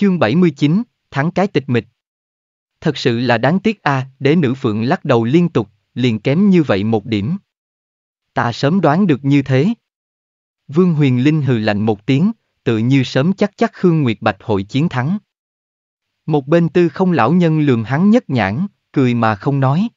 Chương 79, thắng cái tịch mịch. Thật sự là đáng tiếc a, à, đế nữ phượng lắc đầu liên tục, liền kém như vậy một điểm. Ta sớm đoán được như thế. Vương Huyền Linh hừ lạnh một tiếng, tự như sớm chắc chắc Khương Nguyệt Bạch hội chiến thắng. Một bên tư không lão nhân lườm hắn nhất nhãn, cười mà không nói.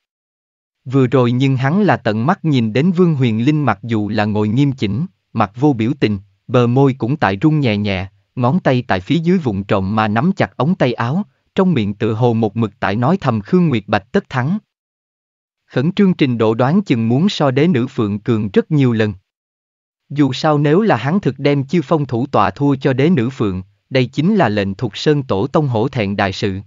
Vừa rồi nhưng hắn là tận mắt nhìn đến Vương Huyền Linh mặc dù là ngồi nghiêm chỉnh, mặt vô biểu tình, bờ môi cũng tại rung nhẹ nhẹ, ngón tay tại phía dưới vụn trộm mà nắm chặt ống tay áo, trong miệng tự hồ một mực tại nói thầm Khương Nguyệt Bạch tất thắng. Khẩn trương trình độ đoán chừng muốn so đế nữ Phượng Cường rất nhiều lần. Dù sao nếu là hắn thực đem chiêu phong thủ tọa thua cho đế nữ Phượng, đây chính là lệnh thuộc sơn tổ tông hổ thẹn đại sự.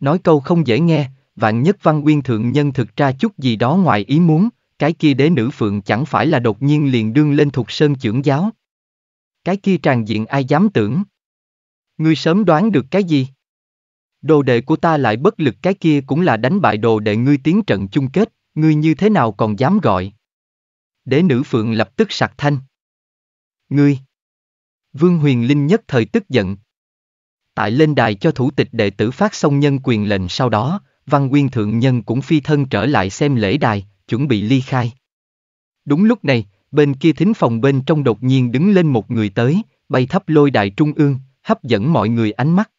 Nói câu không dễ nghe, vạn nhất văn uyên thượng nhân thực ra chút gì đó ngoài ý muốn, cái kia đế nữ Phượng chẳng phải là đột nhiên liền đương lên thuộc sơn trưởng giáo. Cái kia tràn diện ai dám tưởng. Ngươi sớm đoán được cái gì? Đồ đệ của ta lại bất lực cái kia cũng là đánh bại đồ đệ ngươi tiến trận chung kết, ngươi như thế nào còn dám gọi? Đế nữ phượng lập tức sạc thanh. Ngươi! Vương Huyền Linh nhất thời tức giận. Tại lên đài cho thủ tịch đệ tử phát xong nhân quyền lệnh sau đó, Văn Nguyên Thượng Nhân cũng phi thân trở lại xem lễ đài, chuẩn bị ly khai. Đúng lúc này, Bên kia thính phòng bên trong đột nhiên đứng lên một người tới, bay thấp lôi đài trung ương, hấp dẫn mọi người ánh mắt.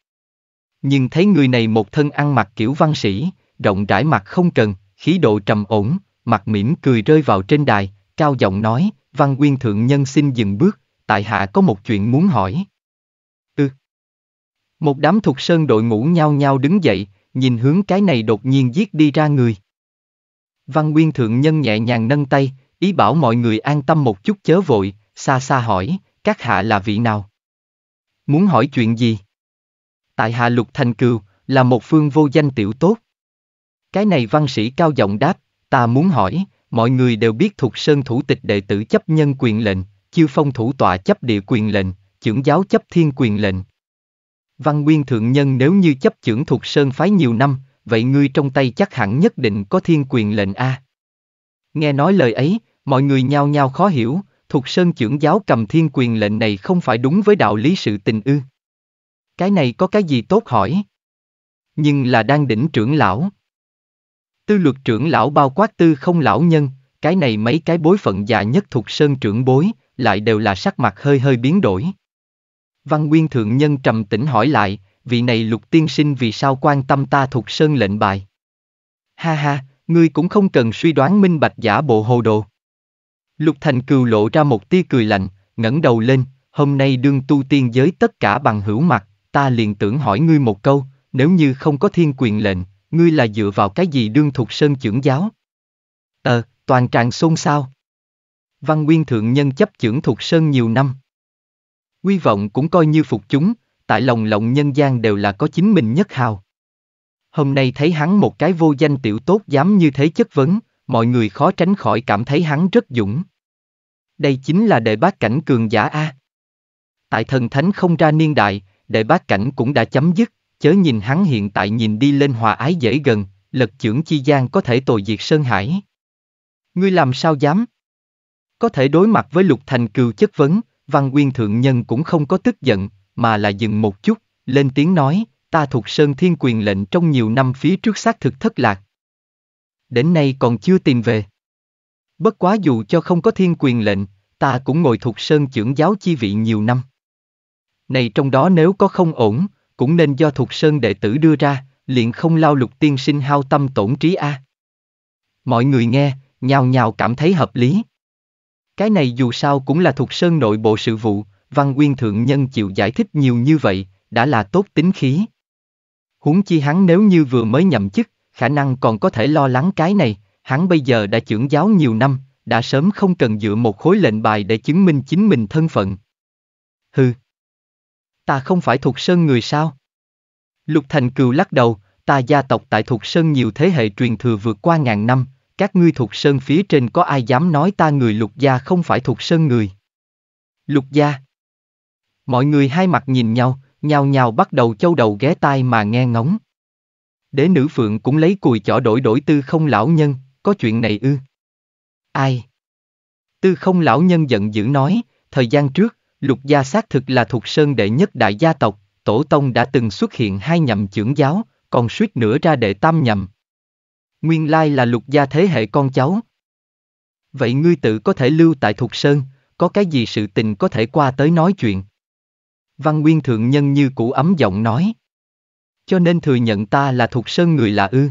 Nhưng thấy người này một thân ăn mặc kiểu văn sĩ, rộng rãi mặt không cần, khí độ trầm ổn, mặt mỉm cười rơi vào trên đài, cao giọng nói, văn nguyên thượng nhân xin dừng bước, tại hạ có một chuyện muốn hỏi. Ừ. Một đám thục sơn đội ngũ nhao nhao đứng dậy, nhìn hướng cái này đột nhiên giết đi ra người. Văn Nguyên Thượng Nhân nhẹ nhàng nâng tay, ý bảo mọi người an tâm một chút chớ vội, xa xa hỏi, các hạ là vị nào? Muốn hỏi chuyện gì? Tại hạ lục thành cừu, là một phương vô danh tiểu tốt. Cái này văn sĩ cao giọng đáp, ta muốn hỏi, mọi người đều biết thuộc sơn thủ tịch đệ tử chấp nhân quyền lệnh, chiêu phong thủ tọa chấp địa quyền lệnh, trưởng giáo chấp thiên quyền lệnh. Văn Nguyên Thượng Nhân nếu như chấp trưởng thuộc Sơn Phái nhiều năm, vậy ngươi trong tay chắc hẳn nhất định có thiên quyền lệnh A. Nghe nói lời ấy, mọi người nhao nhao khó hiểu, thuộc sơn trưởng giáo cầm thiên quyền lệnh này không phải đúng với đạo lý sự tình ư. Cái này có cái gì tốt hỏi? Nhưng là đang đỉnh trưởng lão. Tư luật trưởng lão bao quát tư không lão nhân, cái này mấy cái bối phận già nhất thuộc sơn trưởng bối, lại đều là sắc mặt hơi hơi biến đổi. Văn Nguyên Thượng Nhân trầm tĩnh hỏi lại, vị này lục tiên sinh vì sao quan tâm ta thuộc sơn lệnh bài? Ha ha, ngươi cũng không cần suy đoán minh bạch giả bộ hồ đồ. Lục Thành Cừu lộ ra một tia cười lạnh, ngẩng đầu lên, hôm nay đương tu tiên giới tất cả bằng hữu mặt, ta liền tưởng hỏi ngươi một câu, nếu như không có thiên quyền lệnh, ngươi là dựa vào cái gì đương thuộc sơn trưởng giáo? Ờ, toàn tràng xôn xao. Văn Nguyên Thượng Nhân chấp trưởng thuộc sơn nhiều năm. Quy vọng cũng coi như phục chúng, tại lòng lòng nhân gian đều là có chính mình nhất hào. Hôm nay thấy hắn một cái vô danh tiểu tốt dám như thế chất vấn, mọi người khó tránh khỏi cảm thấy hắn rất dũng. Đây chính là đệ bát cảnh cường giả A. Tại thần thánh không ra niên đại, đệ bát cảnh cũng đã chấm dứt, chớ nhìn hắn hiện tại nhìn đi lên hòa ái dễ gần, lật chưởng chi gian có thể tồi diệt Sơn Hải. Ngươi làm sao dám? Có thể đối mặt với lục thành cừu chất vấn, văn nguyên thượng nhân cũng không có tức giận, mà là dừng một chút, lên tiếng nói, ta thuộc Sơn Thiên quyền lệnh trong nhiều năm phía trước xác thực thất lạc. Đến nay còn chưa tìm về. Bất quá dù cho không có thiên quyền lệnh, ta cũng ngồi thuộc Sơn trưởng giáo chi vị nhiều năm. Này trong đó nếu có không ổn, cũng nên do thuộc Sơn đệ tử đưa ra, liền không lao lục tiên sinh hao tâm tổn trí a. Mọi người nghe, nhào nhào cảm thấy hợp lý. Cái này dù sao cũng là thuộc Sơn nội bộ sự vụ, Văn Nguyên Thượng Nhân chịu giải thích nhiều như vậy, đã là tốt tính khí. Huống chi hắn nếu như vừa mới nhậm chức, khả năng còn có thể lo lắng cái này, hắn bây giờ đã trưởng giáo nhiều năm, đã sớm không cần dựa một khối lệnh bài để chứng minh chính mình thân phận. Hừ. Ta không phải thuộc sơn người sao? Lục Thành Cừu lắc đầu, ta gia tộc tại thuộc sơn nhiều thế hệ truyền thừa vượt qua ngàn năm, các ngươi thuộc sơn phía trên có ai dám nói ta người lục gia không phải thuộc sơn người. Lục gia. Mọi người hai mặt nhìn nhau, nhào nhào bắt đầu châu đầu ghé tai mà nghe ngóng. Đế nữ phượng cũng lấy cùi chỏ đổi đổi tư không lão nhân, có chuyện này ư. Ai? Tư không lão nhân giận dữ nói, thời gian trước, lục gia xác thực là thuộc sơn đệ nhất đại gia tộc, tổ tông đã từng xuất hiện hai nhậm trưởng giáo, còn suýt nữa ra đệ tam nhậm. Nguyên lai là lục gia thế hệ con cháu. Vậy ngươi tự có thể lưu tại thuộc sơn, có cái gì sự tình có thể qua tới nói chuyện. Văn Nguyên Thượng Nhân như cũ ấm giọng nói. Cho nên thừa nhận ta là thuộc sơn người là ư.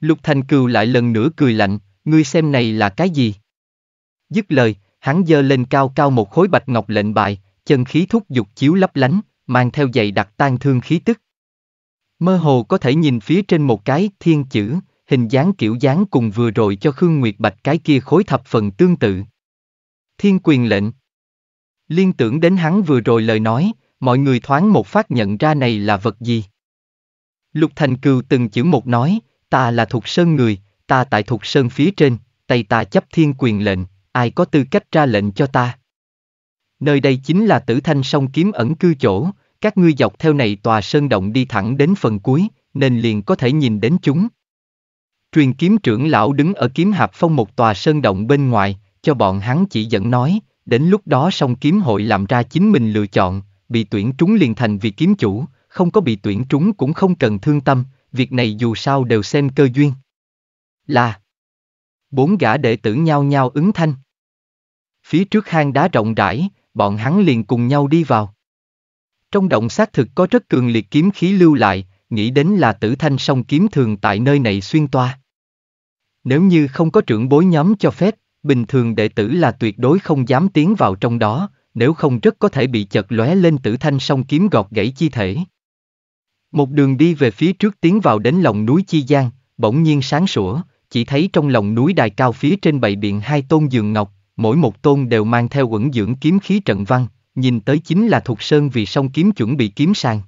Lục Thành Cừu lại lần nữa cười lạnh, ngươi xem này là cái gì? Dứt lời, hắn giơ lên cao cao một khối bạch ngọc lệnh bài, chân khí thúc dục chiếu lấp lánh, mang theo dày đặc tan thương khí tức. Mơ hồ có thể nhìn phía trên một cái thiên chữ, hình dáng kiểu dáng cùng vừa rồi cho Khương Nguyệt Bạch cái kia khối thập phần tương tự. Thiên quyền lệnh Liên tưởng đến hắn vừa rồi lời nói, mọi người thoáng một phát nhận ra này là vật gì. Lục Thành Cừu từng chữ một nói, ta là thuộc sơn người, ta tại thuộc sơn phía trên, tay ta chấp thiên quyền lệnh, ai có tư cách ra lệnh cho ta. Nơi đây chính là tử thanh sông kiếm ẩn cư chỗ, các ngươi dọc theo này tòa sơn động đi thẳng đến phần cuối, nên liền có thể nhìn đến chúng. Truyền kiếm trưởng lão đứng ở kiếm hạp phong một tòa sơn động bên ngoài, cho bọn hắn chỉ dẫn nói, Đến lúc đó song kiếm hội làm ra chính mình lựa chọn, bị tuyển trúng liền thành vị kiếm chủ, không có bị tuyển trúng cũng không cần thương tâm, việc này dù sao đều xem cơ duyên. Là Bốn gã đệ tử nhau nhau ứng thanh. Phía trước hang đá rộng rãi, bọn hắn liền cùng nhau đi vào. Trong động xác thực có rất cường liệt kiếm khí lưu lại, nghĩ đến là tử thanh song kiếm thường tại nơi này xuyên toa. Nếu như không có trưởng bối nhóm cho phép, bình thường đệ tử là tuyệt đối không dám tiến vào trong đó, nếu không rất có thể bị chật lóe lên tử thanh song kiếm gọt gãy chi thể. Một đường đi về phía trước tiến vào đến lòng núi Chi Giang, bỗng nhiên sáng sủa, chỉ thấy trong lòng núi đài cao phía trên bày biện hai tôn giường ngọc, mỗi một tôn đều mang theo quẩn dưỡng kiếm khí trận văn, nhìn tới chính là thuộc sơn vì song kiếm chuẩn bị kiếm sang.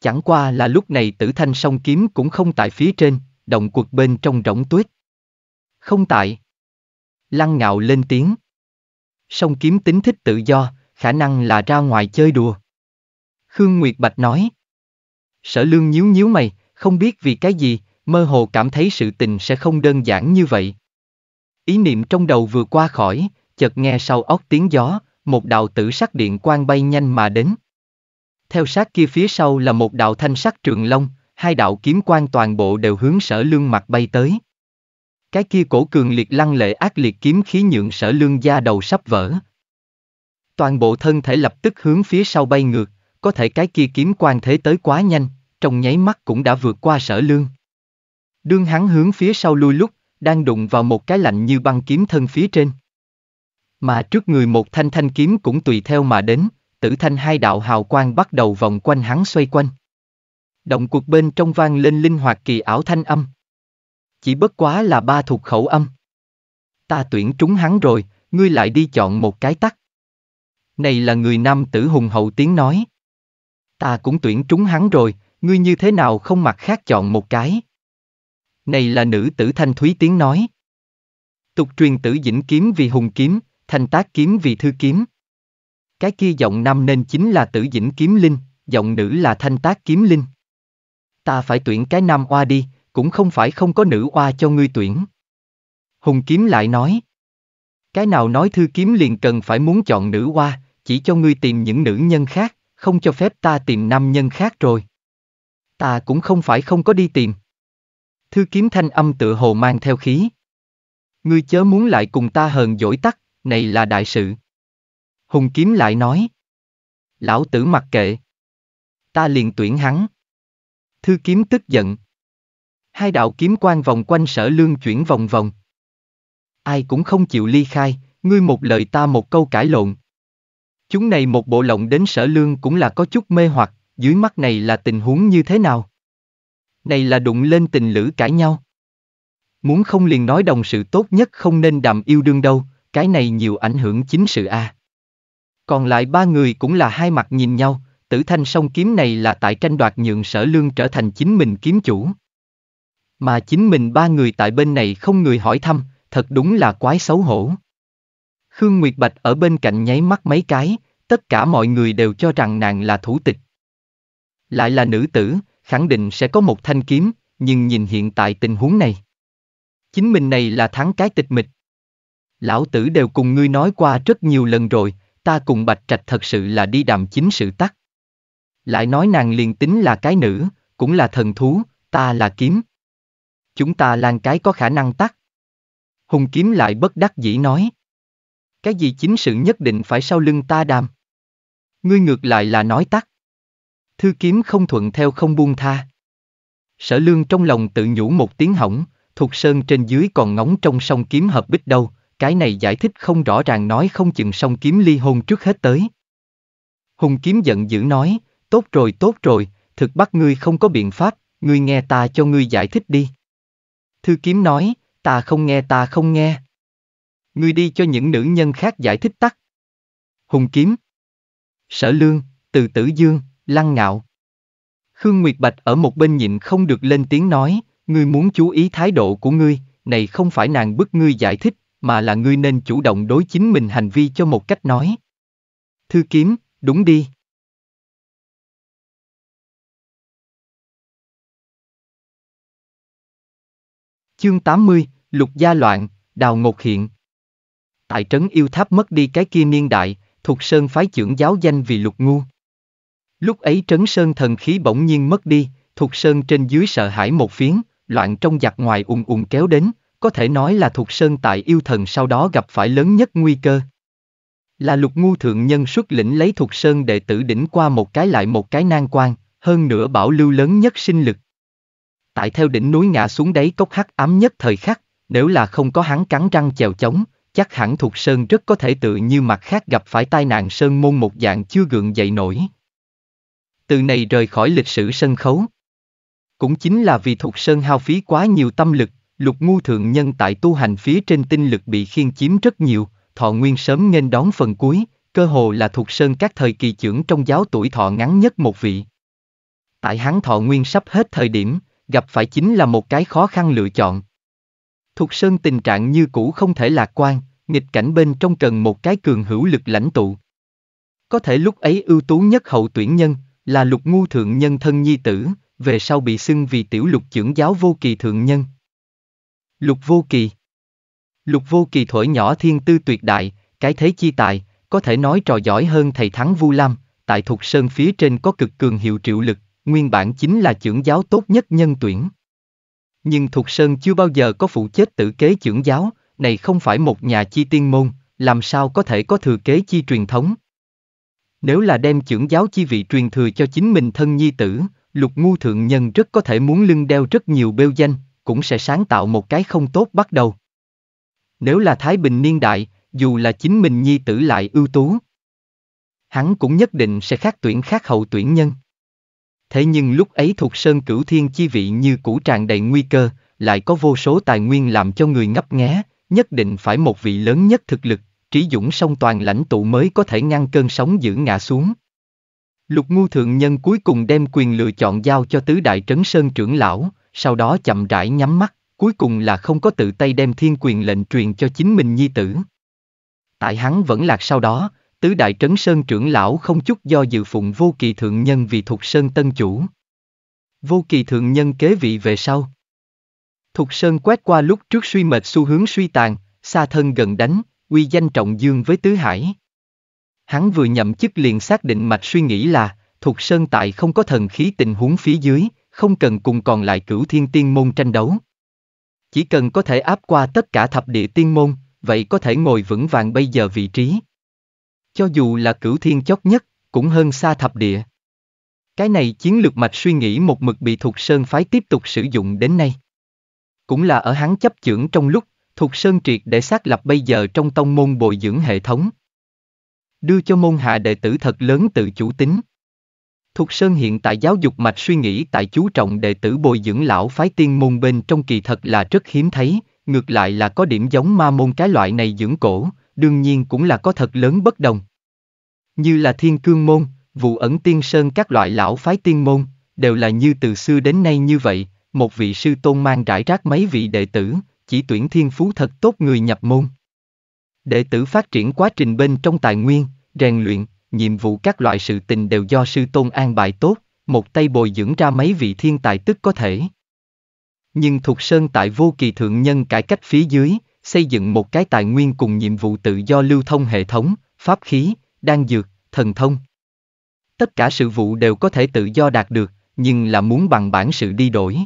Chẳng qua là lúc này tử thanh song kiếm cũng không tại phía trên, động cuộc bên trong rỗng tuyết. Không tại. Lăng ngạo lên tiếng. Song kiếm tính thích tự do, khả năng là ra ngoài chơi đùa. Khương Nguyệt Bạch nói. Sở lương nhíu nhíu mày, không biết vì cái gì, mơ hồ cảm thấy sự tình sẽ không đơn giản như vậy. Ý niệm trong đầu vừa qua khỏi, chợt nghe sau óc tiếng gió, một đạo tử sắc điện quang bay nhanh mà đến. Theo sát kia phía sau là một đạo thanh sắc trường long, hai đạo kiếm quang toàn bộ đều hướng sở lương mặt bay tới. Cái kia cổ cường liệt lăng lệ ác liệt kiếm khí nhượng sở lương da đầu sắp vỡ. Toàn bộ thân thể lập tức hướng phía sau bay ngược, có thể cái kia kiếm quan thế tới quá nhanh, trong nháy mắt cũng đã vượt qua sở lương. Đương hắn hướng phía sau lui lúc, đang đụng vào một cái lạnh như băng kiếm thân phía trên. Mà trước người một thanh thanh kiếm cũng tùy theo mà đến, tử thanh hai đạo hào quang bắt đầu vòng quanh hắn xoay quanh. Động cuộc bên trong vang lên linh hoạt kỳ ảo thanh âm chỉ bất quá là ba thuộc khẩu âm. Ta tuyển trúng hắn rồi, ngươi lại đi chọn một cái tắt. Này là người nam tử hùng hậu tiếng nói. Ta cũng tuyển trúng hắn rồi, ngươi như thế nào không mặc khác chọn một cái. Này là nữ tử thanh thúy tiếng nói. Tục truyền tử dĩnh kiếm vì hùng kiếm, thanh tác kiếm vì thư kiếm. Cái kia giọng nam nên chính là tử dĩnh kiếm linh, giọng nữ là thanh tác kiếm linh. Ta phải tuyển cái nam oa đi, cũng không phải không có nữ oa cho ngươi tuyển. Hùng kiếm lại nói. Cái nào nói thư kiếm liền cần phải muốn chọn nữ oa, chỉ cho ngươi tìm những nữ nhân khác, không cho phép ta tìm nam nhân khác rồi. Ta cũng không phải không có đi tìm. Thư kiếm thanh âm tựa hồ mang theo khí. Ngươi chớ muốn lại cùng ta hờn dỗi tắc, này là đại sự. Hùng kiếm lại nói. Lão tử mặc kệ. Ta liền tuyển hắn. Thư kiếm tức giận, Hai đạo kiếm quan vòng quanh sở lương chuyển vòng vòng. Ai cũng không chịu ly khai, ngươi một lời ta một câu cãi lộn. Chúng này một bộ lộng đến sở lương cũng là có chút mê hoặc, dưới mắt này là tình huống như thế nào? Này là đụng lên tình lữ cãi nhau. Muốn không liền nói đồng sự tốt nhất không nên đàm yêu đương đâu, cái này nhiều ảnh hưởng chính sự a. Còn lại ba người cũng là hai mặt nhìn nhau, tử thanh song kiếm này là tại tranh đoạt nhượng sở lương trở thành chính mình kiếm chủ. Mà chính mình ba người tại bên này không người hỏi thăm, thật đúng là quái xấu hổ. Khương Nguyệt Bạch ở bên cạnh nháy mắt mấy cái, tất cả mọi người đều cho rằng nàng là thủ tịch. Lại là nữ tử, khẳng định sẽ có một thanh kiếm, nhưng nhìn hiện tại tình huống này. Chính mình này là thắng cái tịch mịch. Lão tử đều cùng ngươi nói qua rất nhiều lần rồi, ta cùng Bạch Trạch thật sự là đi đàm chính sự tắc. Lại nói nàng liền tính là cái nữ, cũng là thần thú, ta là kiếm chúng ta lan cái có khả năng tắt. Hùng kiếm lại bất đắc dĩ nói. Cái gì chính sự nhất định phải sau lưng ta đàm. Ngươi ngược lại là nói tắt. Thư kiếm không thuận theo không buông tha. Sở lương trong lòng tự nhủ một tiếng hỏng, thuộc sơn trên dưới còn ngóng trong sông kiếm hợp bích đâu, cái này giải thích không rõ ràng nói không chừng sông kiếm ly hôn trước hết tới. Hùng kiếm giận dữ nói, tốt rồi tốt rồi, thực bắt ngươi không có biện pháp, ngươi nghe ta cho ngươi giải thích đi. Thư kiếm nói, ta không nghe ta không nghe. Ngươi đi cho những nữ nhân khác giải thích tắt. Hùng kiếm. Sở lương, từ tử dương, lăng ngạo. Khương Nguyệt Bạch ở một bên nhịn không được lên tiếng nói, ngươi muốn chú ý thái độ của ngươi, này không phải nàng bức ngươi giải thích, mà là ngươi nên chủ động đối chính mình hành vi cho một cách nói. Thư kiếm, đúng đi. Chương 80, Lục Gia Loạn, Đào Ngột Hiện Tại trấn yêu tháp mất đi cái kia niên đại, thuộc Sơn phái trưởng giáo danh vì Lục Ngu. Lúc ấy trấn Sơn thần khí bỗng nhiên mất đi, thuộc Sơn trên dưới sợ hãi một phiến, loạn trong giặc ngoài ùn ùn kéo đến, có thể nói là thuộc Sơn tại yêu thần sau đó gặp phải lớn nhất nguy cơ. Là Lục Ngu Thượng Nhân xuất lĩnh lấy thuộc Sơn đệ tử đỉnh qua một cái lại một cái nan quan, hơn nữa bảo lưu lớn nhất sinh lực tại theo đỉnh núi ngã xuống đáy cốc hắc ám nhất thời khắc, nếu là không có hắn cắn răng chèo chống, chắc hẳn thuộc sơn rất có thể tự như mặt khác gặp phải tai nạn sơn môn một dạng chưa gượng dậy nổi. Từ này rời khỏi lịch sử sân khấu. Cũng chính là vì thuộc sơn hao phí quá nhiều tâm lực, lục ngu thượng nhân tại tu hành phía trên tinh lực bị khiên chiếm rất nhiều, thọ nguyên sớm nên đón phần cuối, cơ hồ là thuộc sơn các thời kỳ trưởng trong giáo tuổi thọ ngắn nhất một vị. Tại hắn thọ nguyên sắp hết thời điểm, gặp phải chính là một cái khó khăn lựa chọn. Thục Sơn tình trạng như cũ không thể lạc quan, nghịch cảnh bên trong cần một cái cường hữu lực lãnh tụ. Có thể lúc ấy ưu tú nhất hậu tuyển nhân, là lục ngu thượng nhân thân nhi tử, về sau bị xưng vì tiểu lục trưởng giáo vô kỳ thượng nhân. Lục vô kỳ Lục vô kỳ thổi nhỏ thiên tư tuyệt đại, cái thế chi tài, có thể nói trò giỏi hơn thầy thắng Vu Lam, tại Thục Sơn phía trên có cực cường hiệu triệu lực, nguyên bản chính là trưởng giáo tốt nhất nhân tuyển. Nhưng Thục Sơn chưa bao giờ có phụ chết tử kế trưởng giáo, này không phải một nhà chi tiên môn, làm sao có thể có thừa kế chi truyền thống. Nếu là đem trưởng giáo chi vị truyền thừa cho chính mình thân nhi tử, lục ngu thượng nhân rất có thể muốn lưng đeo rất nhiều bêu danh, cũng sẽ sáng tạo một cái không tốt bắt đầu. Nếu là Thái Bình niên đại, dù là chính mình nhi tử lại ưu tú, hắn cũng nhất định sẽ khác tuyển khác hậu tuyển nhân. Thế nhưng lúc ấy thuộc sơn cửu thiên chi vị như cũ tràn đầy nguy cơ, lại có vô số tài nguyên làm cho người ngấp nghé, nhất định phải một vị lớn nhất thực lực, trí dũng song toàn lãnh tụ mới có thể ngăn cơn sóng giữ ngã xuống. Lục ngu thượng nhân cuối cùng đem quyền lựa chọn giao cho tứ đại trấn sơn trưởng lão, sau đó chậm rãi nhắm mắt, cuối cùng là không có tự tay đem thiên quyền lệnh truyền cho chính mình nhi tử. Tại hắn vẫn lạc sau đó, tứ đại trấn sơn trưởng lão không chút do dự phụng vô kỳ thượng nhân vì thục sơn tân chủ. Vô kỳ thượng nhân kế vị về sau. Thục sơn quét qua lúc trước suy mệt xu hướng suy tàn, xa thân gần đánh, uy danh trọng dương với tứ hải. Hắn vừa nhậm chức liền xác định mạch suy nghĩ là, Thục Sơn tại không có thần khí tình huống phía dưới, không cần cùng còn lại cửu thiên tiên môn tranh đấu. Chỉ cần có thể áp qua tất cả thập địa tiên môn, vậy có thể ngồi vững vàng bây giờ vị trí cho dù là cửu thiên chót nhất, cũng hơn xa thập địa. Cái này chiến lược mạch suy nghĩ một mực bị Thục Sơn Phái tiếp tục sử dụng đến nay. Cũng là ở hắn chấp chưởng trong lúc, Thục Sơn Triệt để xác lập bây giờ trong tông môn bồi dưỡng hệ thống. Đưa cho môn hạ đệ tử thật lớn tự chủ tính. Thục Sơn hiện tại giáo dục mạch suy nghĩ tại chú trọng đệ tử bồi dưỡng lão phái tiên môn bên trong kỳ thật là rất hiếm thấy, ngược lại là có điểm giống ma môn cái loại này dưỡng cổ, đương nhiên cũng là có thật lớn bất đồng. Như là thiên cương môn, vụ ẩn tiên sơn các loại lão phái tiên môn, đều là như từ xưa đến nay như vậy, một vị sư tôn mang rải rác mấy vị đệ tử, chỉ tuyển thiên phú thật tốt người nhập môn. Đệ tử phát triển quá trình bên trong tài nguyên, rèn luyện, nhiệm vụ các loại sự tình đều do sư tôn an bài tốt, một tay bồi dưỡng ra mấy vị thiên tài tức có thể. Nhưng Thục Sơn tại vô kỳ thượng nhân cải cách phía dưới, xây dựng một cái tài nguyên cùng nhiệm vụ tự do lưu thông hệ thống, pháp khí, đan dược, thần thông. Tất cả sự vụ đều có thể tự do đạt được, nhưng là muốn bằng bản sự đi đổi.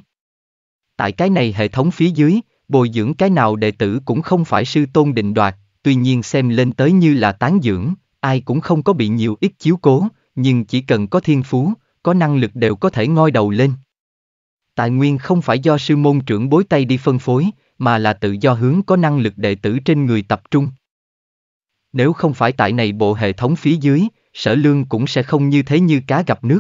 Tại cái này hệ thống phía dưới, bồi dưỡng cái nào đệ tử cũng không phải sư tôn định đoạt, tuy nhiên xem lên tới như là tán dưỡng, ai cũng không có bị nhiều ít chiếu cố, nhưng chỉ cần có thiên phú, có năng lực đều có thể ngoi đầu lên. Tài nguyên không phải do sư môn trưởng bối tay đi phân phối, mà là tự do hướng có năng lực đệ tử trên người tập trung. Nếu không phải tại này bộ hệ thống phía dưới, sở lương cũng sẽ không như thế như cá gặp nước.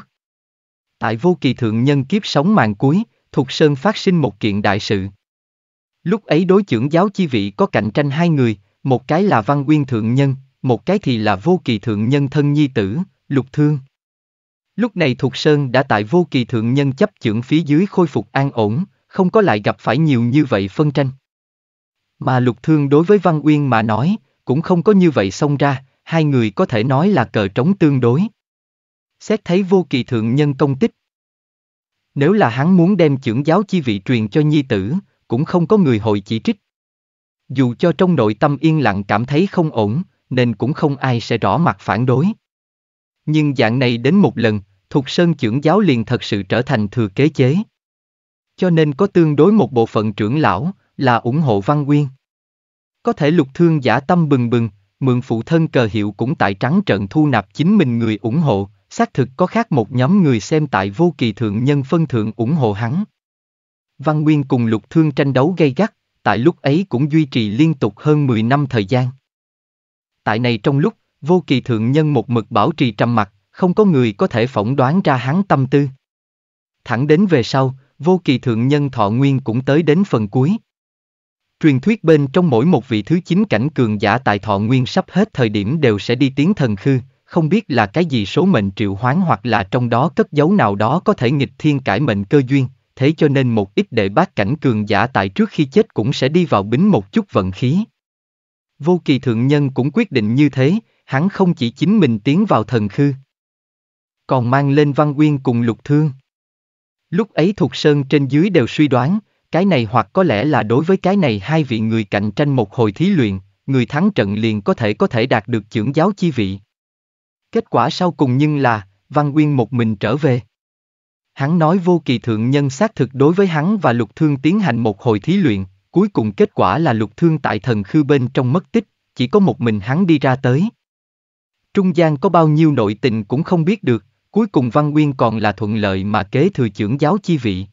Tại vô kỳ thượng nhân kiếp sống màn cuối, Thục Sơn phát sinh một kiện đại sự. Lúc ấy đối trưởng giáo chi vị có cạnh tranh hai người, một cái là văn nguyên thượng nhân, một cái thì là vô kỳ thượng nhân thân nhi tử, lục thương. Lúc này Thục Sơn đã tại vô kỳ thượng nhân chấp trưởng phía dưới khôi phục an ổn, không có lại gặp phải nhiều như vậy phân tranh. Mà lục thương đối với Văn Uyên mà nói, cũng không có như vậy xông ra, hai người có thể nói là cờ trống tương đối. Xét thấy vô kỳ thượng nhân công tích. Nếu là hắn muốn đem trưởng giáo chi vị truyền cho nhi tử, cũng không có người hội chỉ trích. Dù cho trong nội tâm yên lặng cảm thấy không ổn, nên cũng không ai sẽ rõ mặt phản đối. Nhưng dạng này đến một lần, Thục Sơn trưởng giáo liền thật sự trở thành thừa kế chế cho nên có tương đối một bộ phận trưởng lão là ủng hộ Văn Nguyên. Có thể lục thương giả tâm bừng bừng, mượn phụ thân cờ hiệu cũng tại trắng trận thu nạp chính mình người ủng hộ, xác thực có khác một nhóm người xem tại vô kỳ thượng nhân phân thượng ủng hộ hắn. Văn Nguyên cùng lục thương tranh đấu gay gắt, tại lúc ấy cũng duy trì liên tục hơn 10 năm thời gian. Tại này trong lúc, vô kỳ thượng nhân một mực bảo trì trầm mặc, không có người có thể phỏng đoán ra hắn tâm tư. Thẳng đến về sau, vô kỳ thượng nhân thọ nguyên cũng tới đến phần cuối. Truyền thuyết bên trong mỗi một vị thứ chín cảnh cường giả tại thọ nguyên sắp hết thời điểm đều sẽ đi tiến thần khư, không biết là cái gì số mệnh triệu hoán hoặc là trong đó cất dấu nào đó có thể nghịch thiên cải mệnh cơ duyên, thế cho nên một ít đệ bát cảnh cường giả tại trước khi chết cũng sẽ đi vào bính một chút vận khí. Vô kỳ thượng nhân cũng quyết định như thế, hắn không chỉ chính mình tiến vào thần khư, còn mang lên văn nguyên cùng lục thương. Lúc ấy thuộc sơn trên dưới đều suy đoán, cái này hoặc có lẽ là đối với cái này hai vị người cạnh tranh một hồi thí luyện, người thắng trận liền có thể có thể đạt được trưởng giáo chi vị. Kết quả sau cùng nhưng là, Văn Nguyên một mình trở về. Hắn nói vô kỳ thượng nhân xác thực đối với hắn và lục thương tiến hành một hồi thí luyện, cuối cùng kết quả là lục thương tại thần khư bên trong mất tích, chỉ có một mình hắn đi ra tới. Trung gian có bao nhiêu nội tình cũng không biết được, Cuối cùng Văn Nguyên còn là thuận lợi mà kế thừa trưởng giáo chi vị.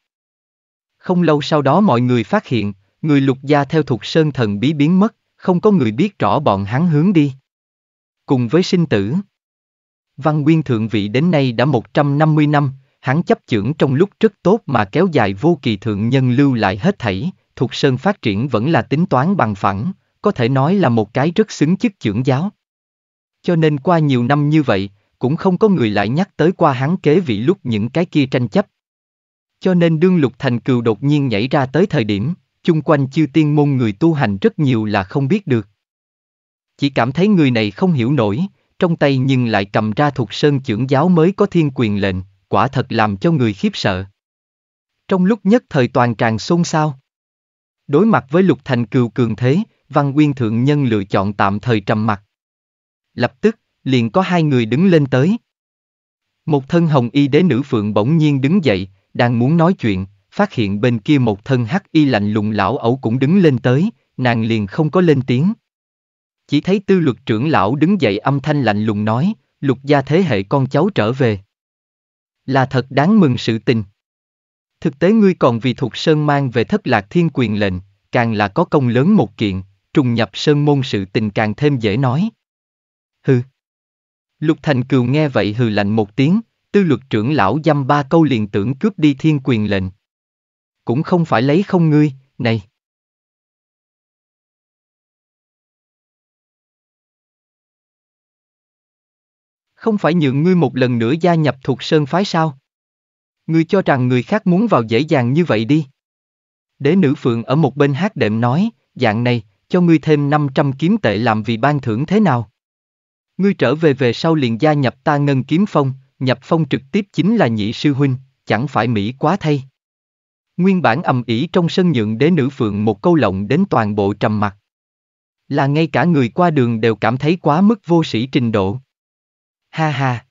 Không lâu sau đó mọi người phát hiện, người lục gia theo thuộc sơn thần bí biến mất, không có người biết rõ bọn hắn hướng đi. Cùng với sinh tử, Văn Nguyên thượng vị đến nay đã 150 năm, hắn chấp chưởng trong lúc rất tốt mà kéo dài vô kỳ thượng nhân lưu lại hết thảy, thuộc sơn phát triển vẫn là tính toán bằng phẳng, có thể nói là một cái rất xứng chức trưởng giáo. Cho nên qua nhiều năm như vậy, cũng không có người lại nhắc tới qua hắn kế vị lúc những cái kia tranh chấp. Cho nên đương Lục Thành Cừu đột nhiên nhảy ra tới thời điểm, chung quanh chư tiên môn người tu hành rất nhiều là không biết được. Chỉ cảm thấy người này không hiểu nổi, trong tay nhưng lại cầm ra thuộc sơn trưởng giáo mới có thiên quyền lệnh, quả thật làm cho người khiếp sợ. Trong lúc nhất thời toàn tràn xôn xao. Đối mặt với Lục Thành Cừu cường thế, Văn Nguyên Thượng Nhân lựa chọn tạm thời trầm mặt. Lập tức, liền có hai người đứng lên tới. Một thân hồng y đế nữ phượng bỗng nhiên đứng dậy, đang muốn nói chuyện, phát hiện bên kia một thân hắc y lạnh lùng lão ẩu cũng đứng lên tới, nàng liền không có lên tiếng. Chỉ thấy tư luật trưởng lão đứng dậy âm thanh lạnh lùng nói, lục gia thế hệ con cháu trở về. Là thật đáng mừng sự tình. Thực tế ngươi còn vì thuộc sơn mang về thất lạc thiên quyền lệnh, càng là có công lớn một kiện, trùng nhập sơn môn sự tình càng thêm dễ nói. Hừ. Lục Thành Cừu nghe vậy hừ lạnh một tiếng, tư luật trưởng lão dăm ba câu liền tưởng cướp đi thiên quyền lệnh. Cũng không phải lấy không ngươi, này. Không phải nhượng ngươi một lần nữa gia nhập thuộc sơn phái sao? Ngươi cho rằng người khác muốn vào dễ dàng như vậy đi. Đế nữ phượng ở một bên hát đệm nói, dạng này, cho ngươi thêm 500 kiếm tệ làm vì ban thưởng thế nào? Ngươi trở về về sau liền gia nhập ta ngân kiếm phong, nhập phong trực tiếp chính là nhị sư huynh, chẳng phải Mỹ quá thay. Nguyên bản ầm ĩ trong sân nhượng đế nữ phượng một câu lộng đến toàn bộ trầm mặt. Là ngay cả người qua đường đều cảm thấy quá mức vô sĩ trình độ. Ha ha.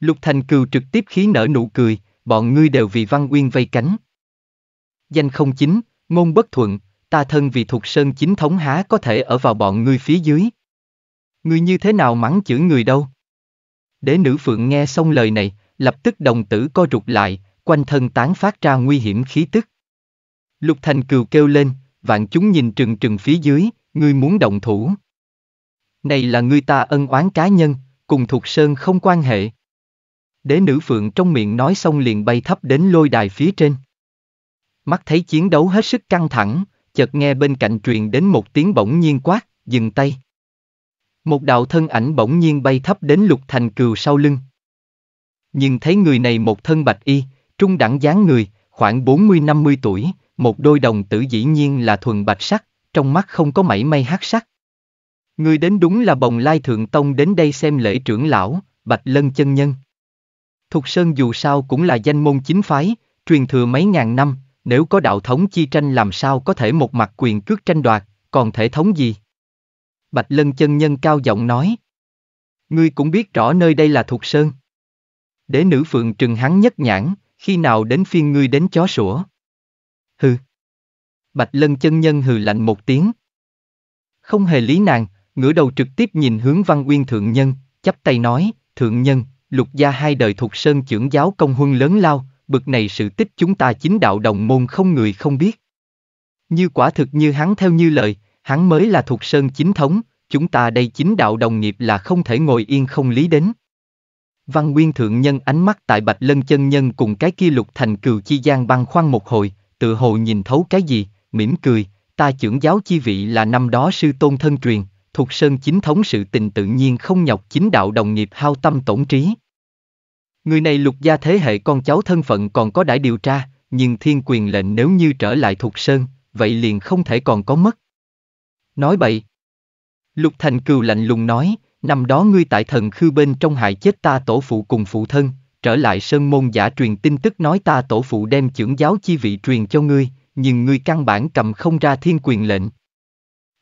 Lục Thành Cừu trực tiếp khí nở nụ cười, bọn ngươi đều vì Văn Uyên vây cánh. Danh không chính, ngôn bất thuận, ta thân vì thuộc sơn chính thống há có thể ở vào bọn ngươi phía dưới. Ngươi như thế nào mắng chửi người đâu? Đế nữ phượng nghe xong lời này, lập tức đồng tử co rụt lại, quanh thân tán phát ra nguy hiểm khí tức. Lục thành cừu kêu lên, vạn chúng nhìn trừng trừng phía dưới, ngươi muốn động thủ. Này là ngươi ta ân oán cá nhân, cùng thuộc sơn không quan hệ. Đế nữ phượng trong miệng nói xong liền bay thấp đến lôi đài phía trên. Mắt thấy chiến đấu hết sức căng thẳng, chợt nghe bên cạnh truyền đến một tiếng bỗng nhiên quát, dừng tay. Một đạo thân ảnh bỗng nhiên bay thấp đến lục thành cừu sau lưng. Nhưng thấy người này một thân bạch y, trung đẳng dáng người, khoảng 40-50 tuổi, một đôi đồng tử dĩ nhiên là thuần bạch sắc, trong mắt không có mảy may hát sắc. Người đến đúng là bồng lai thượng tông đến đây xem lễ trưởng lão, bạch lân chân nhân. Thục Sơn dù sao cũng là danh môn chính phái, truyền thừa mấy ngàn năm, nếu có đạo thống chi tranh làm sao có thể một mặt quyền cước tranh đoạt, còn thể thống gì? Bạch Lân chân nhân cao giọng nói. Ngươi cũng biết rõ nơi đây là thuộc sơn. Đế nữ phượng trừng hắn nhất nhãn, khi nào đến phiên ngươi đến chó sủa. Hừ. Bạch Lân chân nhân hừ lạnh một tiếng. Không hề lý nàng, ngửa đầu trực tiếp nhìn hướng văn uyên thượng nhân, chắp tay nói, thượng nhân, lục gia hai đời thuộc sơn trưởng giáo công huân lớn lao, bực này sự tích chúng ta chính đạo đồng môn không người không biết. Như quả thực như hắn theo như lời, Hắn mới là thuộc sơn chính thống, chúng ta đây chính đạo đồng nghiệp là không thể ngồi yên không lý đến. Văn Nguyên Thượng Nhân ánh mắt tại Bạch Lân Chân Nhân cùng cái kia lục thành cừu chi gian băng khoan một hồi, tự hồ nhìn thấu cái gì, mỉm cười, ta trưởng giáo chi vị là năm đó sư tôn thân truyền, thuộc sơn chính thống sự tình tự nhiên không nhọc chính đạo đồng nghiệp hao tâm tổn trí. Người này lục gia thế hệ con cháu thân phận còn có đại điều tra, nhưng thiên quyền lệnh nếu như trở lại thuộc sơn, vậy liền không thể còn có mất. Nói bậy. Lục Thành Cừu lạnh lùng nói, năm đó ngươi tại thần khư bên trong hại chết ta tổ phụ cùng phụ thân, trở lại sơn môn giả truyền tin tức nói ta tổ phụ đem trưởng giáo chi vị truyền cho ngươi, nhưng ngươi căn bản cầm không ra thiên quyền lệnh.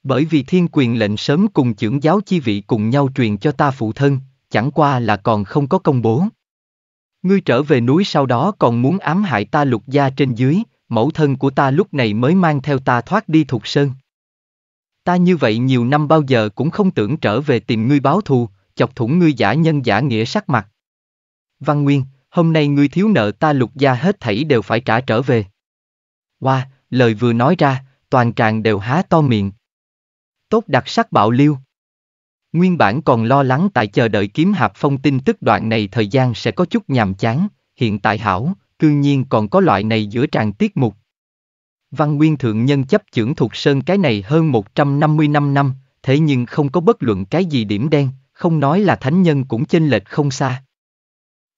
Bởi vì thiên quyền lệnh sớm cùng trưởng giáo chi vị cùng nhau truyền cho ta phụ thân, chẳng qua là còn không có công bố. Ngươi trở về núi sau đó còn muốn ám hại ta lục gia trên dưới, mẫu thân của ta lúc này mới mang theo ta thoát đi thuộc sơn ta như vậy nhiều năm bao giờ cũng không tưởng trở về tìm ngươi báo thù, chọc thủng ngươi giả nhân giả nghĩa sắc mặt. Văn Nguyên, hôm nay ngươi thiếu nợ ta lục gia hết thảy đều phải trả trở về. qua wow, lời vừa nói ra, toàn tràng đều há to miệng. Tốt đặc sắc bạo liêu. Nguyên bản còn lo lắng tại chờ đợi kiếm hạp phong tin tức đoạn này thời gian sẽ có chút nhàm chán, hiện tại hảo, cương nhiên còn có loại này giữa tràng tiết mục, Văn Nguyên Thượng Nhân chấp chưởng thuộc Sơn cái này hơn 150 năm năm, thế nhưng không có bất luận cái gì điểm đen, không nói là thánh nhân cũng chênh lệch không xa.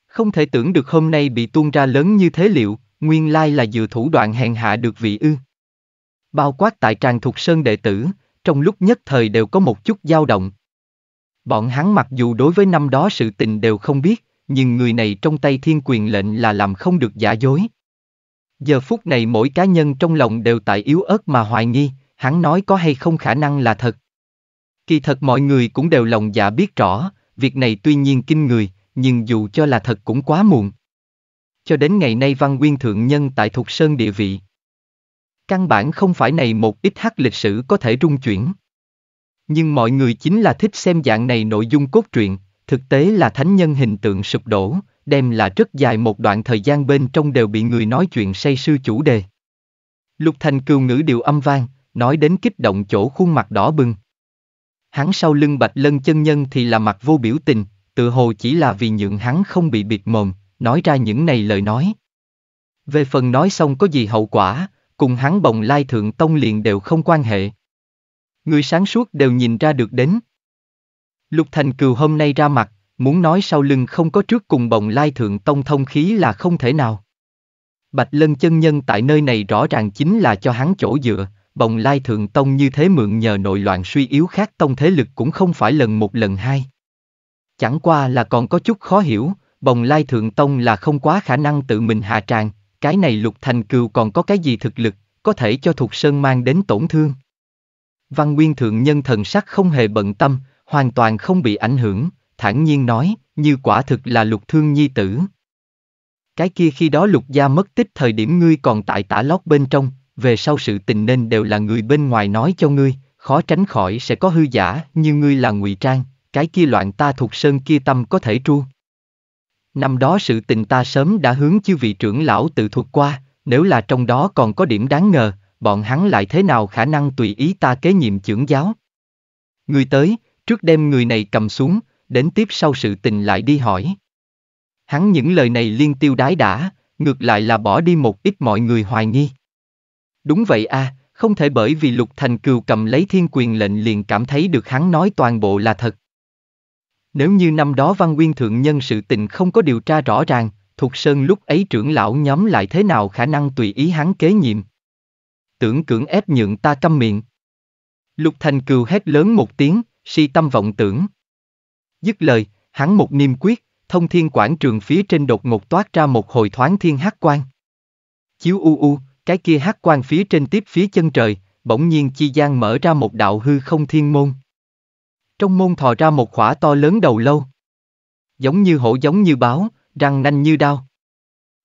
Không thể tưởng được hôm nay bị tuôn ra lớn như thế liệu, nguyên lai là dự thủ đoạn hèn hạ được vị ư. Bao quát tại tràng thuộc Sơn đệ tử, trong lúc nhất thời đều có một chút dao động. Bọn hắn mặc dù đối với năm đó sự tình đều không biết, nhưng người này trong tay thiên quyền lệnh là làm không được giả dối. Giờ phút này mỗi cá nhân trong lòng đều tại yếu ớt mà hoài nghi, hắn nói có hay không khả năng là thật. Kỳ thật mọi người cũng đều lòng dạ biết rõ, việc này tuy nhiên kinh người, nhưng dù cho là thật cũng quá muộn. Cho đến ngày nay Văn Nguyên Thượng Nhân tại Thục Sơn địa vị. Căn bản không phải này một ít hắc lịch sử có thể rung chuyển. Nhưng mọi người chính là thích xem dạng này nội dung cốt truyện, thực tế là thánh nhân hình tượng sụp đổ, đem là rất dài một đoạn thời gian bên trong đều bị người nói chuyện say sư chủ đề. Lục Thành cừu ngữ điều âm vang, nói đến kích động chỗ khuôn mặt đỏ bừng. Hắn sau lưng bạch lân chân nhân thì là mặt vô biểu tình, tự hồ chỉ là vì nhượng hắn không bị biệt mồm, nói ra những này lời nói. Về phần nói xong có gì hậu quả, cùng hắn bồng lai thượng tông liền đều không quan hệ. Người sáng suốt đều nhìn ra được đến. Lục Thành Cừu hôm nay ra mặt, Muốn nói sau lưng không có trước cùng bồng lai thượng tông thông khí là không thể nào. Bạch lân chân nhân tại nơi này rõ ràng chính là cho hắn chỗ dựa, bồng lai thượng tông như thế mượn nhờ nội loạn suy yếu khác tông thế lực cũng không phải lần một lần hai. Chẳng qua là còn có chút khó hiểu, bồng lai thượng tông là không quá khả năng tự mình hạ tràn cái này lục thành cừu còn có cái gì thực lực, có thể cho thuộc sơn mang đến tổn thương. Văn Nguyên Thượng Nhân thần sắc không hề bận tâm, hoàn toàn không bị ảnh hưởng, thản nhiên nói, như quả thực là lục thương nhi tử. Cái kia khi đó lục gia mất tích thời điểm ngươi còn tại tả lót bên trong, về sau sự tình nên đều là người bên ngoài nói cho ngươi, khó tránh khỏi sẽ có hư giả như ngươi là ngụy trang, cái kia loạn ta thuộc sơn kia tâm có thể tru. Năm đó sự tình ta sớm đã hướng chư vị trưởng lão tự thuật qua, nếu là trong đó còn có điểm đáng ngờ, bọn hắn lại thế nào khả năng tùy ý ta kế nhiệm trưởng giáo. Người tới, trước đêm người này cầm xuống, đến tiếp sau sự tình lại đi hỏi. Hắn những lời này liên tiêu đái đã, ngược lại là bỏ đi một ít mọi người hoài nghi. Đúng vậy à, không thể bởi vì Lục Thành Cừu cầm lấy thiên quyền lệnh liền cảm thấy được hắn nói toàn bộ là thật. Nếu như năm đó Văn Nguyên Thượng Nhân sự tình không có điều tra rõ ràng, Thục Sơn lúc ấy trưởng lão nhóm lại thế nào khả năng tùy ý hắn kế nhiệm. Tưởng cưỡng ép nhượng ta câm miệng. Lục Thành Cừu hét lớn một tiếng, si tâm vọng tưởng. Dứt lời, hắn một niêm quyết, thông thiên quảng trường phía trên đột ngột toát ra một hồi thoáng thiên hắc quan, Chiếu u u, cái kia hắc quan phía trên tiếp phía chân trời, bỗng nhiên chi gian mở ra một đạo hư không thiên môn. Trong môn thò ra một khỏa to lớn đầu lâu. Giống như hổ giống như báo, răng nanh như đao.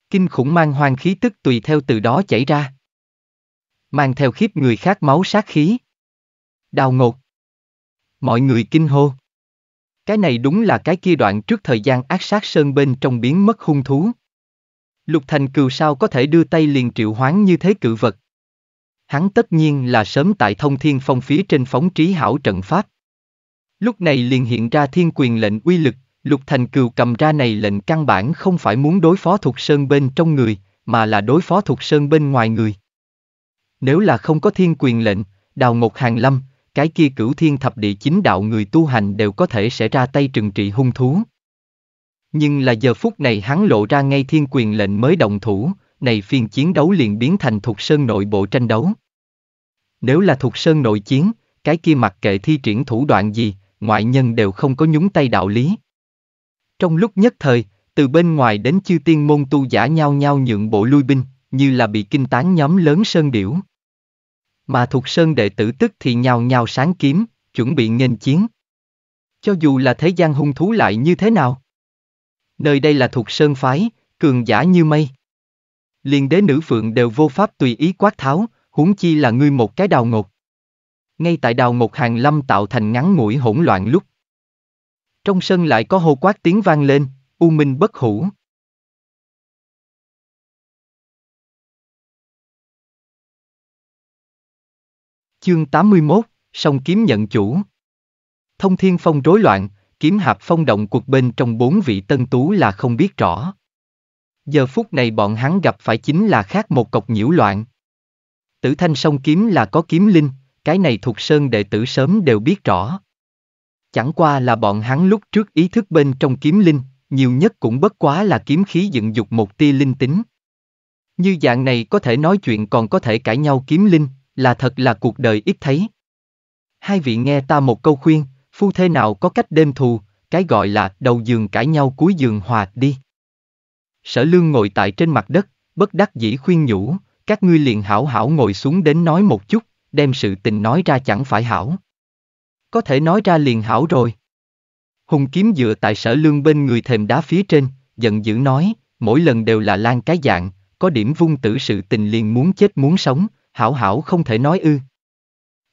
Kinh khủng mang hoang khí tức tùy theo từ đó chảy ra. Mang theo khiếp người khác máu sát khí. Đào ngột. Mọi người kinh hô. Cái này đúng là cái kia đoạn trước thời gian ác sát sơn bên trong biến mất hung thú. Lục Thành Cừu sao có thể đưa tay liền triệu hoán như thế cự vật. Hắn tất nhiên là sớm tại thông thiên phong phía trên phóng trí hảo trận pháp. Lúc này liền hiện ra thiên quyền lệnh uy lực, Lục Thành Cừu cầm ra này lệnh căn bản không phải muốn đối phó thuộc sơn bên trong người, mà là đối phó thuộc sơn bên ngoài người. Nếu là không có thiên quyền lệnh, đào ngột hàng lâm, cái kia cửu thiên thập địa chính đạo người tu hành đều có thể sẽ ra tay trừng trị hung thú. Nhưng là giờ phút này hắn lộ ra ngay thiên quyền lệnh mới động thủ, này phiên chiến đấu liền biến thành thuộc sơn nội bộ tranh đấu. Nếu là thuộc sơn nội chiến, cái kia mặc kệ thi triển thủ đoạn gì, ngoại nhân đều không có nhúng tay đạo lý. Trong lúc nhất thời, từ bên ngoài đến chư tiên môn tu giả nhau nhau nhượng bộ lui binh, như là bị kinh tán nhóm lớn sơn điểu. Mà thuộc sơn đệ tử tức thì nhào nhào sáng kiếm, chuẩn bị nghênh chiến. Cho dù là thế gian hung thú lại như thế nào? Nơi đây là thuộc sơn phái, cường giả như mây. Liền đế nữ phượng đều vô pháp tùy ý quát tháo, huống chi là ngươi một cái đào ngột. Ngay tại đào ngột hàng lâm tạo thành ngắn ngủi hỗn loạn lúc. Trong sân lại có hô quát tiếng vang lên, u minh bất hủ. Chương 81, song kiếm nhận chủ. Thông thiên phong rối loạn, kiếm hạp phong động cuộc bên trong bốn vị tân tú là không biết rõ. Giờ phút này bọn hắn gặp phải chính là khác một cọc nhiễu loạn. Tử thanh song kiếm là có kiếm linh, cái này thuộc sơn đệ tử sớm đều biết rõ. Chẳng qua là bọn hắn lúc trước ý thức bên trong kiếm linh, nhiều nhất cũng bất quá là kiếm khí dựng dục một tia linh tính. Như dạng này có thể nói chuyện còn có thể cãi nhau kiếm linh, là thật là cuộc đời ít thấy. Hai vị nghe ta một câu khuyên, phu thế nào có cách đêm thù, cái gọi là đầu giường cãi nhau cuối giường hòa đi. Sở lương ngồi tại trên mặt đất, bất đắc dĩ khuyên nhủ, các ngươi liền hảo hảo ngồi xuống đến nói một chút, đem sự tình nói ra chẳng phải hảo. Có thể nói ra liền hảo rồi. Hùng kiếm dựa tại sở lương bên người thềm đá phía trên, giận dữ nói, mỗi lần đều là lan cái dạng, có điểm vung tử sự tình liền muốn chết muốn sống, hảo hảo không thể nói ư.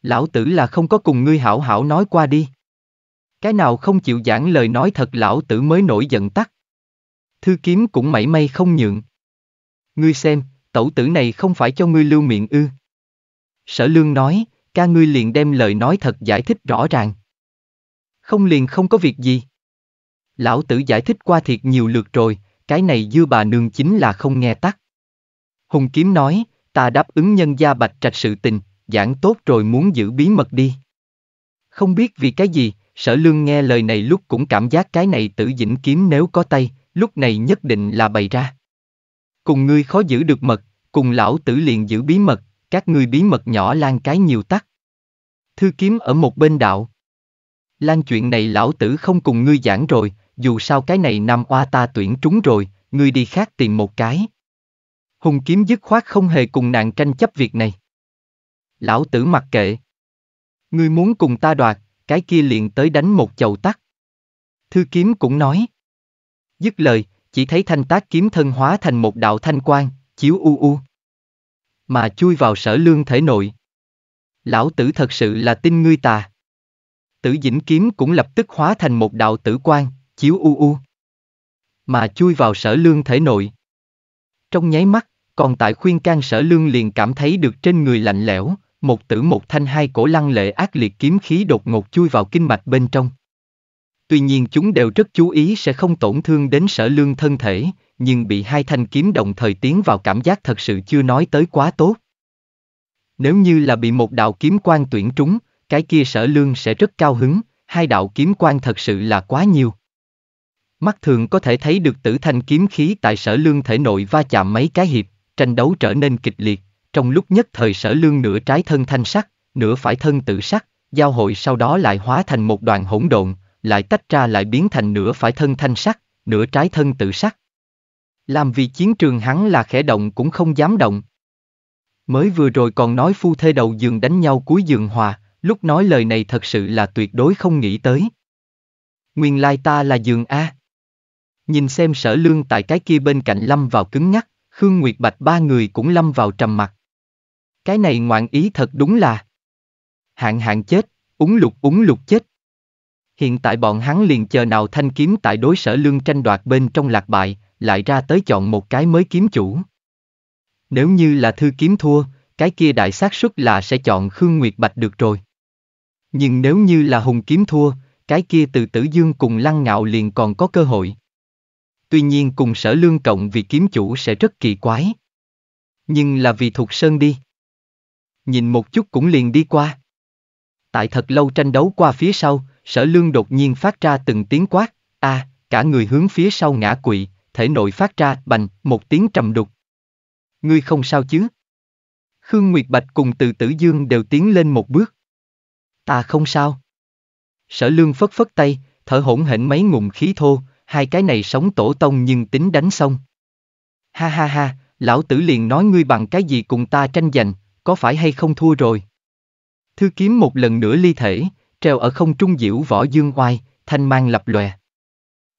Lão tử là không có cùng ngươi hảo hảo nói qua đi. Cái nào không chịu giảng lời nói thật lão tử mới nổi giận tắt. Thư kiếm cũng mảy may không nhượng. Ngươi xem, tẩu tử này không phải cho ngươi lưu miệng ư. Sở lương nói, ca ngươi liền đem lời nói thật giải thích rõ ràng. Không liền không có việc gì. Lão tử giải thích qua thiệt nhiều lượt rồi, cái này dư bà nương chính là không nghe tắt. Hùng kiếm nói, ta đáp ứng nhân gia bạch trạch sự tình, giảng tốt rồi muốn giữ bí mật đi. Không biết vì cái gì, sở lương nghe lời này lúc cũng cảm giác cái này tử dĩnh kiếm nếu có tay, lúc này nhất định là bày ra. Cùng ngươi khó giữ được mật, cùng lão tử liền giữ bí mật, các ngươi bí mật nhỏ lan cái nhiều tắc. Thư kiếm ở một bên đạo. Lan chuyện này lão tử không cùng ngươi giảng rồi, dù sao cái này năm oa ta tuyển trúng rồi, ngươi đi khác tìm một cái. Hùng kiếm dứt khoát không hề cùng nạn tranh chấp việc này. Lão tử mặc kệ. Ngươi muốn cùng ta đoạt, cái kia liền tới đánh một chầu tắt. Thư kiếm cũng nói. Dứt lời, chỉ thấy thanh tác kiếm thân hóa thành một đạo thanh quang, chiếu u u. Mà chui vào sở lương thể nội. Lão tử thật sự là tin ngươi tà. Tử dĩnh kiếm cũng lập tức hóa thành một đạo tử quang, chiếu u u. Mà chui vào sở lương thể nội. Trong nháy mắt, còn tại khuyên can sở lương liền cảm thấy được trên người lạnh lẽo, một tử một thanh hai cổ lăng lệ ác liệt kiếm khí đột ngột chui vào kinh mạch bên trong. Tuy nhiên chúng đều rất chú ý sẽ không tổn thương đến sở lương thân thể, nhưng bị hai thanh kiếm đồng thời tiến vào cảm giác thật sự chưa nói tới quá tốt. Nếu như là bị một đạo kiếm quan tuyển trúng, cái kia sở lương sẽ rất cao hứng, hai đạo kiếm quan thật sự là quá nhiều. Mắt thường có thể thấy được tử thanh kiếm khí tại sở lương thể nội va chạm mấy cái hiệp, tranh đấu trở nên kịch liệt, trong lúc nhất thời sở lương nửa trái thân thanh sắc, nửa phải thân tự sắc, giao hội sau đó lại hóa thành một đoàn hỗn độn, lại tách ra lại biến thành nửa phải thân thanh sắc, nửa trái thân tự sắc. Làm vì chiến trường hắn là khẽ động cũng không dám động. Mới vừa rồi còn nói phu thê đầu giường đánh nhau cuối giường hòa, lúc nói lời này thật sự là tuyệt đối không nghĩ tới. Nguyên lai ta là giường A. Nhìn xem sở lương tại cái kia bên cạnh lâm vào cứng ngắc, Khương Nguyệt Bạch ba người cũng lâm vào trầm mặt. Cái này ngoạn ý thật đúng là hạn hạn chết, uống lục uống lục chết. Hiện tại bọn hắn liền chờ nào thanh kiếm tại đối sở lương tranh đoạt bên trong lạc bại, lại ra tới chọn một cái mới kiếm chủ. Nếu như là thư kiếm thua, cái kia đại xác suất là sẽ chọn Khương Nguyệt Bạch được rồi. Nhưng nếu như là hùng kiếm thua, cái kia từ tử dương cùng lăng ngạo liền còn có cơ hội tuy nhiên cùng sở lương cộng vì kiếm chủ sẽ rất kỳ quái. Nhưng là vì thuộc sơn đi. Nhìn một chút cũng liền đi qua. Tại thật lâu tranh đấu qua phía sau, sở lương đột nhiên phát ra từng tiếng quát, a, à, cả người hướng phía sau ngã quỵ, thể nội phát ra bành, một tiếng trầm đục. Ngươi không sao chứ? Khương Nguyệt Bạch cùng từ tử dương đều tiến lên một bước. Ta không sao. Sở lương phất phất tay, thở hổn hển mấy ngụm khí thô, hai cái này sống tổ tông nhưng tính đánh xong. Ha ha ha, lão tử liền nói ngươi bằng cái gì cùng ta tranh giành, có phải hay không thua rồi. Thư kiếm một lần nữa ly thể, treo ở không trung diễu võ dương oai, thanh mang lập lòe.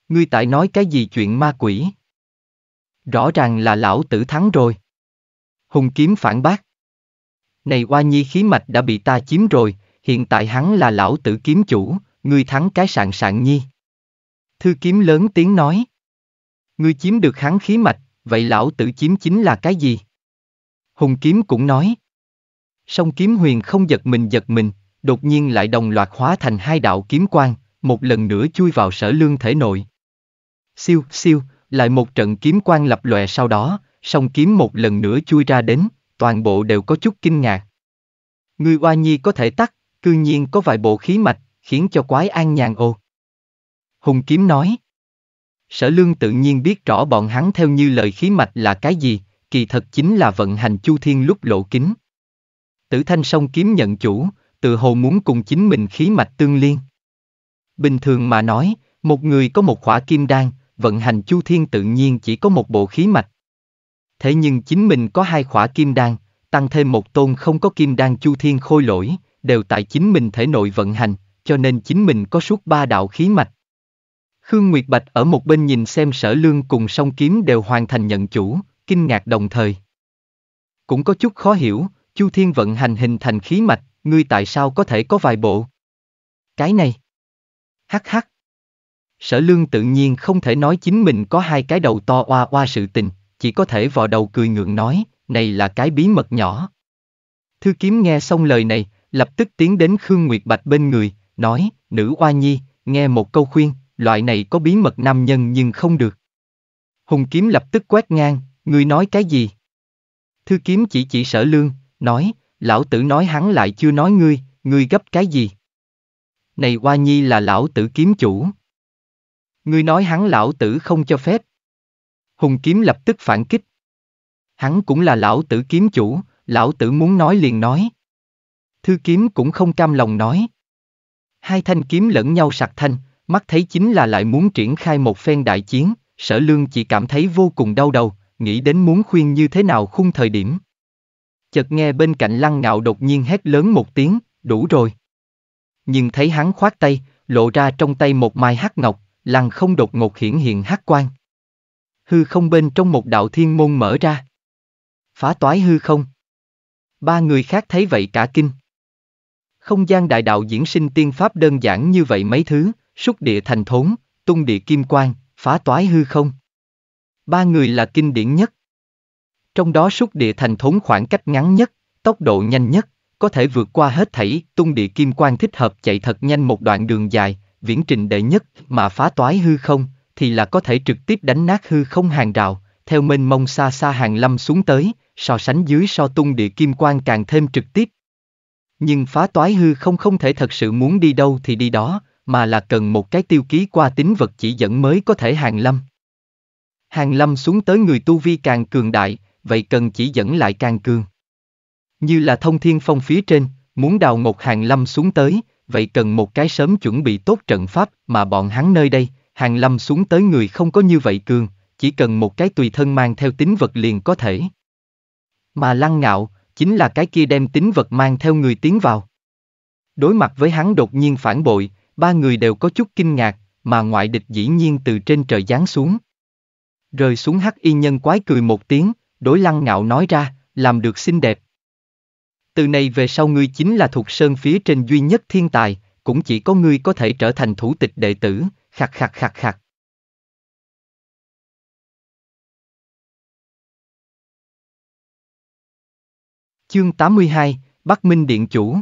Ngươi tại nói cái gì chuyện ma quỷ? Rõ ràng là lão tử thắng rồi. Hùng kiếm phản bác. Này oa nhi khí mạch đã bị ta chiếm rồi, hiện tại hắn là lão tử kiếm chủ, ngươi thắng cái sạng sạng nhi. Thư kiếm lớn tiếng nói. Ngươi chiếm được hắn khí mạch, vậy lão tử chiếm chính là cái gì? Hùng kiếm cũng nói. Song kiếm huyền không giật mình giật mình, đột nhiên lại đồng loạt hóa thành hai đạo kiếm quang, một lần nữa chui vào sở lương thể nội. Siêu, siêu, lại một trận kiếm quang lập lòe sau đó, song kiếm một lần nữa chui ra đến, toàn bộ đều có chút kinh ngạc. Người oa nhi có thể tắt, cư nhiên có vài bộ khí mạch, khiến cho quái an nhàn ô. Hùng Kiếm nói. Sở lương tự nhiên biết rõ bọn hắn theo như lời khí mạch là cái gì, kỳ thật chính là vận hành chu thiên lúc lộ kính. Tử thanh song kiếm nhận chủ, tự hồ muốn cùng chính mình khí mạch tương liên. Bình thường mà nói, một người có một khỏa kim đan, vận hành chu thiên tự nhiên chỉ có một bộ khí mạch. Thế nhưng chính mình có hai khỏa kim đan, tăng thêm một tôn không có kim đan chu thiên khôi lỗi, đều tại chính mình thể nội vận hành, cho nên chính mình có suốt ba đạo khí mạch. Khương Nguyệt Bạch ở một bên nhìn xem sở lương cùng song kiếm đều hoàn thành nhận chủ, kinh ngạc đồng thời. Cũng có chút khó hiểu, Chu Thiên vận hành hình thành khí mạch, ngươi tại sao có thể có vài bộ? Cái này. Hắc hắc. Sở lương tự nhiên không thể nói chính mình có hai cái đầu to oa oa sự tình, chỉ có thể vò đầu cười ngượng nói, này là cái bí mật nhỏ. Thư kiếm nghe xong lời này, lập tức tiến đến Khương Nguyệt Bạch bên người, nói, nữ oa nhi, nghe một câu khuyên, loại này có bí mật nam nhân nhưng không được. Hùng kiếm lập tức quét ngang, ngươi nói cái gì? Thư kiếm chỉ chỉ sở lương, nói, lão tử nói hắn lại chưa nói ngươi, ngươi gấp cái gì? Này Hoa Nhi là lão tử kiếm chủ. Ngươi nói hắn lão tử không cho phép. Hùng kiếm lập tức phản kích. Hắn cũng là lão tử kiếm chủ, lão tử muốn nói liền nói. Thư kiếm cũng không cam lòng nói. Hai thanh kiếm lẫn nhau sạc thanh, mắt thấy chính là lại muốn triển khai một phen đại chiến, sở lương chỉ cảm thấy vô cùng đau đầu, nghĩ đến muốn khuyên như thế nào khung thời điểm. Chợt nghe bên cạnh lăng ngạo đột nhiên hét lớn một tiếng, đủ rồi. Nhưng thấy hắn khoát tay, lộ ra trong tay một mai hắc ngọc, lăng không đột ngột hiển hiện hắc quan. Hư không bên trong một đạo thiên môn mở ra. Phá toái hư không. Ba người khác thấy vậy cả kinh. Không gian đại đạo diễn sinh tiên pháp đơn giản như vậy mấy thứ, xúc địa thành thốn, tung địa kim quang, phá toái hư không. Ba người là kinh điển nhất. Trong đó xúc địa thành thốn khoảng cách ngắn nhất, tốc độ nhanh nhất, có thể vượt qua hết thảy, tung địa kim quang thích hợp chạy thật nhanh một đoạn đường dài, viễn trình đệ nhất mà phá toái hư không, thì là có thể trực tiếp đánh nát hư không hàng rào, theo mênh mông xa xa hàng lâm xuống tới, so sánh dưới so tung địa kim quang càng thêm trực tiếp. Nhưng phá toái hư không không thể thật sự muốn đi đâu thì đi đó, mà là cần một cái tiêu ký qua tính vật chỉ dẫn mới có thể hàng lâm. Hàng lâm xuống tới người tu vi càng cường đại, vậy cần chỉ dẫn lại càng cường. Như là thông thiên phong phía trên, muốn đào một hàng lâm xuống tới, vậy cần một cái sớm chuẩn bị tốt trận pháp mà bọn hắn nơi đây, hàng lâm xuống tới người không có như vậy cường, chỉ cần một cái tùy thân mang theo tính vật liền có thể. Mà lăng ngạo, chính là cái kia đem tính vật mang theo người tiến vào. Đối mặt với hắn đột nhiên phản bội, ba người đều có chút kinh ngạc, mà ngoại địch dĩ nhiên từ trên trời giáng xuống. Rơi xuống hắc y nhân quái cười một tiếng, đối lăng ngạo nói ra, làm được xinh đẹp. Từ nay về sau ngươi chính là thuộc sơn phía trên duy nhất thiên tài, cũng chỉ có ngươi có thể trở thành thủ tịch đệ tử, Khặc khặc khặc khặc. Chương 82, Bắc Minh Điện Chủ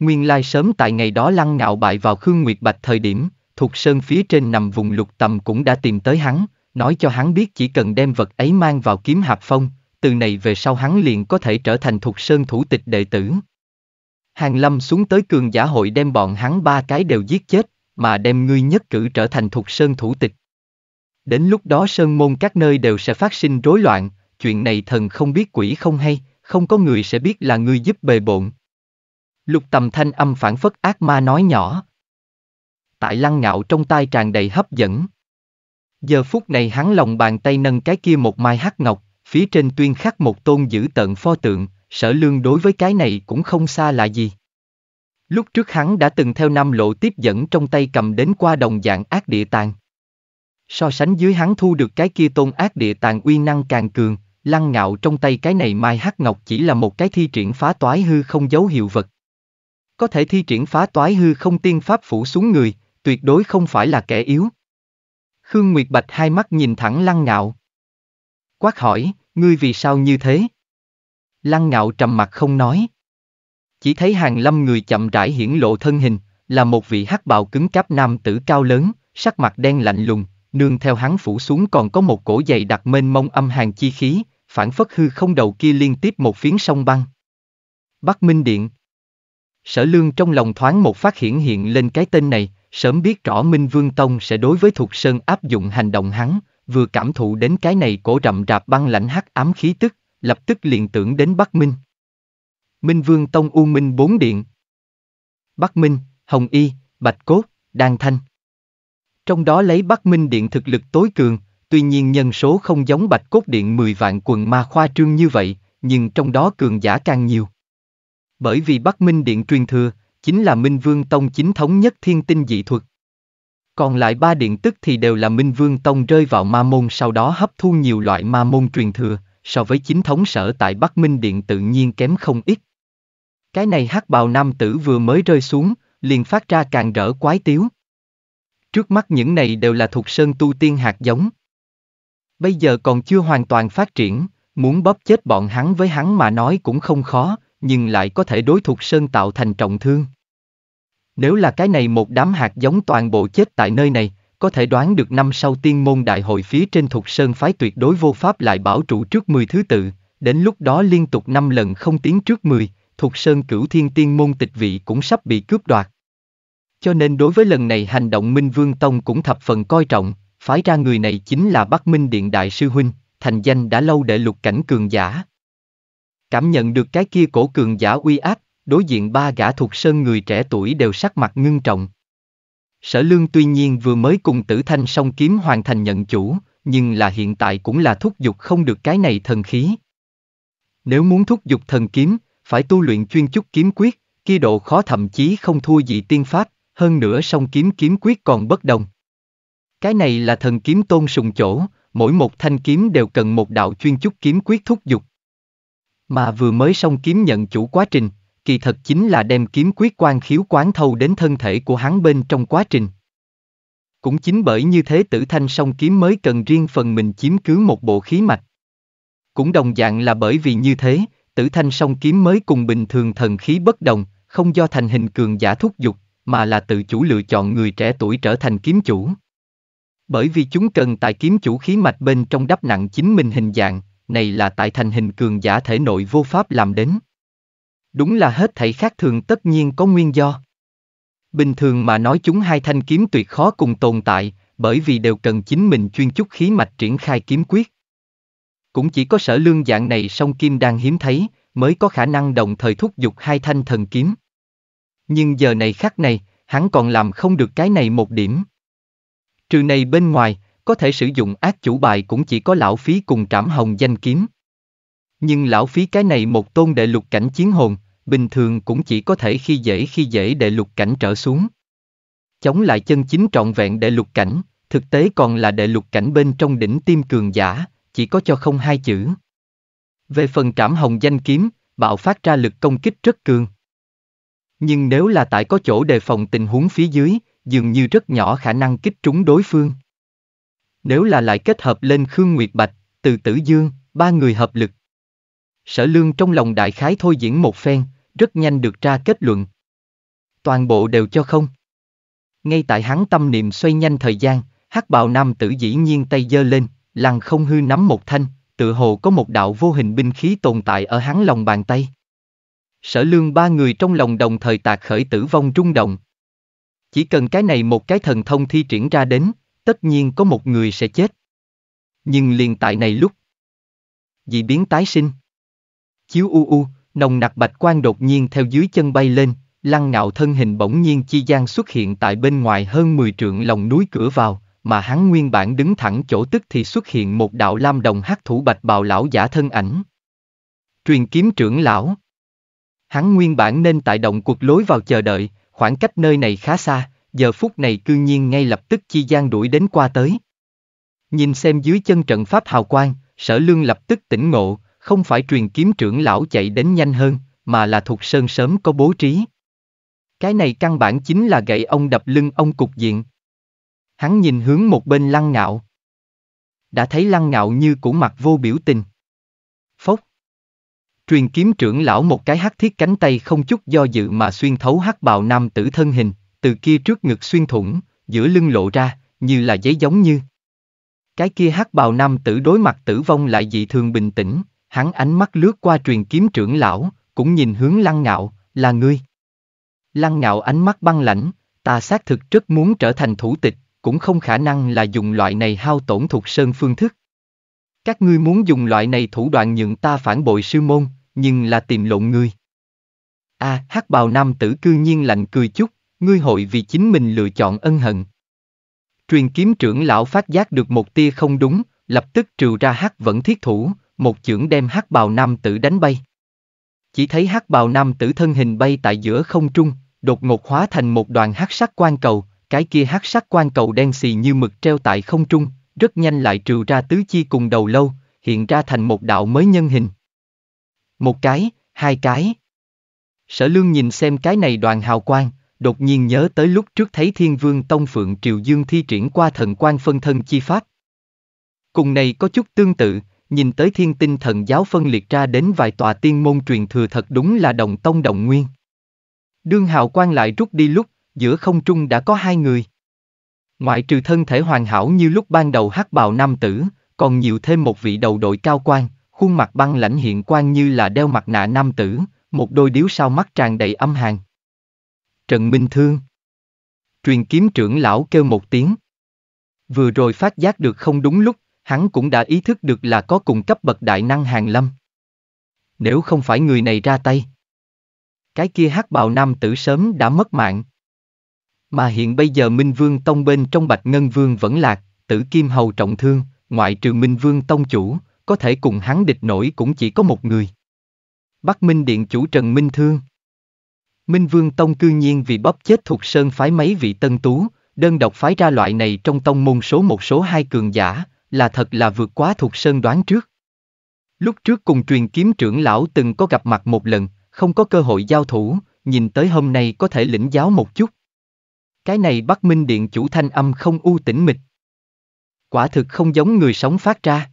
Nguyên lai sớm tại ngày đó lăng ngạo bại vào Khương Nguyệt Bạch thời điểm, thuộc sơn phía trên nằm vùng lục tầm cũng đã tìm tới hắn, nói cho hắn biết chỉ cần đem vật ấy mang vào kiếm hạp phong, từ này về sau hắn liền có thể trở thành thuộc sơn thủ tịch đệ tử. Hàng lâm xuống tới cường giả hội đem bọn hắn ba cái đều giết chết, mà đem ngươi nhất cử trở thành thuộc sơn thủ tịch. Đến lúc đó sơn môn các nơi đều sẽ phát sinh rối loạn, chuyện này thần không biết quỷ không hay, không có người sẽ biết là ngươi giúp bề bộn, Lục tầm thanh âm phản phất ác ma nói nhỏ. Tại lăng ngạo trong tai tràn đầy hấp dẫn. Giờ phút này hắn lòng bàn tay nâng cái kia một mai hắc ngọc, phía trên tuyên khắc một tôn giữ tận pho tượng, sở lương đối với cái này cũng không xa là gì. Lúc trước hắn đã từng theo năm lộ tiếp dẫn trong tay cầm đến qua đồng dạng ác địa tàng. So sánh dưới hắn thu được cái kia tôn ác địa tàng uy năng càng cường, lăng ngạo trong tay cái này mai hắc ngọc chỉ là một cái thi triển phá toái hư không dấu hiệu vật có thể thi triển phá toái hư không tiên pháp phủ xuống người, tuyệt đối không phải là kẻ yếu. Khương Nguyệt Bạch hai mắt nhìn thẳng Lăng Ngạo. Quát hỏi, ngươi vì sao như thế? Lăng Ngạo trầm mặt không nói. Chỉ thấy hàng lâm người chậm rãi hiển lộ thân hình, là một vị hắc bào cứng cáp nam tử cao lớn, sắc mặt đen lạnh lùng, nương theo hắn phủ xuống còn có một cổ dày đặc mênh mông âm hàng chi khí, phản phất hư không đầu kia liên tiếp một phiến sông băng. Bắc Minh Điện Sở lương trong lòng thoáng một phát hiện hiện lên cái tên này, sớm biết rõ Minh Vương Tông sẽ đối với Thục Sơn áp dụng hành động hắn, vừa cảm thụ đến cái này cổ rậm rạp băng lãnh hắc ám khí tức, lập tức liền tưởng đến Bắc Minh. Minh Vương Tông U Minh Bốn Điện Bắc Minh, Hồng Y, Bạch Cốt, Đan Thanh Trong đó lấy Bắc Minh Điện thực lực tối cường, tuy nhiên nhân số không giống Bạch Cốt Điện 10 vạn quần ma khoa trương như vậy, nhưng trong đó cường giả càng nhiều. Bởi vì Bắc Minh Điện truyền thừa, chính là Minh Vương Tông chính thống nhất thiên tinh dị thuật. Còn lại ba điện tức thì đều là Minh Vương Tông rơi vào ma môn sau đó hấp thu nhiều loại ma môn truyền thừa, so với chính thống sở tại Bắc Minh Điện tự nhiên kém không ít. Cái này hắc bào nam tử vừa mới rơi xuống, liền phát ra càng rỡ quái tiếu. Trước mắt những này đều là thuộc sơn tu tiên hạt giống. Bây giờ còn chưa hoàn toàn phát triển, muốn bóp chết bọn hắn với hắn mà nói cũng không khó, nhưng lại có thể đối thuộc sơn tạo thành trọng thương. Nếu là cái này một đám hạt giống toàn bộ chết tại nơi này, có thể đoán được năm sau tiên môn đại hội phía trên thuộc sơn phái tuyệt đối vô pháp lại bảo trụ trước 10 thứ tự, đến lúc đó liên tục 5 lần không tiến trước 10, thuộc sơn cửu thiên tiên môn tịch vị cũng sắp bị cướp đoạt. Cho nên đối với lần này hành động Minh Vương Tông cũng thập phần coi trọng, phái ra người này chính là Bắc Minh Điện Đại Sư Huynh, thành danh đã lâu để lục cảnh cường giả. Cảm nhận được cái kia cổ cường giả uy áp, đối diện ba gã thuộc sơn người trẻ tuổi đều sắc mặt ngưng trọng. Sở lương tuy nhiên vừa mới cùng tử thanh song kiếm hoàn thành nhận chủ, nhưng là hiện tại cũng là thúc giục không được cái này thần khí. Nếu muốn thúc giục thần kiếm, phải tu luyện chuyên chúc kiếm quyết, kia độ khó thậm chí không thua gì tiên pháp, hơn nữa song kiếm kiếm quyết còn bất đồng. Cái này là thần kiếm tôn sùng chỗ, mỗi một thanh kiếm đều cần một đạo chuyên chúc kiếm quyết thúc giục, mà vừa mới xong kiếm nhận chủ quá trình, kỳ thật chính là đem kiếm quyết quan khiếu quán thâu đến thân thể của hắn bên trong quá trình. Cũng chính bởi như thế tử thanh song kiếm mới cần riêng phần mình chiếm cứ một bộ khí mạch. Cũng đồng dạng là bởi vì như thế, tử thanh song kiếm mới cùng bình thường thần khí bất đồng, không do thành hình cường giả thúc dục, mà là tự chủ lựa chọn người trẻ tuổi trở thành kiếm chủ. Bởi vì chúng cần tại kiếm chủ khí mạch bên trong đắp nặng chính mình hình dạng, này là tại thành hình cường giả thể nội vô pháp làm đến. Đúng là hết thảy khác thường tất nhiên có nguyên do. Bình thường mà nói chúng hai thanh kiếm tuyệt khó cùng tồn tại, bởi vì đều cần chính mình chuyên chút khí mạch triển khai kiếm quyết. Cũng chỉ có sở lương dạng này song kim đang hiếm thấy, mới có khả năng đồng thời thúc giục hai thanh thần kiếm. Nhưng giờ này khác này, hắn còn làm không được cái này một điểm. Trừ này bên ngoài, có thể sử dụng ác chủ bài cũng chỉ có lão phí cùng trảm hồng danh kiếm. Nhưng lão phí cái này một tôn đệ lục cảnh chiến hồn, bình thường cũng chỉ có thể khi dễ khi dễ đệ lục cảnh trở xuống. Chống lại chân chính trọn vẹn đệ lục cảnh, thực tế còn là đệ lục cảnh bên trong đỉnh tim cường giả, chỉ có cho không hai chữ. Về phần trảm hồng danh kiếm, bạo phát ra lực công kích rất cường. Nhưng nếu là tại có chỗ đề phòng tình huống phía dưới, dường như rất nhỏ khả năng kích trúng đối phương nếu là lại kết hợp lên Khương Nguyệt Bạch, từ Tử Dương, ba người hợp lực. Sở lương trong lòng đại khái thôi diễn một phen, rất nhanh được ra kết luận. Toàn bộ đều cho không. Ngay tại hắn tâm niệm xoay nhanh thời gian, hắc bào nam tử dĩ nhiên tay giơ lên, lăng không hư nắm một thanh, tự hồ có một đạo vô hình binh khí tồn tại ở hắn lòng bàn tay. Sở lương ba người trong lòng đồng thời tạc khởi tử vong trung động. Chỉ cần cái này một cái thần thông thi triển ra đến, tất nhiên có một người sẽ chết. Nhưng liền tại này lúc, dị biến tái sinh. Chiếu u u, nồng nặc bạch quan đột nhiên theo dưới chân bay lên, lăng ngạo thân hình bỗng nhiên chi gian xuất hiện tại bên ngoài hơn 10 trượng lòng núi cửa vào, mà hắn nguyên bản đứng thẳng chỗ tức thì xuất hiện một đạo lam đồng hắc thủ bạch bào lão giả thân ảnh. Truyền kiếm trưởng lão. Hắn nguyên bản nên tại động cuộc lối vào chờ đợi, khoảng cách nơi này khá xa, giờ phút này cương nhiên ngay lập tức chi gian đuổi đến qua tới. Nhìn xem dưới chân trận pháp hào quang, sở lương lập tức tỉnh ngộ, không phải truyền kiếm trưởng lão chạy đến nhanh hơn, mà là thuộc sơn sớm có bố trí. Cái này căn bản chính là gậy ông đập lưng ông cục diện. Hắn nhìn hướng một bên lăng ngạo. Đã thấy lăng ngạo như cũ mặt vô biểu tình. Phốc. Truyền kiếm trưởng lão một cái hắc thiết cánh tay không chút do dự mà xuyên thấu hắc bào nam tử thân hình, từ kia trước ngực xuyên thủng, giữa lưng lộ ra, như là giấy giống như. Cái kia hát bào nam tử đối mặt tử vong lại dị thường bình tĩnh, hắn ánh mắt lướt qua truyền kiếm trưởng lão, cũng nhìn hướng lăng ngạo, là ngươi. Lăng ngạo ánh mắt băng lãnh, ta xác thực rất muốn trở thành thủ tịch, cũng không khả năng là dùng loại này hao tổn thuộc sơn phương thức. Các ngươi muốn dùng loại này thủ đoạn nhượng ta phản bội sư môn, nhưng là tìm lộn ngươi. A à, hắc bào nam tử cư nhiên lạnh cười chút, ngươi hội vì chính mình lựa chọn ân hận. Truyền kiếm trưởng lão phát giác được một tia không đúng, lập tức trừ ra hắc vẫn thiết thủ, một chưởng đem hắc bào nam tử đánh bay. Chỉ thấy hắc bào nam tử thân hình bay tại giữa không trung, đột ngột hóa thành một đoàn hắc sắc quan cầu, cái kia hắc sắc quan cầu đen xì như mực treo tại không trung, rất nhanh lại trừ ra tứ chi cùng đầu lâu, hiện ra thành một đạo mới nhân hình. Một cái, hai cái. Sở lương nhìn xem cái này đoàn hào quang, đột nhiên nhớ tới lúc trước thấy Thiên Vương Tông Phượng Triều Dương thi triển qua thần quan phân thân chi pháp. Cùng này có chút tương tự, nhìn tới thiên tinh thần giáo phân liệt ra đến vài tòa tiên môn truyền thừa thật đúng là đồng tông đồng nguyên. Đương hào quan lại rút đi lúc, giữa không trung đã có hai người. Ngoại trừ thân thể hoàn hảo như lúc ban đầu hát bào nam tử, còn nhiều thêm một vị đầu đội cao quan, khuôn mặt băng lãnh hiện quan như là đeo mặt nạ nam tử, một đôi điếu sao mắt tràn đầy âm hàng. Trần Minh Thương. Truyền kiếm trưởng lão kêu một tiếng. Vừa rồi phát giác được không đúng lúc, hắn cũng đã ý thức được là có cùng cấp bậc đại năng hàng lâm. Nếu không phải người này ra tay. Cái kia hát bào nam tử sớm đã mất mạng. Mà hiện bây giờ Minh Vương Tông bên trong Bạch Ngân Vương vẫn lạc, tử Kim Hầu trọng thương, ngoại trừ Minh Vương Tông chủ, có thể cùng hắn địch nổi cũng chỉ có một người. Bắc Minh Điện chủ Trần Minh Thương. Minh Vương Tông cư nhiên vì bóp chết thuộc sơn phái mấy vị tân tú, đơn độc phái ra loại này trong tông môn số một số hai cường giả, là thật là vượt quá thuộc sơn đoán trước. Lúc trước cùng truyền kiếm trưởng lão từng có gặp mặt một lần, không có cơ hội giao thủ, nhìn tới hôm nay có thể lĩnh giáo một chút. Cái này Bắc Minh Điện chủ thanh âm không u tĩnh mịch. Quả thực không giống người sống phát ra.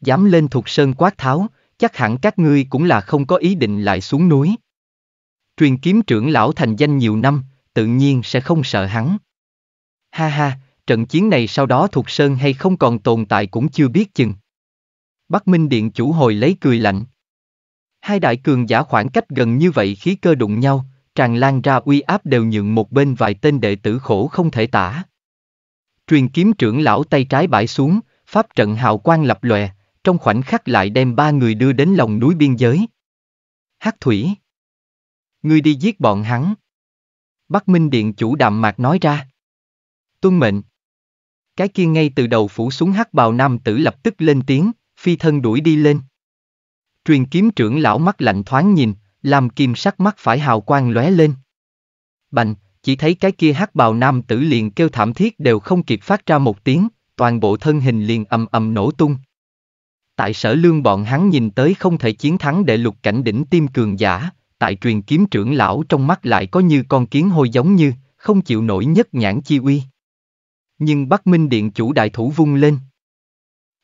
Dám lên thuộc sơn quát tháo, chắc hẳn các ngươi cũng là không có ý định lại xuống núi. Truyền kiếm trưởng lão thành danh nhiều năm, tự nhiên sẽ không sợ hắn. Ha ha, trận chiến này sau đó thuộc sơn hay không còn tồn tại cũng chưa biết chừng. Bắc Minh Điện chủ hồi lấy cười lạnh. Hai đại cường giả khoảng cách gần như vậy khí cơ đụng nhau, tràn lan ra uy áp đều nhượng một bên vài tên đệ tử khổ không thể tả. Truyền kiếm trưởng lão tay trái bãi xuống, pháp trận hào quang lập lòe, trong khoảnh khắc lại đem ba người đưa đến lòng núi biên giới. Hát thủy Ngươi đi giết bọn hắn. Bắc Minh Điện chủ đạm mạc nói ra. Tuân mệnh. Cái kia ngay từ đầu phủ xuống hắc bào nam tử lập tức lên tiếng, phi thân đuổi đi lên. Truyền kiếm trưởng lão mắt lạnh thoáng nhìn, làm kim sắc mắt phải hào quang lóe lên. Bành, chỉ thấy cái kia hắc bào nam tử liền kêu thảm thiết đều không kịp phát ra một tiếng, toàn bộ thân hình liền ầm ầm nổ tung. Tại sở lương bọn hắn nhìn tới không thể chiến thắng để lục cảnh đỉnh tim cường giả, tại truyền kiếm trưởng lão trong mắt lại có như con kiến hôi giống như, không chịu nổi nhất nhãn chi uy. Nhưng Bắc Minh Điện chủ đại thủ vung lên.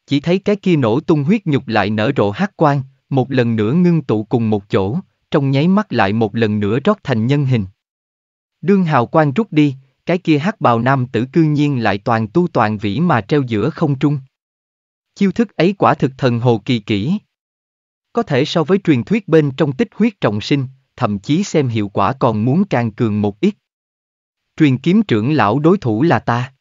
Chỉ thấy cái kia nổ tung huyết nhục lại nở rộ hát quang, một lần nữa ngưng tụ cùng một chỗ, trong nháy mắt lại một lần nữa rót thành nhân hình. Đương hào Quan rút đi, cái kia hát bào nam tử cư nhiên lại toàn tu toàn vĩ mà treo giữa không trung. Chiêu thức ấy quả thực thần hồ kỳ kỹ có thể so với truyền thuyết bên trong tích huyết trọng sinh, thậm chí xem hiệu quả còn muốn càng cường một ít. Truyền kiếm trưởng lão đối thủ là ta.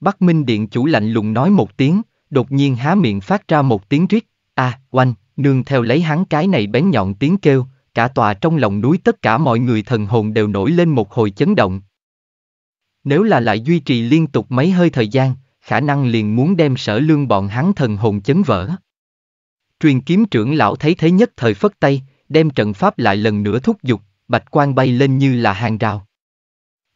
Bắc Minh Điện chủ lạnh lùng nói một tiếng, đột nhiên há miệng phát ra một tiếng rít, a, à, oanh, nương theo lấy hắn cái này bén nhọn tiếng kêu, cả tòa trong lòng núi tất cả mọi người thần hồn đều nổi lên một hồi chấn động. Nếu là lại duy trì liên tục mấy hơi thời gian, khả năng liền muốn đem sở lương bọn hắn thần hồn chấn vỡ. Truyền kiếm trưởng lão thấy thế nhất thời phất tay, đem trận pháp lại lần nữa thúc giục, bạch Quan bay lên như là hàng rào.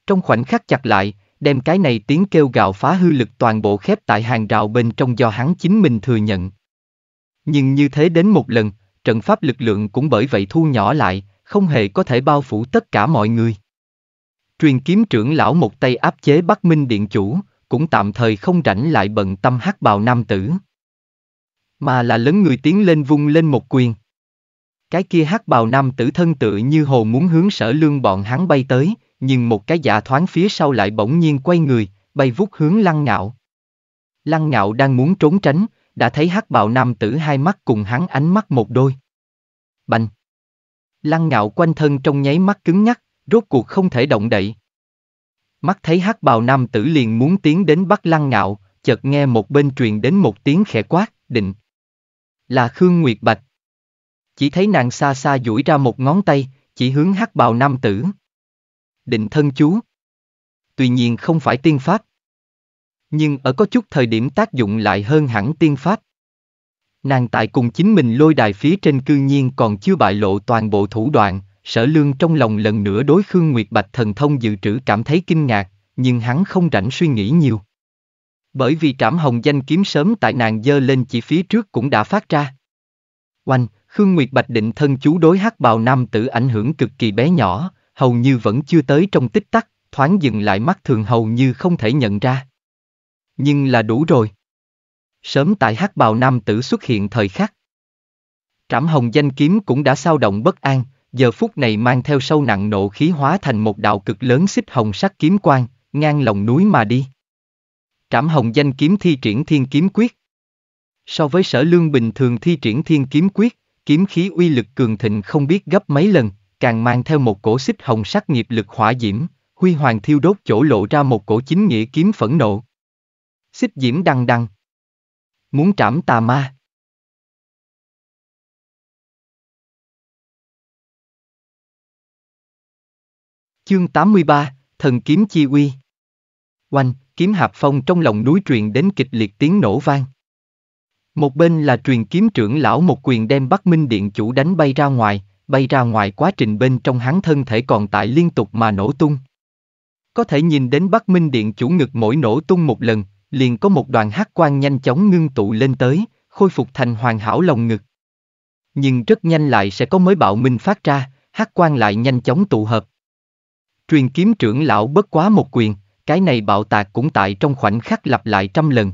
Trong khoảnh khắc chặt lại, đem cái này tiếng kêu gạo phá hư lực toàn bộ khép tại hàng rào bên trong do hắn chính mình thừa nhận. Nhưng như thế đến một lần, trận pháp lực lượng cũng bởi vậy thu nhỏ lại, không hề có thể bao phủ tất cả mọi người. Truyền kiếm trưởng lão một tay áp chế Bắc Minh Điện Chủ, cũng tạm thời không rảnh lại bận tâm hắc bào nam tử mà là lớn người tiến lên vung lên một quyền. Cái kia hát bào nam tử thân tự như hồ muốn hướng sở lương bọn hắn bay tới, nhưng một cái giả thoáng phía sau lại bỗng nhiên quay người, bay vút hướng lăng ngạo. Lăng ngạo đang muốn trốn tránh, đã thấy hát bào nam tử hai mắt cùng hắn ánh mắt một đôi. Bành! Lăng ngạo quanh thân trong nháy mắt cứng nhắc, rốt cuộc không thể động đậy. Mắt thấy hát bào nam tử liền muốn tiến đến bắt lăng ngạo, chợt nghe một bên truyền đến một tiếng khẽ quát, định, là Khương Nguyệt Bạch. Chỉ thấy nàng xa xa duỗi ra một ngón tay, chỉ hướng hắc bào nam tử. Định thân chú. Tuy nhiên không phải tiên pháp. Nhưng ở có chút thời điểm tác dụng lại hơn hẳn tiên pháp. Nàng tại cùng chính mình lôi đài phía trên cư nhiên còn chưa bại lộ toàn bộ thủ đoạn, sở lương trong lòng lần nữa đối Khương Nguyệt Bạch thần thông dự trữ cảm thấy kinh ngạc, nhưng hắn không rảnh suy nghĩ nhiều. Bởi vì trảm hồng danh kiếm sớm tại nàng dơ lên chỉ phía trước cũng đã phát ra. Oanh, Khương Nguyệt Bạch định thân chú đối hắc bào nam tử ảnh hưởng cực kỳ bé nhỏ, hầu như vẫn chưa tới trong tích tắc, thoáng dừng lại mắt thường hầu như không thể nhận ra. Nhưng là đủ rồi. Sớm tại hắc bào nam tử xuất hiện thời khắc. Trảm hồng danh kiếm cũng đã sao động bất an, giờ phút này mang theo sâu nặng nộ khí hóa thành một đạo cực lớn xích hồng sắc kiếm quang, ngang lòng núi mà đi. Trảm Hồng Danh Kiếm thi triển Thiên Kiếm Quyết. So với Sở Lương bình thường thi triển Thiên Kiếm Quyết, kiếm khí uy lực cường thịnh không biết gấp mấy lần, càng mang theo một cổ xích hồng sắc nghiệp lực hỏa diễm, huy hoàng thiêu đốt chỗ lộ ra một cổ chính nghĩa kiếm phẫn nộ. Xích diễm đăng đăng. Muốn trảm tà ma. Chương 83, Thần Kiếm Chi Uy Oanh kiếm hạp phong trong lòng núi truyền đến kịch liệt tiếng nổ vang. Một bên là truyền kiếm trưởng lão một quyền đem Bắc Minh Điện chủ đánh bay ra ngoài, bay ra ngoài quá trình bên trong hắn thân thể còn tại liên tục mà nổ tung. Có thể nhìn đến Bắc Minh Điện chủ ngực mỗi nổ tung một lần, liền có một đoàn hắc quan nhanh chóng ngưng tụ lên tới, khôi phục thành hoàn hảo lồng ngực. Nhưng rất nhanh lại sẽ có mới bạo minh phát ra, hắc quan lại nhanh chóng tụ hợp. Truyền kiếm trưởng lão bất quá một quyền, cái này bạo tạc cũng tại trong khoảnh khắc lặp lại trăm lần.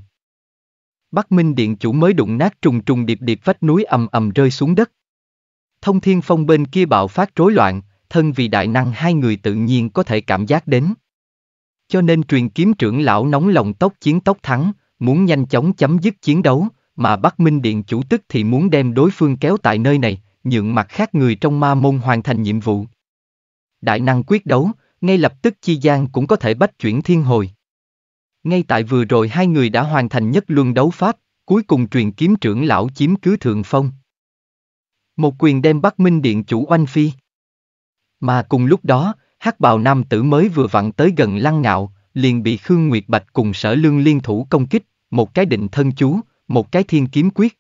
Bắc Minh Điện chủ mới đụng nát trùng trùng điệp điệp vách núi ầm ầm rơi xuống đất. Thông thiên phong bên kia bạo phát rối loạn, thân vì đại năng hai người tự nhiên có thể cảm giác đến. Cho nên truyền kiếm trưởng lão nóng lòng tốc chiến tốc thắng, muốn nhanh chóng chấm dứt chiến đấu, mà Bắc Minh Điện chủ tức thì muốn đem đối phương kéo tại nơi này, nhượng mặt khác người trong ma môn hoàn thành nhiệm vụ. Đại năng quyết đấu, ngay lập tức Chi Giang cũng có thể bách chuyển thiên hồi. Ngay tại vừa rồi hai người đã hoàn thành nhất luân đấu pháp, cuối cùng truyền kiếm trưởng lão chiếm cứ thượng phong. Một quyền đem bắt Minh Điện chủ oanh phi. Mà cùng lúc đó, hắc bào nam tử mới vừa vặn tới gần lăng ngạo, liền bị Khương Nguyệt Bạch cùng sở lương liên thủ công kích, một cái định thân chú, một cái thiên kiếm quyết.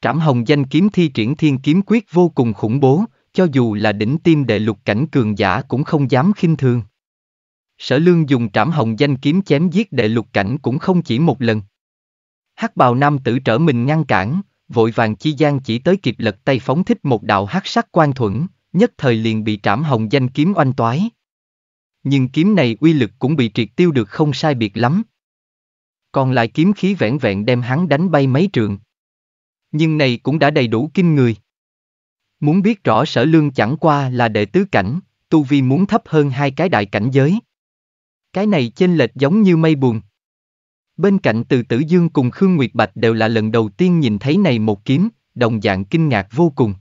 Trảm hồng danh kiếm thi triển thiên kiếm quyết vô cùng khủng bố, cho dù là đỉnh tim đệ lục cảnh cường giả cũng không dám khinh thường. Sở lương dùng trảm hồng danh kiếm chém giết đệ lục cảnh cũng không chỉ một lần. hắc bào nam tử trở mình ngăn cản, vội vàng chi gian chỉ tới kịp lật tay phóng thích một đạo hắc sắc quan thuẫn, nhất thời liền bị trảm hồng danh kiếm oanh toái. Nhưng kiếm này uy lực cũng bị triệt tiêu được không sai biệt lắm. Còn lại kiếm khí vẻn vẹn đem hắn đánh bay mấy trường. Nhưng này cũng đã đầy đủ kinh người. Muốn biết rõ sở lương chẳng qua là đệ tứ cảnh, tu vi muốn thấp hơn hai cái đại cảnh giới. Cái này chênh lệch giống như mây buồn. Bên cạnh từ tử dương cùng Khương Nguyệt Bạch đều là lần đầu tiên nhìn thấy này một kiếm, đồng dạng kinh ngạc vô cùng.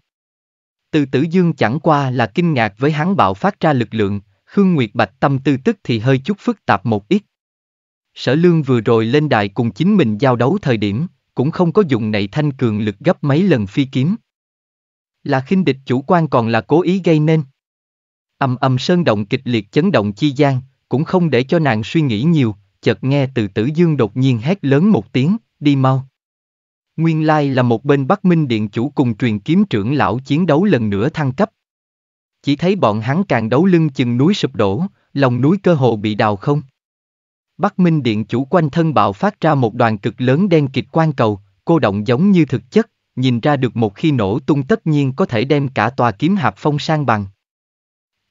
Từ tử dương chẳng qua là kinh ngạc với hắn bạo phát ra lực lượng, Khương Nguyệt Bạch tâm tư tức thì hơi chút phức tạp một ít. Sở lương vừa rồi lên đài cùng chính mình giao đấu thời điểm, cũng không có dùng này thanh cường lực gấp mấy lần phi kiếm. Là khinh địch chủ quan còn là cố ý gây nên. ầm ầm sơn động kịch liệt chấn động chi gian, cũng không để cho nàng suy nghĩ nhiều, chợt nghe từ tử dương đột nhiên hét lớn một tiếng, đi mau. Nguyên lai là một bên Bắc Minh Điện chủ cùng truyền kiếm trưởng lão chiến đấu lần nữa thăng cấp. Chỉ thấy bọn hắn càng đấu lưng chừng núi sụp đổ, lòng núi cơ hồ bị đào không. Bắc Minh Điện chủ quanh thân bạo phát ra một đoàn cực lớn đen kịch quan cầu, cô động giống như thực chất, nhìn ra được một khi nổ tung tất nhiên có thể đem cả tòa kiếm hạp phong sang bằng.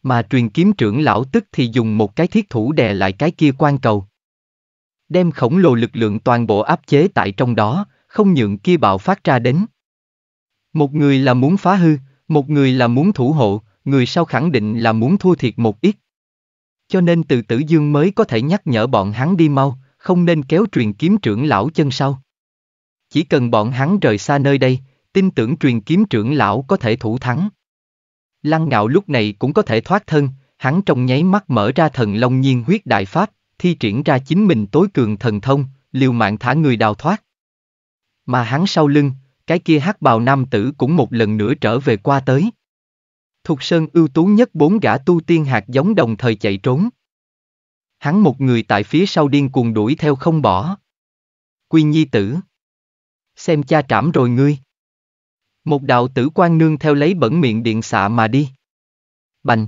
Mà truyền kiếm trưởng lão tức thì dùng một cái thiết thủ đè lại cái kia quan cầu. Đem khổng lồ lực lượng toàn bộ áp chế tại trong đó, không nhượng kia bạo phát ra đến. Một người là muốn phá hư, một người là muốn thủ hộ, người sau khẳng định là muốn thua thiệt một ít. Cho nên từ tử dương mới có thể nhắc nhở bọn hắn đi mau, không nên kéo truyền kiếm trưởng lão chân sau. Chỉ cần bọn hắn rời xa nơi đây, tin tưởng truyền kiếm trưởng lão có thể thủ thắng. Lăng ngạo lúc này cũng có thể thoát thân, hắn trong nháy mắt mở ra thần long nhiên huyết đại pháp, thi triển ra chính mình tối cường thần thông, liều mạng thả người đào thoát. Mà hắn sau lưng, cái kia hắc bào nam tử cũng một lần nữa trở về qua tới. Thục Sơn ưu tú nhất bốn gã tu tiên hạt giống đồng thời chạy trốn. Hắn một người tại phía sau điên cuồng đuổi theo không bỏ. Quy Nhi tử xem cha trảm rồi ngươi. Một đạo tử quan nương theo lấy bẩn miệng điện xạ mà đi. Bành.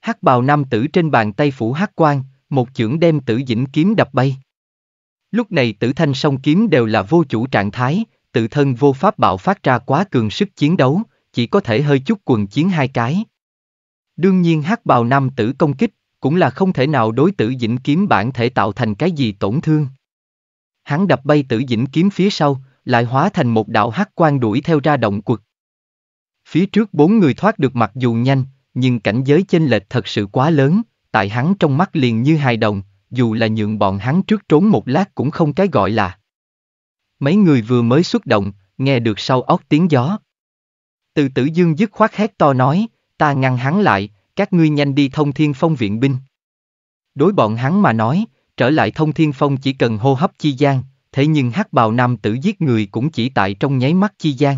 Hắc bào nam tử trên bàn tay phủ hắc quan, một chưởng đem tử dĩnh kiếm đập bay. Lúc này tử thanh song kiếm đều là vô chủ trạng thái, tự thân vô pháp bạo phát ra quá cường sức chiến đấu, chỉ có thể hơi chút quần chiến hai cái. Đương nhiên hắc bào nam tử công kích, cũng là không thể nào đối tử dĩnh kiếm bản thể tạo thành cái gì tổn thương. Hắn đập bay tử dĩnh kiếm phía sau, lại hóa thành một đạo hắc quan đuổi theo ra động quật. Phía trước bốn người thoát được mặc dù nhanh, nhưng cảnh giới chênh lệch thật sự quá lớn, tại hắn trong mắt liền như hài đồng, dù là nhượng bọn hắn trước trốn một lát cũng không cái gọi là. Mấy người vừa mới xuất động, nghe được sau óc tiếng gió. Từ tử dương dứt khoát hét to nói, ta ngăn hắn lại, các ngươi nhanh đi thông thiên phong viện binh. Đối bọn hắn mà nói, trở lại thông thiên phong chỉ cần hô hấp chi gian, thế nhưng hắc bào nam tử giết người cũng chỉ tại trong nháy mắt chi gian.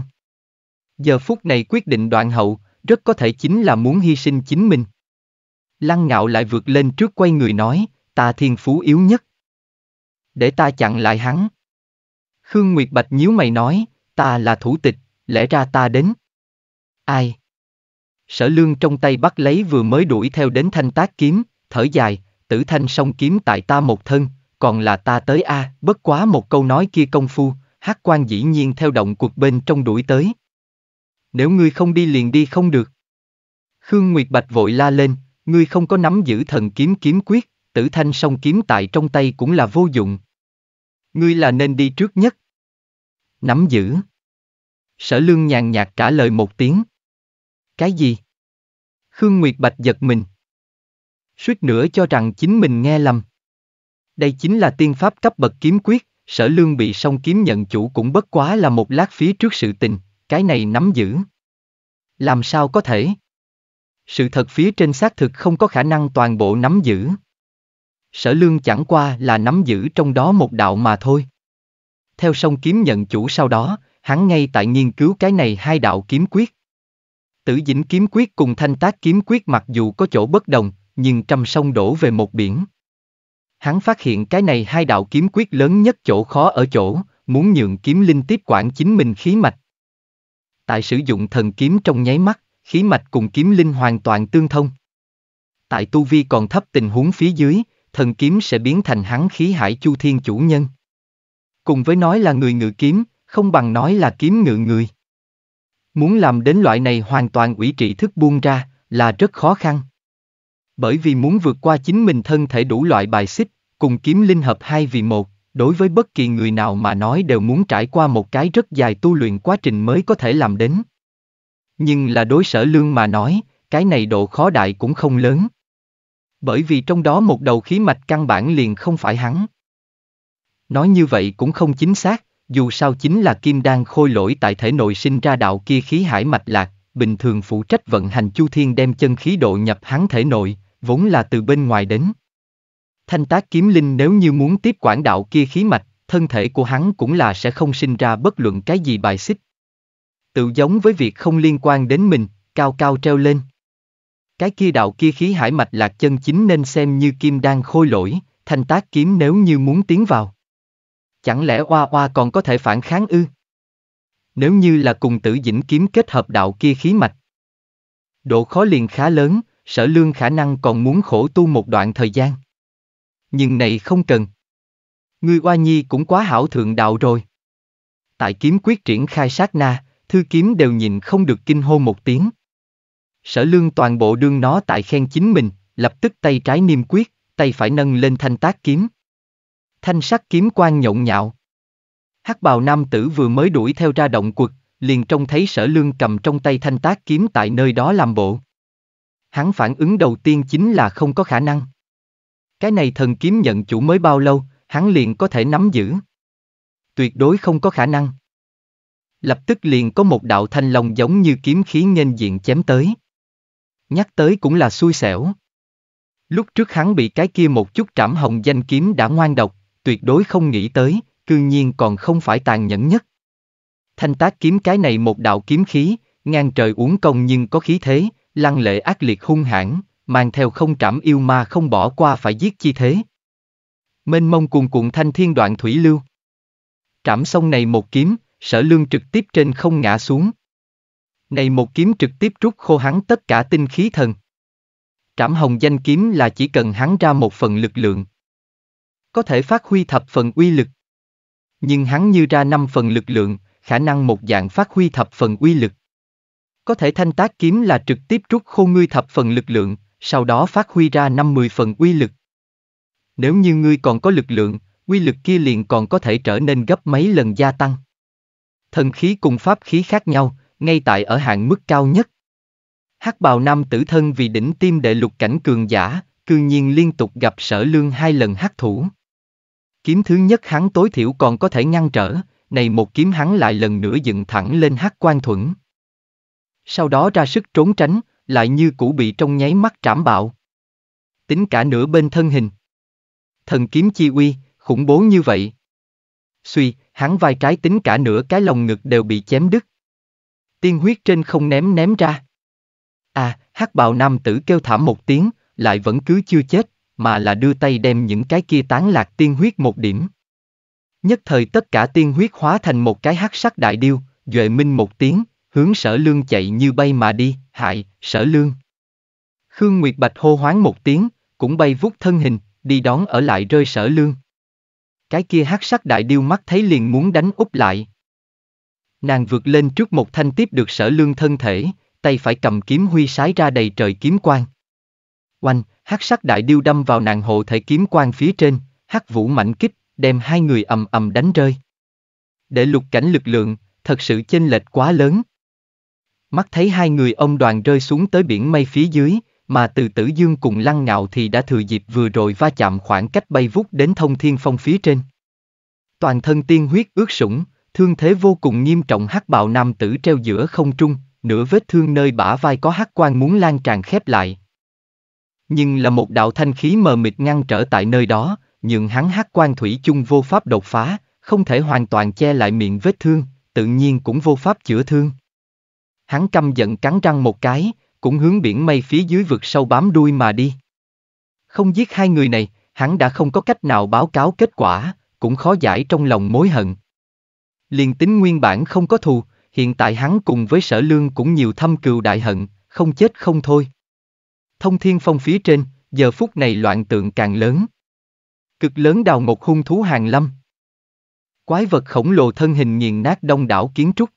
Giờ phút này quyết định đoạn hậu, rất có thể chính là muốn hy sinh chính mình. Lăng ngạo lại vượt lên trước quay người nói, ta thiên phú yếu nhất. Để ta chặn lại hắn. Khương Nguyệt Bạch nhíu mày nói, ta là thủ tịch, lẽ ra ta đến. Ai? Sở lương trong tay bắt lấy vừa mới đuổi theo đến thanh tác kiếm, thở dài, tử thanh song kiếm tại ta một thân, còn là ta tới a, à, bất quá một câu nói kia công phu, hát quan dĩ nhiên theo động cuộc bên trong đuổi tới. Nếu ngươi không đi liền đi không được. Khương Nguyệt Bạch vội la lên, ngươi không có nắm giữ thần kiếm kiếm quyết, tử thanh song kiếm tại trong tay cũng là vô dụng. Ngươi là nên đi trước nhất. Nắm giữ. Sở lương nhàn nhạt trả lời một tiếng. Cái gì? Khương Nguyệt Bạch giật mình. Suýt nữa cho rằng chính mình nghe lầm. Đây chính là tiên pháp cấp bậc kiếm quyết, sở lương bị song kiếm nhận chủ cũng bất quá là một lát phía trước sự tình, cái này nắm giữ. Làm sao có thể? Sự thật phía trên xác thực không có khả năng toàn bộ nắm giữ. Sở lương chẳng qua là nắm giữ trong đó một đạo mà thôi. Theo song kiếm nhận chủ sau đó, hắn ngay tại nghiên cứu cái này hai đạo kiếm quyết. Tử dĩnh kiếm quyết cùng thanh tác kiếm quyết mặc dù có chỗ bất đồng, nhưng trăm sông đổ về một biển. Hắn phát hiện cái này hai đạo kiếm quyết lớn nhất chỗ khó ở chỗ, muốn nhượng kiếm linh tiếp quản chính mình khí mạch. Tại sử dụng thần kiếm trong nháy mắt, khí mạch cùng kiếm linh hoàn toàn tương thông. Tại tu vi còn thấp tình huống phía dưới, thần kiếm sẽ biến thành hắn khí hải chu thiên chủ nhân. Cùng với nói là người ngự kiếm, không bằng nói là kiếm ngự người. Muốn làm đến loại này hoàn toàn ủy trị thức buông ra là rất khó khăn bởi vì muốn vượt qua chính mình thân thể đủ loại bài xích, cùng kiếm linh hợp hai vì một, đối với bất kỳ người nào mà nói đều muốn trải qua một cái rất dài tu luyện quá trình mới có thể làm đến. Nhưng là đối sở lương mà nói, cái này độ khó đại cũng không lớn. Bởi vì trong đó một đầu khí mạch căn bản liền không phải hắn. Nói như vậy cũng không chính xác, dù sao chính là kim đan khôi lỗi tại thể nội sinh ra đạo kia khí hải mạch lạc, bình thường phụ trách vận hành chu thiên đem chân khí độ nhập hắn thể nội, vốn là từ bên ngoài đến. Thanh tác kiếm linh nếu như muốn tiếp quản đạo kia khí mạch, thân thể của hắn cũng là sẽ không sinh ra bất luận cái gì bài xích. Tự giống với việc không liên quan đến mình, cao cao treo lên. Cái kia đạo kia khí hải mạch lạc chân chính nên xem như kim đang khôi lỗi, thanh tác kiếm nếu như muốn tiến vào. Chẳng lẽ oa oa còn có thể phản kháng ư? Nếu như là cùng tử dĩnh kiếm kết hợp đạo kia khí mạch. Độ khó liền khá lớn, sở lương khả năng còn muốn khổ tu một đoạn thời gian. Nhưng này không cần. người oa nhi cũng quá hảo thượng đạo rồi. Tại kiếm quyết triển khai sát na, thư kiếm đều nhìn không được kinh hô một tiếng. Sở lương toàn bộ đương nó tại khen chính mình, lập tức tay trái niêm quyết, tay phải nâng lên thanh tác kiếm. Thanh sắc kiếm quang nhộn nhạo. Hắc bào nam tử vừa mới đuổi theo ra động quật, liền trông thấy sở lương cầm trong tay thanh tác kiếm tại nơi đó làm bộ hắn phản ứng đầu tiên chính là không có khả năng. Cái này thần kiếm nhận chủ mới bao lâu, hắn liền có thể nắm giữ. Tuyệt đối không có khả năng. Lập tức liền có một đạo thanh long giống như kiếm khí nghênh diện chém tới. Nhắc tới cũng là xui xẻo. Lúc trước hắn bị cái kia một chút trảm hồng danh kiếm đã ngoan độc, tuyệt đối không nghĩ tới, cư nhiên còn không phải tàn nhẫn nhất. Thanh tác kiếm cái này một đạo kiếm khí, ngang trời uống công nhưng có khí thế, lăng lệ ác liệt hung hãn, mang theo không trảm yêu ma không bỏ qua phải giết chi thế. Mênh mông cuồn cuộn thanh thiên đoạn thủy lưu. Trảm sông này một kiếm, sở lương trực tiếp trên không ngã xuống. Này một kiếm trực tiếp rút khô hắn tất cả tinh khí thần. Trảm hồng danh kiếm là chỉ cần hắn ra một phần lực lượng. Có thể phát huy thập phần uy lực. Nhưng hắn như ra năm phần lực lượng, khả năng một dạng phát huy thập phần uy lực. Có thể thanh tác kiếm là trực tiếp rút khô ngươi thập phần lực lượng, sau đó phát huy ra năm mười phần uy lực. Nếu như ngươi còn có lực lượng, uy lực kia liền còn có thể trở nên gấp mấy lần gia tăng. Thần khí cùng pháp khí khác nhau, ngay tại ở hạng mức cao nhất. Hắc bào nam tử thân vì đỉnh tim đệ lục cảnh cường giả, cư nhiên liên tục gặp sở lương hai lần hắc thủ. Kiếm thứ nhất hắn tối thiểu còn có thể ngăn trở, này một kiếm hắn lại lần nữa dựng thẳng lên hắc quan thuẫn sau đó ra sức trốn tránh, lại như cũ bị trong nháy mắt trảm bạo. Tính cả nửa bên thân hình. Thần kiếm chi uy, khủng bố như vậy. Suy, hắn vai trái tính cả nửa cái lồng ngực đều bị chém đứt. Tiên huyết trên không ném ném ra. À, hắc bào nam tử kêu thảm một tiếng, lại vẫn cứ chưa chết, mà là đưa tay đem những cái kia tán lạc tiên huyết một điểm. Nhất thời tất cả tiên huyết hóa thành một cái hắc sắc đại điêu, duệ minh một tiếng, hướng sở lương chạy như bay mà đi, hại, sở lương. Khương Nguyệt Bạch hô hoáng một tiếng, cũng bay vút thân hình, đi đón ở lại rơi sở lương. Cái kia hát sắc đại điêu mắt thấy liền muốn đánh úp lại. Nàng vượt lên trước một thanh tiếp được sở lương thân thể, tay phải cầm kiếm huy sái ra đầy trời kiếm quang. Oanh, hát sắc đại điêu đâm vào nàng hộ thể kiếm quang phía trên, hát vũ mạnh kích, đem hai người ầm ầm đánh rơi. Để lục cảnh lực lượng, thật sự chênh lệch quá lớn mắt thấy hai người ông đoàn rơi xuống tới biển mây phía dưới, mà từ tử dương cùng lăng ngạo thì đã thừa dịp vừa rồi va chạm khoảng cách bay vút đến thông thiên phong phía trên. Toàn thân tiên huyết ướt sũng, thương thế vô cùng nghiêm trọng hắc bạo nam tử treo giữa không trung, nửa vết thương nơi bả vai có hắc quan muốn lan tràn khép lại. Nhưng là một đạo thanh khí mờ mịt ngăn trở tại nơi đó, nhưng hắn hắc quan thủy chung vô pháp đột phá, không thể hoàn toàn che lại miệng vết thương, tự nhiên cũng vô pháp chữa thương hắn căm giận cắn răng một cái, cũng hướng biển mây phía dưới vực sâu bám đuôi mà đi. Không giết hai người này, hắn đã không có cách nào báo cáo kết quả, cũng khó giải trong lòng mối hận. Liền tính nguyên bản không có thù, hiện tại hắn cùng với sở lương cũng nhiều thâm cừu đại hận, không chết không thôi. Thông thiên phong phía trên, giờ phút này loạn tượng càng lớn. Cực lớn đào một hung thú hàng lâm. Quái vật khổng lồ thân hình nghiền nát đông đảo kiến trúc.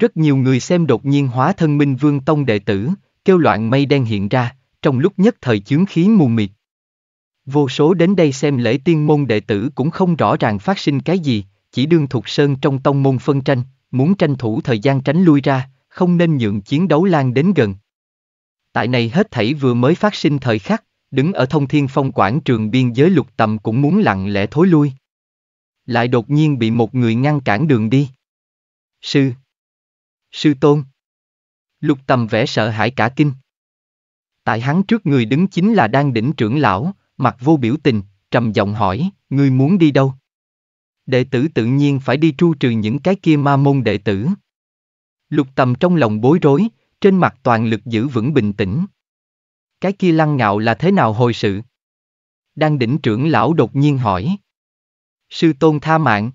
Rất nhiều người xem đột nhiên hóa thân minh vương tông đệ tử, kêu loạn mây đen hiện ra, trong lúc nhất thời chướng khí mù mịt. Vô số đến đây xem lễ tiên môn đệ tử cũng không rõ ràng phát sinh cái gì, chỉ đương thuộc sơn trong tông môn phân tranh, muốn tranh thủ thời gian tránh lui ra, không nên nhượng chiến đấu lan đến gần. Tại này hết thảy vừa mới phát sinh thời khắc, đứng ở thông thiên phong quảng trường biên giới lục tầm cũng muốn lặng lẽ thối lui. Lại đột nhiên bị một người ngăn cản đường đi. Sư Sư Tôn. Lục tầm vẻ sợ hãi cả kinh. Tại hắn trước người đứng chính là đang đỉnh trưởng lão, mặt vô biểu tình, trầm giọng hỏi, ngươi muốn đi đâu? Đệ tử tự nhiên phải đi tru trừ những cái kia ma môn đệ tử. Lục tầm trong lòng bối rối, trên mặt toàn lực giữ vững bình tĩnh. Cái kia lăng ngạo là thế nào hồi sự? Đang đỉnh trưởng lão đột nhiên hỏi. Sư tôn tha mạng.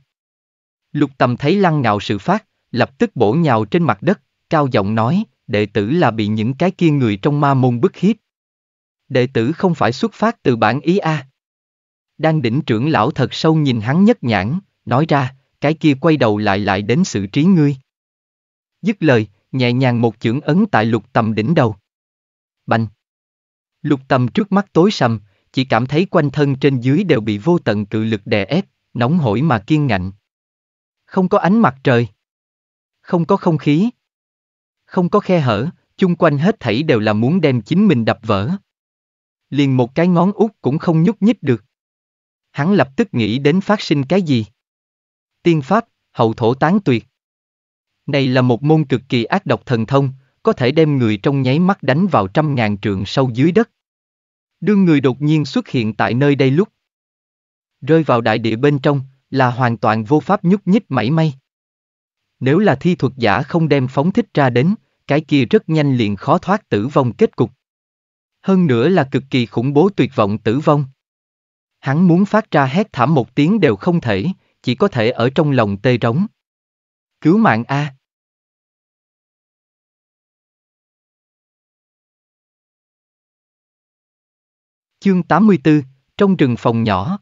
Lục tầm thấy lăng ngạo sự phát, lập tức bổ nhào trên mặt đất, cao giọng nói, đệ tử là bị những cái kia người trong ma môn bức hiếp. Đệ tử không phải xuất phát từ bản ý a. Đang đỉnh trưởng lão thật sâu nhìn hắn nhất nhãn, nói ra, cái kia quay đầu lại lại đến sự trí ngươi. Dứt lời, nhẹ nhàng một chưởng ấn tại lục tầm đỉnh đầu. Bành! Lục tầm trước mắt tối sầm, chỉ cảm thấy quanh thân trên dưới đều bị vô tận cự lực đè ép, nóng hổi mà kiên ngạnh. Không có ánh mặt trời không có không khí. Không có khe hở, chung quanh hết thảy đều là muốn đem chính mình đập vỡ. Liền một cái ngón út cũng không nhúc nhích được. Hắn lập tức nghĩ đến phát sinh cái gì. Tiên pháp, hậu thổ tán tuyệt. Này là một môn cực kỳ ác độc thần thông, có thể đem người trong nháy mắt đánh vào trăm ngàn trượng sâu dưới đất. Đương người đột nhiên xuất hiện tại nơi đây lúc. Rơi vào đại địa bên trong, là hoàn toàn vô pháp nhúc nhích mảy may. Nếu là thi thuật giả không đem phóng thích ra đến, cái kia rất nhanh liền khó thoát tử vong kết cục. Hơn nữa là cực kỳ khủng bố tuyệt vọng tử vong. Hắn muốn phát ra hét thảm một tiếng đều không thể, chỉ có thể ở trong lòng tê rống. Cứu mạng A. Chương 84, trong rừng phòng nhỏ.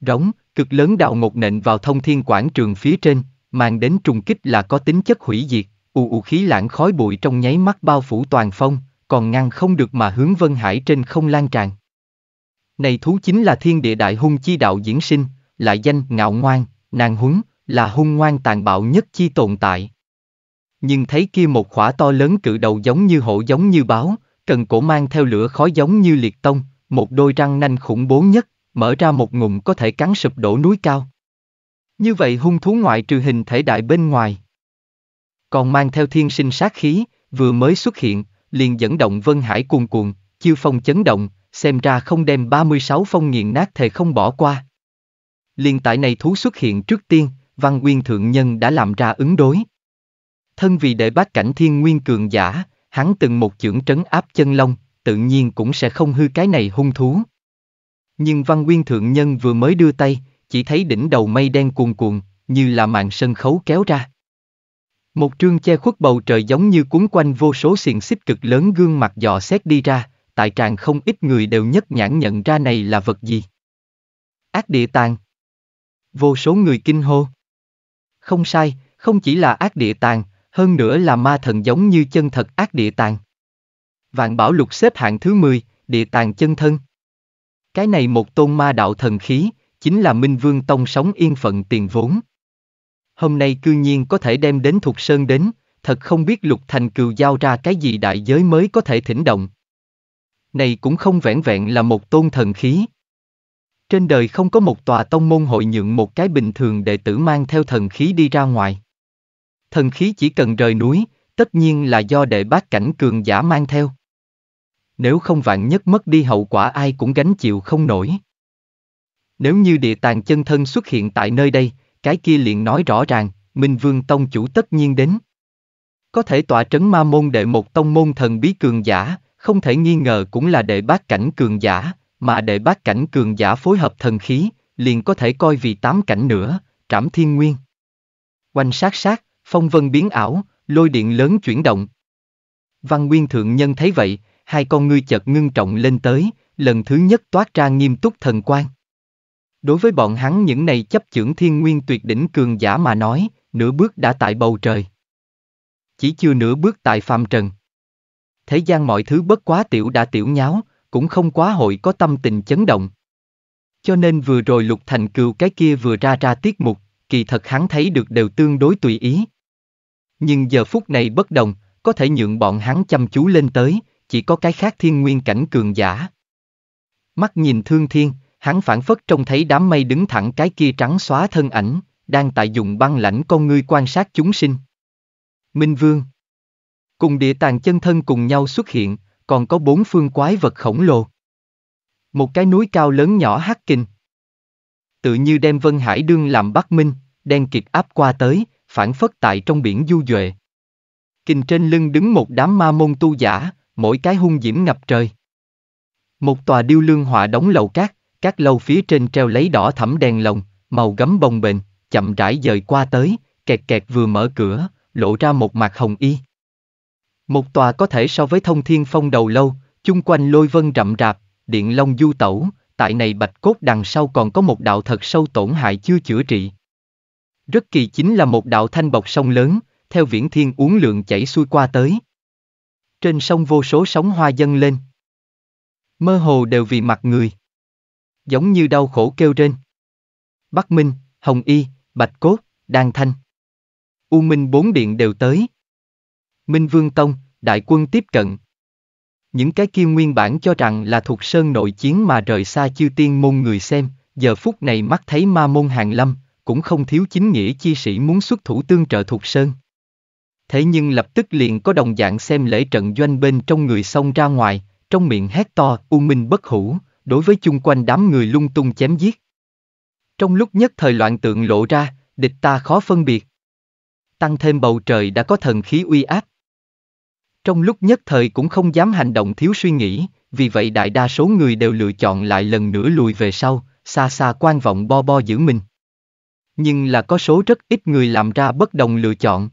Rống, cực lớn đạo ngột nện vào thông thiên quảng trường phía trên, Mang đến trùng kích là có tính chất hủy diệt, ù ù khí lãng khói bụi trong nháy mắt bao phủ toàn phong, còn ngăn không được mà hướng Vân Hải trên không lan tràn. Này thú chính là thiên địa đại hung chi đạo diễn sinh, lại danh ngạo ngoan, nàng húng, là hung ngoan tàn bạo nhất chi tồn tại. Nhưng thấy kia một khỏa to lớn cự đầu giống như hổ giống như báo, cần cổ mang theo lửa khói giống như liệt tông, một đôi răng nanh khủng bố nhất, mở ra một ngụm có thể cắn sụp đổ núi cao. Như vậy hung thú ngoại trừ hình thể đại bên ngoài. Còn mang theo thiên sinh sát khí, vừa mới xuất hiện, liền dẫn động vân hải cuồn cuộn, chiêu phong chấn động, xem ra không đem 36 phong nghiện nát thề không bỏ qua. Liên tại này thú xuất hiện trước tiên, văn nguyên thượng nhân đã làm ra ứng đối. Thân vì đệ bác cảnh thiên nguyên cường giả, hắn từng một chưởng trấn áp chân long, tự nhiên cũng sẽ không hư cái này hung thú. Nhưng văn nguyên thượng nhân vừa mới đưa tay, chỉ thấy đỉnh đầu mây đen cuồn cuộn, như là màn sân khấu kéo ra. Một trương che khuất bầu trời giống như cuốn quanh vô số xiềng xích cực lớn gương mặt dò xét đi ra, tại tràng không ít người đều nhất nhãn nhận ra này là vật gì. Ác địa tàng. Vô số người kinh hô. Không sai, không chỉ là ác địa tàng, hơn nữa là ma thần giống như chân thật ác địa tàng. Vạn bảo lục xếp hạng thứ 10, địa tàng chân thân. Cái này một tôn ma đạo thần khí, chính là Minh Vương Tông sống yên phận tiền vốn. Hôm nay cư nhiên có thể đem đến Thục Sơn đến, thật không biết Lục Thành Cừu giao ra cái gì đại giới mới có thể thỉnh động. Này cũng không vẹn vẹn là một tôn thần khí. Trên đời không có một tòa tông môn hội nhượng một cái bình thường đệ tử mang theo thần khí đi ra ngoài. Thần khí chỉ cần rời núi, tất nhiên là do đệ bác cảnh cường giả mang theo. Nếu không vạn nhất mất đi hậu quả ai cũng gánh chịu không nổi. Nếu như địa tàng chân thân xuất hiện tại nơi đây, cái kia liền nói rõ ràng, Minh Vương Tông chủ tất nhiên đến. Có thể tỏa trấn ma môn đệ một tông môn thần bí cường giả, không thể nghi ngờ cũng là đệ bát cảnh cường giả, mà đệ bát cảnh cường giả phối hợp thần khí, liền có thể coi vì tám cảnh nữa, trảm thiên nguyên. Quanh sát sát, phong vân biến ảo, lôi điện lớn chuyển động. Văn Nguyên Thượng Nhân thấy vậy, hai con ngươi chợt ngưng trọng lên tới, lần thứ nhất toát ra nghiêm túc thần quan. Đối với bọn hắn những này chấp chưởng thiên nguyên tuyệt đỉnh cường giả mà nói, nửa bước đã tại bầu trời. Chỉ chưa nửa bước tại phàm trần. Thế gian mọi thứ bất quá tiểu đã tiểu nháo, cũng không quá hội có tâm tình chấn động. Cho nên vừa rồi Lục Thành Cừu cái kia vừa ra ra tiết mục, kỳ thật hắn thấy được đều tương đối tùy ý. Nhưng giờ phút này bất đồng, có thể nhượng bọn hắn chăm chú lên tới, chỉ có cái khác thiên nguyên cảnh cường giả. Mắt nhìn thương thiên, Hắn phản phất trông thấy đám mây đứng thẳng cái kia trắng xóa thân ảnh, đang tại dùng băng lãnh con ngươi quan sát chúng sinh. Minh Vương Cùng địa tàng chân thân cùng nhau xuất hiện, còn có bốn phương quái vật khổng lồ. Một cái núi cao lớn nhỏ hắc kinh. Tự như đem Vân Hải đương làm Bắc Minh, đen kiệt áp qua tới, phản phất tại trong biển du duệ. Kinh trên lưng đứng một đám ma môn tu giả, mỗi cái hung diễm ngập trời. Một tòa điêu lương họa đóng lầu cát, các lâu phía trên treo lấy đỏ thẫm đèn lồng, màu gấm bồng bềnh, chậm rãi dời qua tới, kẹt kẹt vừa mở cửa, lộ ra một mặt hồng y. Một tòa có thể so với thông thiên phong đầu lâu, chung quanh lôi vân rậm rạp, điện long du tẩu, tại này bạch cốt đằng sau còn có một đạo thật sâu tổn hại chưa chữa trị. Rất kỳ chính là một đạo thanh bọc sông lớn, theo viễn thiên uốn lượng chảy xuôi qua tới. Trên sông vô số sóng hoa dâng lên. Mơ hồ đều vì mặt người giống như đau khổ kêu rên. Bắc Minh, Hồng Y, Bạch Cốt, Đan Thanh. U Minh bốn điện đều tới. Minh Vương Tông, đại quân tiếp cận. Những cái kia nguyên bản cho rằng là thuộc sơn nội chiến mà rời xa chư tiên môn người xem, giờ phút này mắt thấy ma môn hàng lâm, cũng không thiếu chính nghĩa chi sĩ muốn xuất thủ tương trợ thuộc sơn. Thế nhưng lập tức liền có đồng dạng xem lễ trận doanh bên trong người xông ra ngoài, trong miệng hét to, u minh bất hủ, đối với chung quanh đám người lung tung chém giết. Trong lúc nhất thời loạn tượng lộ ra, địch ta khó phân biệt. Tăng thêm bầu trời đã có thần khí uy áp. Trong lúc nhất thời cũng không dám hành động thiếu suy nghĩ, vì vậy đại đa số người đều lựa chọn lại lần nữa lùi về sau, xa xa quan vọng bo bo giữ mình. Nhưng là có số rất ít người làm ra bất đồng lựa chọn.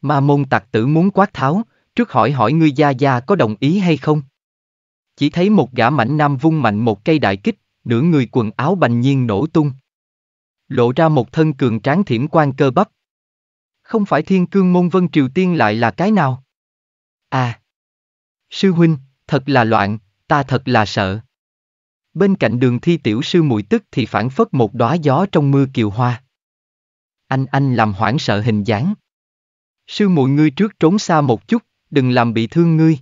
Ma môn tặc tử muốn quát tháo, trước hỏi hỏi ngươi gia gia có đồng ý hay không chỉ thấy một gã mảnh nam vung mạnh một cây đại kích, nửa người quần áo bành nhiên nổ tung. Lộ ra một thân cường tráng thiểm quan cơ bắp. Không phải thiên cương môn vân Triều Tiên lại là cái nào? À! Sư huynh, thật là loạn, ta thật là sợ. Bên cạnh đường thi tiểu sư mùi tức thì phản phất một đóa gió trong mưa kiều hoa. Anh anh làm hoảng sợ hình dáng. Sư mùi ngươi trước trốn xa một chút, đừng làm bị thương ngươi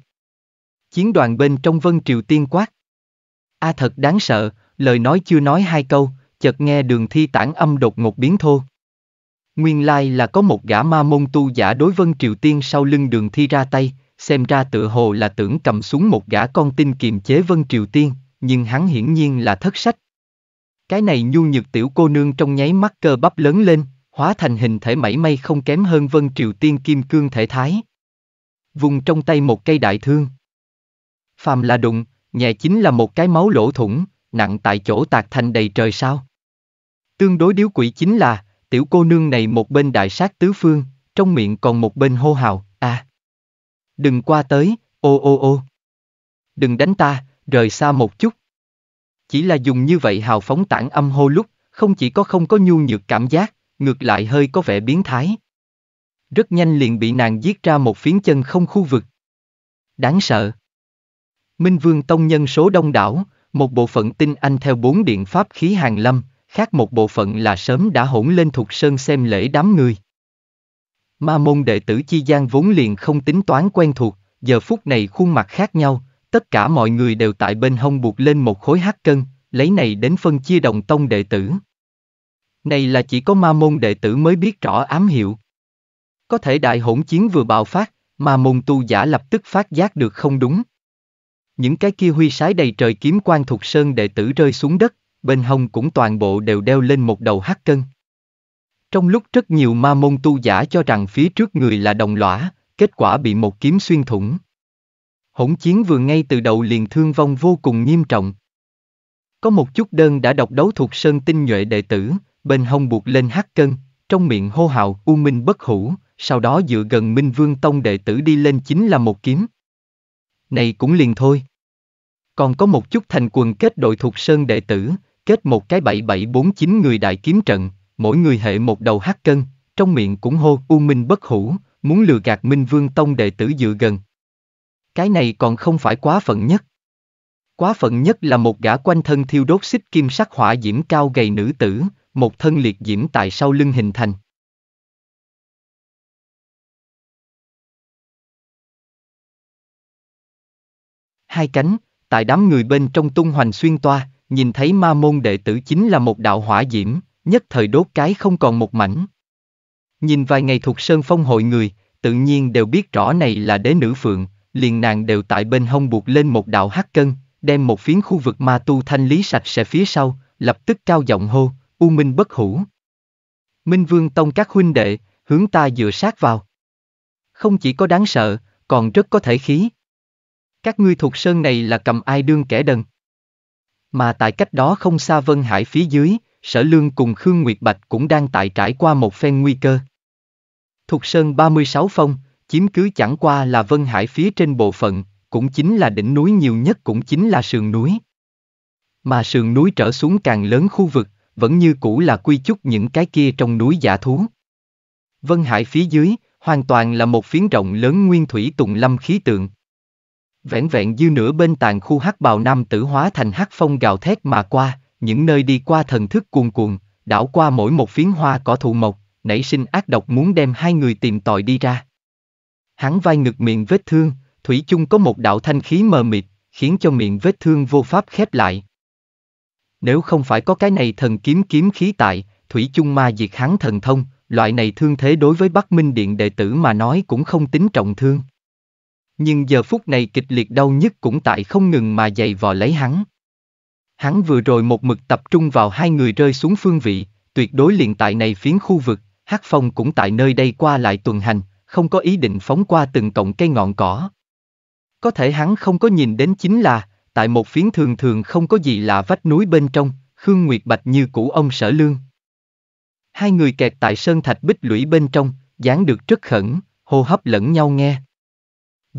chiến đoàn bên trong Vân Triều Tiên quát. A à thật đáng sợ, lời nói chưa nói hai câu, chợt nghe đường thi tản âm đột ngột biến thô. Nguyên lai là có một gã ma môn tu giả đối Vân Triều Tiên sau lưng đường thi ra tay, xem ra tựa hồ là tưởng cầm xuống một gã con tin kiềm chế Vân Triều Tiên, nhưng hắn hiển nhiên là thất sách. Cái này nhu nhược tiểu cô nương trong nháy mắt cơ bắp lớn lên, hóa thành hình thể mảy may không kém hơn Vân Triều Tiên kim cương thể thái. Vùng trong tay một cây đại thương. Phàm là đụng, nhẹ chính là một cái máu lỗ thủng, nặng tại chỗ tạc thành đầy trời sao. Tương đối điếu quỷ chính là, tiểu cô nương này một bên đại sát tứ phương, trong miệng còn một bên hô hào, à. Đừng qua tới, ô ô ô. Đừng đánh ta, rời xa một chút. Chỉ là dùng như vậy hào phóng tản âm hô lúc, không chỉ có không có nhu nhược cảm giác, ngược lại hơi có vẻ biến thái. Rất nhanh liền bị nàng giết ra một phiến chân không khu vực. Đáng sợ. Minh Vương Tông nhân số đông đảo, một bộ phận tinh anh theo bốn điện pháp khí hàng lâm, khác một bộ phận là sớm đã hỗn lên thuộc sơn xem lễ đám người. Ma môn đệ tử chi gian vốn liền không tính toán quen thuộc, giờ phút này khuôn mặt khác nhau, tất cả mọi người đều tại bên hông buộc lên một khối hát cân, lấy này đến phân chia đồng tông đệ tử. Này là chỉ có ma môn đệ tử mới biết rõ ám hiệu. Có thể đại hỗn chiến vừa bạo phát, ma môn tu giả lập tức phát giác được không đúng. Những cái kia huy sái đầy trời kiếm quan thuộc sơn đệ tử rơi xuống đất, bên hông cũng toàn bộ đều đeo lên một đầu hắc cân. Trong lúc rất nhiều ma môn tu giả cho rằng phía trước người là đồng lõa, kết quả bị một kiếm xuyên thủng. Hỗn chiến vừa ngay từ đầu liền thương vong vô cùng nghiêm trọng. Có một chút đơn đã độc đấu thuộc sơn tinh nhuệ đệ tử, bên hông buộc lên hắc cân, trong miệng hô hào u minh bất hủ, sau đó dựa gần Minh Vương Tông đệ tử đi lên chính là một kiếm. Này cũng liền thôi. Còn có một chút thành quần kết đội thuộc sơn đệ tử, kết một cái 7749 người đại kiếm trận, mỗi người hệ một đầu hát cân, trong miệng cũng hô U Minh bất hủ, muốn lừa gạt Minh Vương Tông đệ tử dựa gần. Cái này còn không phải quá phận nhất. Quá phận nhất là một gã quanh thân thiêu đốt xích kim sắc hỏa diễm cao gầy nữ tử, một thân liệt diễm tại sau lưng hình thành. hai cánh, tại đám người bên trong tung hoành xuyên toa, nhìn thấy ma môn đệ tử chính là một đạo hỏa diễm, nhất thời đốt cái không còn một mảnh. Nhìn vài ngày thuộc sơn phong hội người, tự nhiên đều biết rõ này là đế nữ phượng, liền nàng đều tại bên hông buộc lên một đạo hắc cân, đem một phiến khu vực ma tu thanh lý sạch sẽ phía sau, lập tức cao giọng hô, u minh bất hủ. Minh vương tông các huynh đệ, hướng ta dựa sát vào. Không chỉ có đáng sợ, còn rất có thể khí. Các ngươi thuộc sơn này là cầm ai đương kẻ đần. Mà tại cách đó không xa Vân Hải phía dưới, Sở Lương cùng Khương Nguyệt Bạch cũng đang tại trải qua một phen nguy cơ. Thục Sơn 36 phong, chiếm cứ chẳng qua là Vân Hải phía trên bộ phận, cũng chính là đỉnh núi nhiều nhất cũng chính là sườn núi. Mà sườn núi trở xuống càng lớn khu vực, vẫn như cũ là quy chúc những cái kia trong núi giả thú. Vân Hải phía dưới, hoàn toàn là một phiến rộng lớn nguyên thủy tùng lâm khí tượng, Vẻn vẹn dư nửa bên tàn khu hắc bào nam tử hóa thành hắc phong gào thét mà qua, những nơi đi qua thần thức cuồn cuồn đảo qua mỗi một phiến hoa cỏ thụ mộc, nảy sinh ác độc muốn đem hai người tìm tòi đi ra. Hắn vai ngực miệng vết thương, thủy chung có một đạo thanh khí mờ mịt, khiến cho miệng vết thương vô pháp khép lại. Nếu không phải có cái này thần kiếm kiếm khí tại, thủy chung ma diệt hắn thần thông, loại này thương thế đối với Bắc Minh Điện đệ tử mà nói cũng không tính trọng thương nhưng giờ phút này kịch liệt đau nhức cũng tại không ngừng mà dày vò lấy hắn. Hắn vừa rồi một mực tập trung vào hai người rơi xuống phương vị, tuyệt đối liền tại này phiến khu vực, Hắc phong cũng tại nơi đây qua lại tuần hành, không có ý định phóng qua từng cọng cây ngọn cỏ. Có thể hắn không có nhìn đến chính là, tại một phiến thường thường không có gì lạ vách núi bên trong, Khương Nguyệt Bạch như cũ ông sở lương. Hai người kẹt tại sơn thạch bích lũy bên trong, dán được rất khẩn, hô hấp lẫn nhau nghe.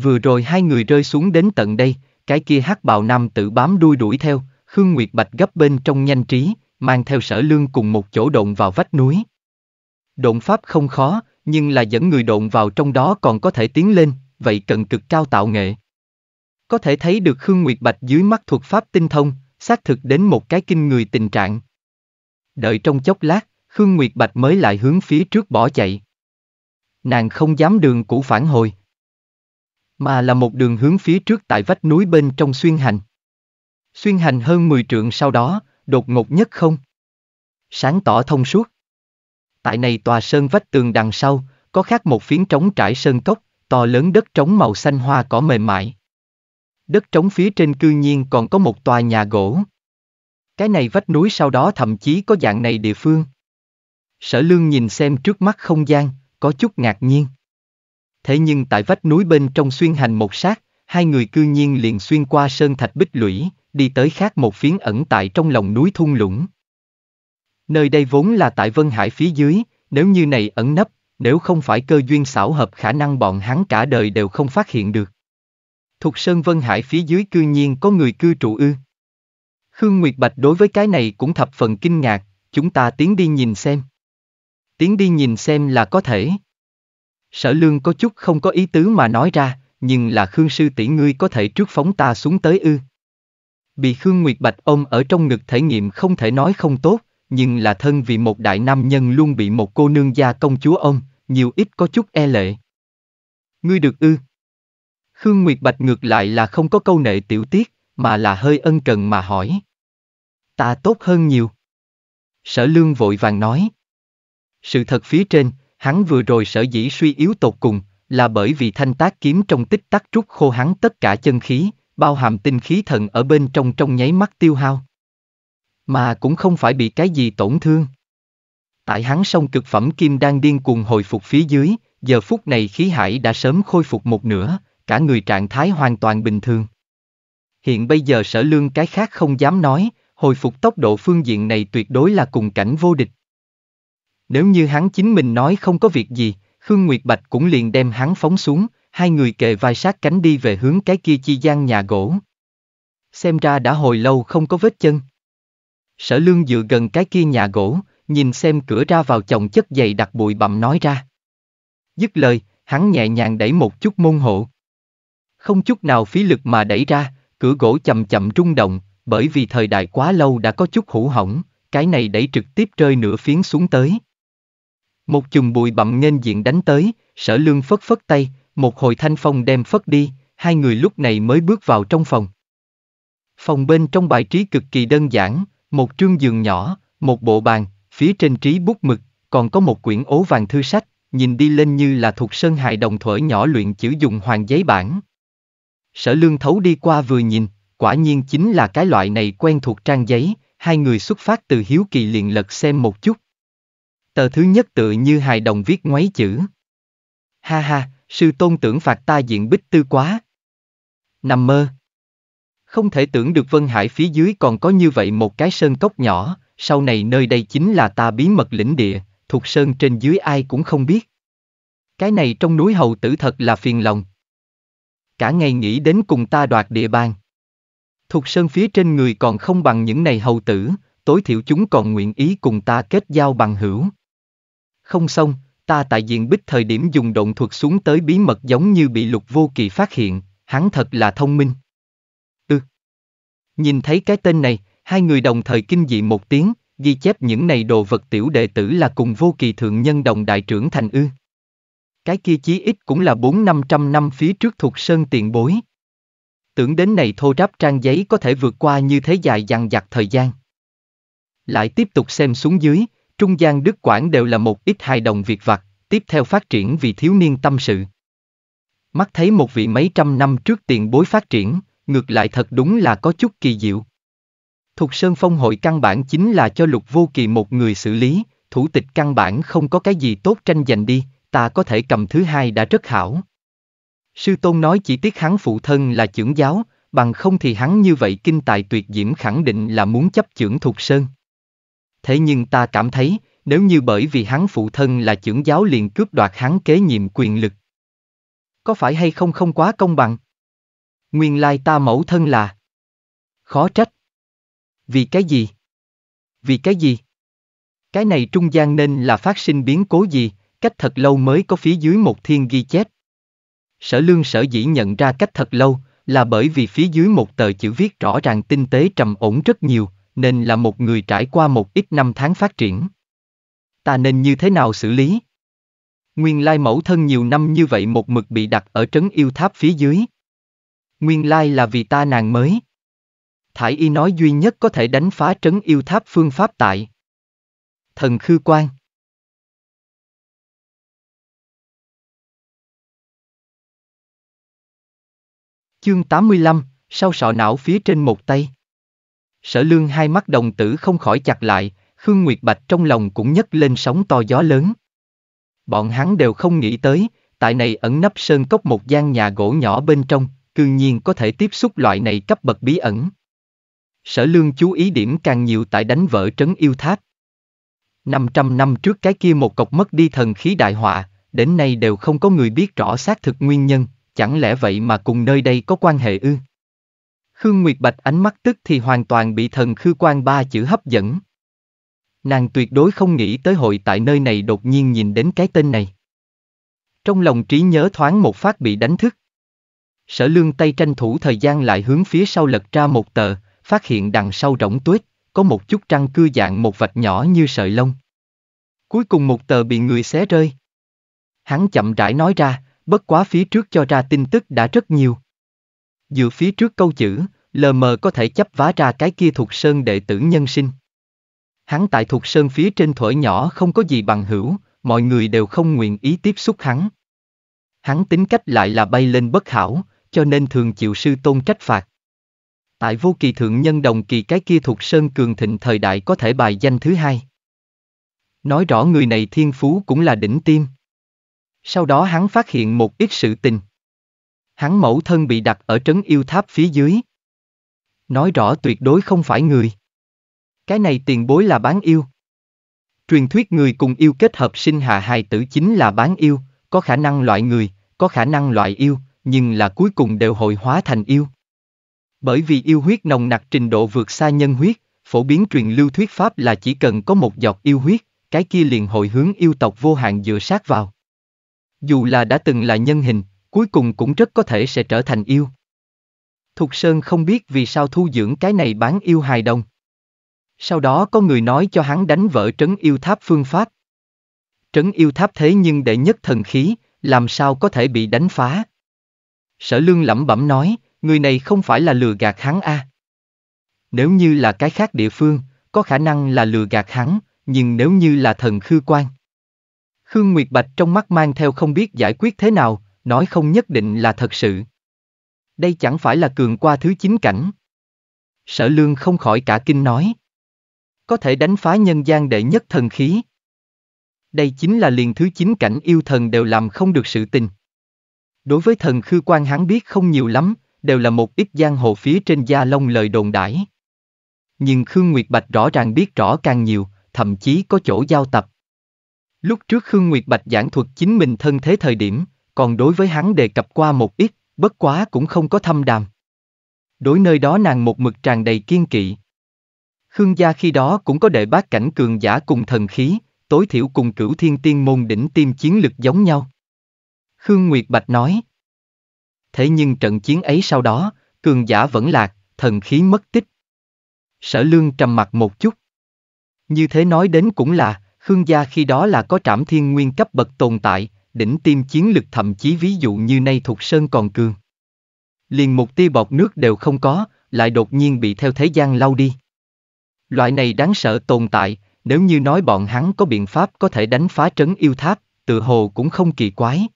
Vừa rồi hai người rơi xuống đến tận đây, cái kia hắc bào nam tự bám đuôi đuổi theo, Khương Nguyệt Bạch gấp bên trong nhanh trí, mang theo sở lương cùng một chỗ độn vào vách núi. Độn pháp không khó, nhưng là dẫn người độn vào trong đó còn có thể tiến lên, vậy cần cực cao tạo nghệ. Có thể thấy được Khương Nguyệt Bạch dưới mắt thuật pháp tinh thông, xác thực đến một cái kinh người tình trạng. Đợi trong chốc lát, Khương Nguyệt Bạch mới lại hướng phía trước bỏ chạy. Nàng không dám đường cũ phản hồi mà là một đường hướng phía trước tại vách núi bên trong xuyên hành. Xuyên hành hơn 10 trượng sau đó, đột ngột nhất không. Sáng tỏ thông suốt. Tại này tòa sơn vách tường đằng sau, có khác một phiến trống trải sơn cốc, to lớn đất trống màu xanh hoa cỏ mềm mại. Đất trống phía trên cư nhiên còn có một tòa nhà gỗ. Cái này vách núi sau đó thậm chí có dạng này địa phương. Sở lương nhìn xem trước mắt không gian, có chút ngạc nhiên. Thế nhưng tại vách núi bên trong xuyên hành một sát, hai người cư nhiên liền xuyên qua sơn thạch bích lũy, đi tới khác một phiến ẩn tại trong lòng núi thung lũng. Nơi đây vốn là tại Vân Hải phía dưới, nếu như này ẩn nấp, nếu không phải cơ duyên xảo hợp khả năng bọn hắn cả đời đều không phát hiện được. Thục Sơn Vân Hải phía dưới cư nhiên có người cư trụ ư. Khương Nguyệt Bạch đối với cái này cũng thập phần kinh ngạc, chúng ta tiến đi nhìn xem. Tiến đi nhìn xem là có thể. Sở lương có chút không có ý tứ mà nói ra, nhưng là Khương sư tỷ ngươi có thể trước phóng ta xuống tới ư. Bị Khương Nguyệt Bạch ôm ở trong ngực thể nghiệm không thể nói không tốt, nhưng là thân vì một đại nam nhân luôn bị một cô nương gia công chúa ôm, nhiều ít có chút e lệ. Ngươi được ư. Khương Nguyệt Bạch ngược lại là không có câu nệ tiểu tiết, mà là hơi ân cần mà hỏi. Ta tốt hơn nhiều. Sở lương vội vàng nói. Sự thật phía trên, Hắn vừa rồi sở dĩ suy yếu tột cùng, là bởi vì thanh tác kiếm trong tích tắc rút khô hắn tất cả chân khí, bao hàm tinh khí thần ở bên trong trong nháy mắt tiêu hao. Mà cũng không phải bị cái gì tổn thương. Tại hắn song cực phẩm kim đang điên cuồng hồi phục phía dưới, giờ phút này khí hải đã sớm khôi phục một nửa, cả người trạng thái hoàn toàn bình thường. Hiện bây giờ sở lương cái khác không dám nói, hồi phục tốc độ phương diện này tuyệt đối là cùng cảnh vô địch. Nếu như hắn chính mình nói không có việc gì, Khương Nguyệt Bạch cũng liền đem hắn phóng xuống, hai người kề vai sát cánh đi về hướng cái kia chi gian nhà gỗ. Xem ra đã hồi lâu không có vết chân. Sở lương dựa gần cái kia nhà gỗ, nhìn xem cửa ra vào chồng chất dày đặc bụi bặm nói ra. Dứt lời, hắn nhẹ nhàng đẩy một chút môn hộ. Không chút nào phí lực mà đẩy ra, cửa gỗ chậm chậm rung động, bởi vì thời đại quá lâu đã có chút hủ hỏng, cái này đẩy trực tiếp rơi nửa phiến xuống tới. Một chùm bụi bặm nghênh diện đánh tới, sở lương phất phất tay, một hồi thanh phong đem phất đi, hai người lúc này mới bước vào trong phòng. Phòng bên trong bài trí cực kỳ đơn giản, một trương giường nhỏ, một bộ bàn, phía trên trí bút mực, còn có một quyển ố vàng thư sách, nhìn đi lên như là thuộc sơn hại đồng thuở nhỏ luyện chữ dùng hoàng giấy bản. Sở lương thấu đi qua vừa nhìn, quả nhiên chính là cái loại này quen thuộc trang giấy, hai người xuất phát từ hiếu kỳ liền lật xem một chút. Tờ thứ nhất tựa như hài đồng viết ngoáy chữ. Ha ha, sư tôn tưởng phạt ta diện bích tư quá. Nằm mơ. Không thể tưởng được Vân Hải phía dưới còn có như vậy một cái sơn cốc nhỏ, sau này nơi đây chính là ta bí mật lĩnh địa, thuộc sơn trên dưới ai cũng không biết. Cái này trong núi hầu tử thật là phiền lòng. Cả ngày nghĩ đến cùng ta đoạt địa bàn. thục sơn phía trên người còn không bằng những này hầu tử, tối thiểu chúng còn nguyện ý cùng ta kết giao bằng hữu. Không xong, ta tại diện bích thời điểm dùng động thuật xuống tới bí mật giống như bị lục vô kỳ phát hiện, hắn thật là thông minh. Ừ. Nhìn thấy cái tên này, hai người đồng thời kinh dị một tiếng, ghi chép những này đồ vật tiểu đệ tử là cùng vô kỳ thượng nhân đồng đại trưởng thành ư. Cái kia chí ít cũng là bốn năm trăm năm phía trước thuộc sơn tiện bối. Tưởng đến này thô ráp trang giấy có thể vượt qua như thế dài dằng dặc thời gian. Lại tiếp tục xem xuống dưới, Trung gian Đức Quảng đều là một ít hài đồng việc vặt, tiếp theo phát triển vì thiếu niên tâm sự. Mắt thấy một vị mấy trăm năm trước tiền bối phát triển, ngược lại thật đúng là có chút kỳ diệu. Thục Sơn Phong hội căn bản chính là cho lục vô kỳ một người xử lý, thủ tịch căn bản không có cái gì tốt tranh giành đi, ta có thể cầm thứ hai đã rất hảo. Sư Tôn nói chỉ tiếc hắn phụ thân là trưởng giáo, bằng không thì hắn như vậy kinh tài tuyệt diễm khẳng định là muốn chấp trưởng Thục Sơn. Thế nhưng ta cảm thấy, nếu như bởi vì hắn phụ thân là trưởng giáo liền cướp đoạt hắn kế nhiệm quyền lực. Có phải hay không không quá công bằng? Nguyên lai ta mẫu thân là Khó trách. Vì cái gì? Vì cái gì? Cái này trung gian nên là phát sinh biến cố gì, cách thật lâu mới có phía dưới một thiên ghi chép. Sở lương sở dĩ nhận ra cách thật lâu, là bởi vì phía dưới một tờ chữ viết rõ ràng tinh tế trầm ổn rất nhiều, nên là một người trải qua một ít năm tháng phát triển. Ta nên như thế nào xử lý? Nguyên lai mẫu thân nhiều năm như vậy một mực bị đặt ở trấn yêu tháp phía dưới. Nguyên lai là vì ta nàng mới. Thải y nói duy nhất có thể đánh phá trấn yêu tháp phương pháp tại. Thần khư quan. Chương 85, sau sọ não phía trên một tay. Sở lương hai mắt đồng tử không khỏi chặt lại, Khương Nguyệt Bạch trong lòng cũng nhấc lên sóng to gió lớn. Bọn hắn đều không nghĩ tới, tại này ẩn nấp sơn cốc một gian nhà gỗ nhỏ bên trong, cư nhiên có thể tiếp xúc loại này cấp bậc bí ẩn. Sở lương chú ý điểm càng nhiều tại đánh vỡ trấn yêu tháp. 500 năm trước cái kia một cọc mất đi thần khí đại họa, đến nay đều không có người biết rõ xác thực nguyên nhân, chẳng lẽ vậy mà cùng nơi đây có quan hệ ư? Khương Nguyệt Bạch ánh mắt tức thì hoàn toàn bị thần khư quan ba chữ hấp dẫn. Nàng tuyệt đối không nghĩ tới hội tại nơi này đột nhiên nhìn đến cái tên này. Trong lòng trí nhớ thoáng một phát bị đánh thức. Sở lương tay tranh thủ thời gian lại hướng phía sau lật ra một tờ, phát hiện đằng sau rỗng tuyết, có một chút trăng cư dạng một vạch nhỏ như sợi lông. Cuối cùng một tờ bị người xé rơi. Hắn chậm rãi nói ra, bất quá phía trước cho ra tin tức đã rất nhiều. Dựa phía trước câu chữ, lờ mờ có thể chấp vá ra cái kia thuộc sơn đệ tử nhân sinh. Hắn tại thuộc sơn phía trên thuở nhỏ không có gì bằng hữu, mọi người đều không nguyện ý tiếp xúc hắn. Hắn tính cách lại là bay lên bất hảo, cho nên thường chịu sư tôn trách phạt. Tại vô kỳ thượng nhân đồng kỳ cái kia thuộc sơn cường thịnh thời đại có thể bài danh thứ hai. Nói rõ người này thiên phú cũng là đỉnh tiêm. Sau đó hắn phát hiện một ít sự tình. Hắn mẫu thân bị đặt ở trấn yêu tháp phía dưới. Nói rõ tuyệt đối không phải người. Cái này tiền bối là bán yêu. Truyền thuyết người cùng yêu kết hợp sinh hạ hài tử chính là bán yêu, có khả năng loại người, có khả năng loại yêu, nhưng là cuối cùng đều hội hóa thành yêu. Bởi vì yêu huyết nồng nặc trình độ vượt xa nhân huyết, phổ biến truyền lưu thuyết pháp là chỉ cần có một giọt yêu huyết, cái kia liền hội hướng yêu tộc vô hạn dựa sát vào. Dù là đã từng là nhân hình, cuối cùng cũng rất có thể sẽ trở thành yêu. Thục Sơn không biết vì sao thu dưỡng cái này bán yêu hài đồng. Sau đó có người nói cho hắn đánh vỡ trấn yêu tháp phương pháp. Trấn yêu tháp thế nhưng để nhất thần khí, làm sao có thể bị đánh phá. Sở lương lẩm bẩm nói, người này không phải là lừa gạt hắn a. À? Nếu như là cái khác địa phương, có khả năng là lừa gạt hắn, nhưng nếu như là thần khư quan. Khương Nguyệt Bạch trong mắt mang theo không biết giải quyết thế nào, nói không nhất định là thật sự. Đây chẳng phải là cường qua thứ chính cảnh. Sở lương không khỏi cả kinh nói. Có thể đánh phá nhân gian đệ nhất thần khí. Đây chính là liền thứ chính cảnh yêu thần đều làm không được sự tình. Đối với thần khư quan hắn biết không nhiều lắm, đều là một ít giang hồ phía trên gia lông lời đồn đãi. Nhưng Khương Nguyệt Bạch rõ ràng biết rõ càng nhiều, thậm chí có chỗ giao tập. Lúc trước Khương Nguyệt Bạch giảng thuật chính mình thân thế thời điểm, còn đối với hắn đề cập qua một ít, bất quá cũng không có thâm đàm. Đối nơi đó nàng một mực tràn đầy kiên kỵ. Khương gia khi đó cũng có đệ bác cảnh cường giả cùng thần khí, tối thiểu cùng cửu thiên tiên môn đỉnh tiêm chiến lực giống nhau. Khương Nguyệt Bạch nói. Thế nhưng trận chiến ấy sau đó, cường giả vẫn lạc, thần khí mất tích. Sở lương trầm mặt một chút. Như thế nói đến cũng là, Khương gia khi đó là có trảm thiên nguyên cấp bậc tồn tại, đỉnh tiêm chiến lực thậm chí ví dụ như nay thuộc Sơn còn cường. Liền một tia bọt nước đều không có, lại đột nhiên bị theo thế gian lau đi. Loại này đáng sợ tồn tại, nếu như nói bọn hắn có biện pháp có thể đánh phá trấn yêu tháp, tự hồ cũng không kỳ quái.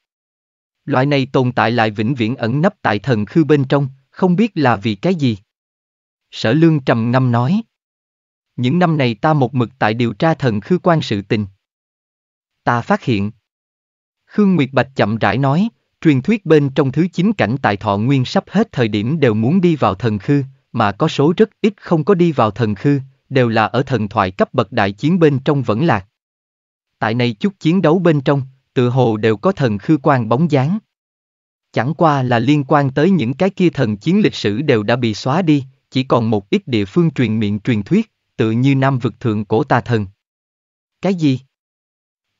Loại này tồn tại lại vĩnh viễn ẩn nấp tại thần khư bên trong, không biết là vì cái gì. Sở lương trầm ngâm nói. Những năm này ta một mực tại điều tra thần khư quan sự tình. Ta phát hiện, Khương Nguyệt Bạch chậm rãi nói, truyền thuyết bên trong thứ chín cảnh tại thọ nguyên sắp hết thời điểm đều muốn đi vào thần khư, mà có số rất ít không có đi vào thần khư, đều là ở thần thoại cấp bậc đại chiến bên trong vẫn lạc. Tại này chút chiến đấu bên trong, tự hồ đều có thần khư quan bóng dáng. Chẳng qua là liên quan tới những cái kia thần chiến lịch sử đều đã bị xóa đi, chỉ còn một ít địa phương truyền miệng truyền thuyết, tự như Nam vực thượng cổ tà thần. Cái gì?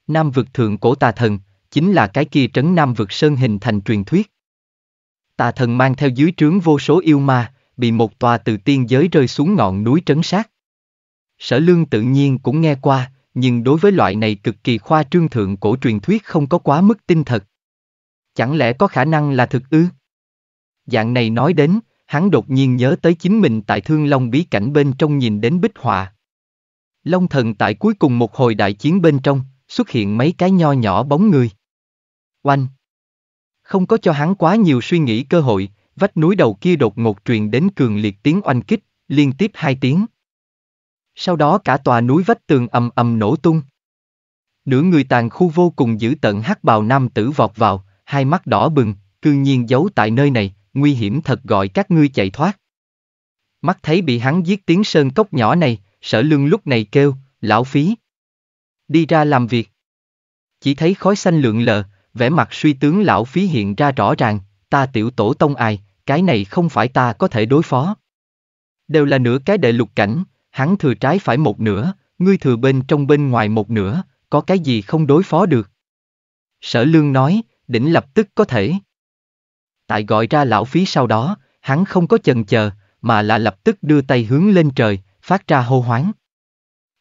Nam vực thượng cổ tà thần, chính là cái kia trấn Nam vực sơn hình thành truyền thuyết. Tà thần mang theo dưới trướng vô số yêu ma, bị một tòa từ tiên giới rơi xuống ngọn núi trấn sát. Sở lương tự nhiên cũng nghe qua, nhưng đối với loại này cực kỳ khoa trương thượng cổ truyền thuyết không có quá mức tinh thật. Chẳng lẽ có khả năng là thực ư? Dạng này nói đến, hắn đột nhiên nhớ tới chính mình tại Thương Long bí cảnh bên trong nhìn đến bích họa. Long thần tại cuối cùng một hồi đại chiến bên trong, xuất hiện mấy cái nho nhỏ bóng người. Oanh! Không có cho hắn quá nhiều suy nghĩ cơ hội, vách núi đầu kia đột ngột truyền đến cường liệt tiếng oanh kích, liên tiếp hai tiếng. Sau đó cả tòa núi vách tường ầm ầm nổ tung. Nửa người tàn khu vô cùng giữ tận hắc bào nam tử vọt vào, hai mắt đỏ bừng, cư nhiên giấu tại nơi này, nguy hiểm thật gọi các ngươi chạy thoát. Mắt thấy bị hắn giết tiếng sơn cốc nhỏ này, sở lưng lúc này kêu, lão phí. Đi ra làm việc. Chỉ thấy khói xanh lượn lờ, vẻ mặt suy tướng lão phí hiện ra rõ ràng, ta tiểu tổ tông ai, cái này không phải ta có thể đối phó. Đều là nửa cái đệ lục cảnh, hắn thừa trái phải một nửa, ngươi thừa bên trong bên ngoài một nửa, có cái gì không đối phó được. Sở lương nói, đỉnh lập tức có thể. Tại gọi ra lão phí sau đó, hắn không có chần chờ, mà là lập tức đưa tay hướng lên trời, phát ra hô hoáng.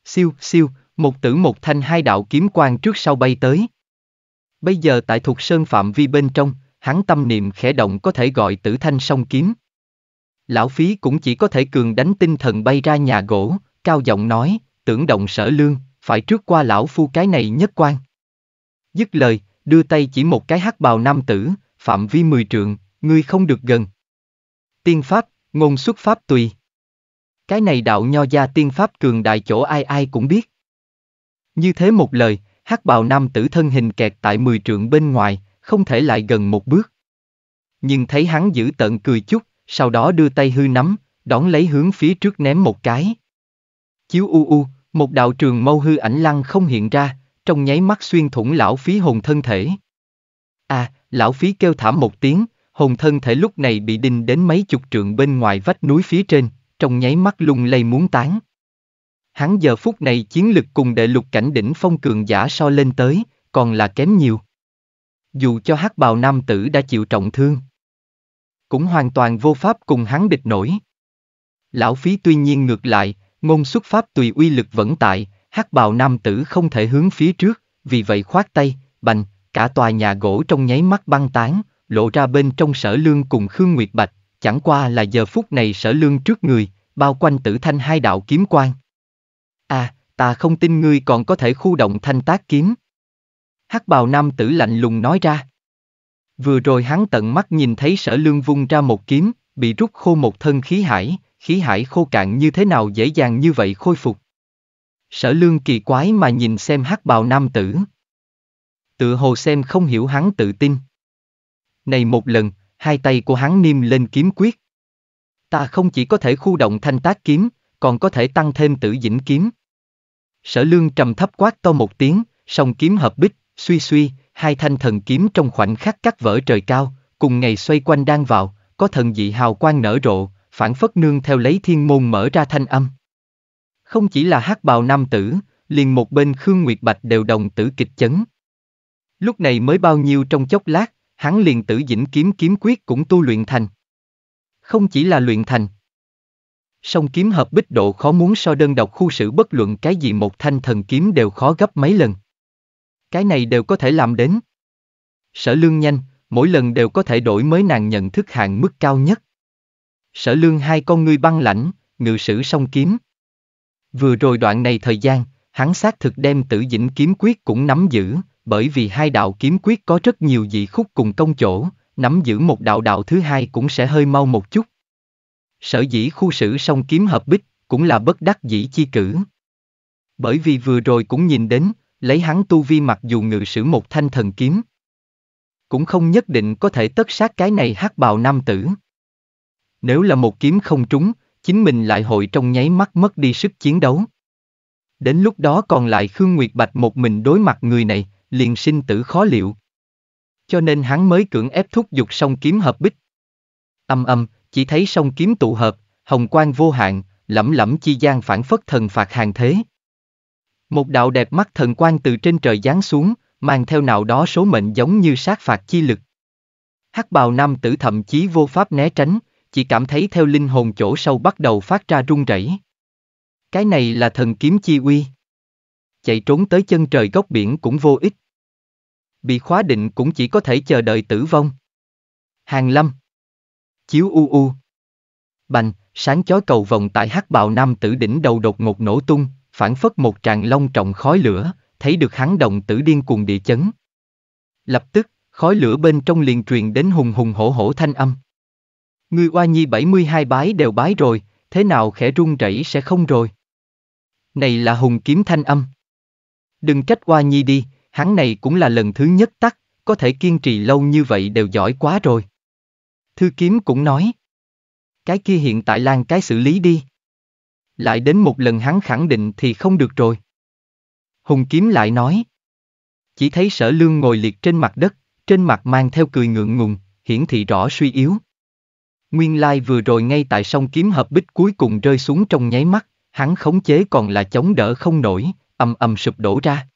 Siêu, siêu, một tử một thanh hai đạo kiếm quan trước sau bay tới. Bây giờ tại thuộc sơn phạm vi bên trong, hắn tâm niệm khẽ động có thể gọi tử thanh song kiếm. Lão phí cũng chỉ có thể cường đánh tinh thần bay ra nhà gỗ, cao giọng nói, tưởng động sở lương, phải trước qua lão phu cái này nhất quan. Dứt lời, đưa tay chỉ một cái hắc bào nam tử, phạm vi mười trượng, ngươi không được gần. Tiên pháp, ngôn xuất pháp tùy. Cái này đạo nho gia tiên pháp cường đại chỗ ai ai cũng biết. Như thế một lời, hắc bào nam tử thân hình kẹt tại mười trượng bên ngoài, không thể lại gần một bước. Nhưng thấy hắn giữ tận cười chút, sau đó đưa tay hư nắm, đón lấy hướng phía trước ném một cái. Chiếu u u, một đạo trường mâu hư ảnh lăng không hiện ra, trong nháy mắt xuyên thủng lão phí hồn thân thể. À, lão phí kêu thảm một tiếng, hồn thân thể lúc này bị đinh đến mấy chục trượng bên ngoài vách núi phía trên, trong nháy mắt lung lay muốn tán hắn giờ phút này chiến lực cùng đệ lục cảnh đỉnh phong cường giả so lên tới, còn là kém nhiều. Dù cho hắc bào nam tử đã chịu trọng thương, cũng hoàn toàn vô pháp cùng hắn địch nổi. Lão phí tuy nhiên ngược lại, ngôn xuất pháp tùy uy lực vẫn tại, hắc bào nam tử không thể hướng phía trước, vì vậy khoát tay, bành, cả tòa nhà gỗ trong nháy mắt băng tán, lộ ra bên trong sở lương cùng Khương Nguyệt Bạch, chẳng qua là giờ phút này sở lương trước người, bao quanh tử thanh hai đạo kiếm quan. À, ta không tin ngươi còn có thể khu động thanh tác kiếm. Hắc bào nam tử lạnh lùng nói ra. Vừa rồi hắn tận mắt nhìn thấy sở lương vung ra một kiếm, bị rút khô một thân khí hải, khí hải khô cạn như thế nào dễ dàng như vậy khôi phục. Sở lương kỳ quái mà nhìn xem hắc bào nam tử. Tự hồ xem không hiểu hắn tự tin. Này một lần, hai tay của hắn niêm lên kiếm quyết. Ta không chỉ có thể khu động thanh tác kiếm, còn có thể tăng thêm tử dĩnh kiếm. Sở lương trầm thấp quát to một tiếng, song kiếm hợp bích, suy suy, hai thanh thần kiếm trong khoảnh khắc cắt vỡ trời cao, cùng ngày xoay quanh đang vào, có thần dị hào quang nở rộ, phản phất nương theo lấy thiên môn mở ra thanh âm. Không chỉ là hát bào nam tử, liền một bên Khương Nguyệt Bạch đều đồng tử kịch chấn. Lúc này mới bao nhiêu trong chốc lát, hắn liền tử dĩnh kiếm kiếm quyết cũng tu luyện thành. Không chỉ là luyện thành, song kiếm hợp bích độ khó muốn so đơn độc khu sử bất luận cái gì một thanh thần kiếm đều khó gấp mấy lần. Cái này đều có thể làm đến. Sở lương nhanh, mỗi lần đều có thể đổi mới nàng nhận thức hạng mức cao nhất. Sở lương hai con ngươi băng lãnh, ngự sử song kiếm. Vừa rồi đoạn này thời gian, hắn xác thực đem tử dĩnh kiếm quyết cũng nắm giữ, bởi vì hai đạo kiếm quyết có rất nhiều dị khúc cùng công chỗ, nắm giữ một đạo đạo thứ hai cũng sẽ hơi mau một chút. Sở dĩ khu sử song kiếm hợp bích, cũng là bất đắc dĩ chi cử. Bởi vì vừa rồi cũng nhìn đến, lấy hắn tu vi mặc dù ngự sử một thanh thần kiếm. Cũng không nhất định có thể tất sát cái này hát bào nam tử. Nếu là một kiếm không trúng, chính mình lại hội trong nháy mắt mất đi sức chiến đấu. Đến lúc đó còn lại Khương Nguyệt Bạch một mình đối mặt người này, liền sinh tử khó liệu. Cho nên hắn mới cưỡng ép thúc giục song kiếm hợp bích. Âm âm, chỉ thấy sông kiếm tụ hợp, hồng quang vô hạn, lẩm lẩm chi gian phản phất thần phạt hàng thế. Một đạo đẹp mắt thần quang từ trên trời giáng xuống, mang theo nào đó số mệnh giống như sát phạt chi lực. Hắc bào nam tử thậm chí vô pháp né tránh, chỉ cảm thấy theo linh hồn chỗ sâu bắt đầu phát ra rung rẩy. Cái này là thần kiếm chi uy. Chạy trốn tới chân trời góc biển cũng vô ích. Bị khóa định cũng chỉ có thể chờ đợi tử vong. Hàng lâm chiếu u u. Bành, sáng chói cầu vòng tại hắc bào nam tử đỉnh đầu đột ngột nổ tung, phản phất một tràng long trọng khói lửa, thấy được hắn đồng tử điên cuồng địa chấn. Lập tức, khói lửa bên trong liền truyền đến hùng hùng hổ hổ thanh âm. người oa nhi 72 bái đều bái rồi, thế nào khẽ run rẩy sẽ không rồi. Này là hùng kiếm thanh âm. Đừng trách oa nhi đi, hắn này cũng là lần thứ nhất tắt, có thể kiên trì lâu như vậy đều giỏi quá rồi. Thư kiếm cũng nói. Cái kia hiện tại lan cái xử lý đi. Lại đến một lần hắn khẳng định thì không được rồi. Hùng kiếm lại nói. Chỉ thấy sở lương ngồi liệt trên mặt đất, trên mặt mang theo cười ngượng ngùng, hiển thị rõ suy yếu. Nguyên lai vừa rồi ngay tại sông kiếm hợp bích cuối cùng rơi xuống trong nháy mắt, hắn khống chế còn là chống đỡ không nổi, ầm ầm sụp đổ ra.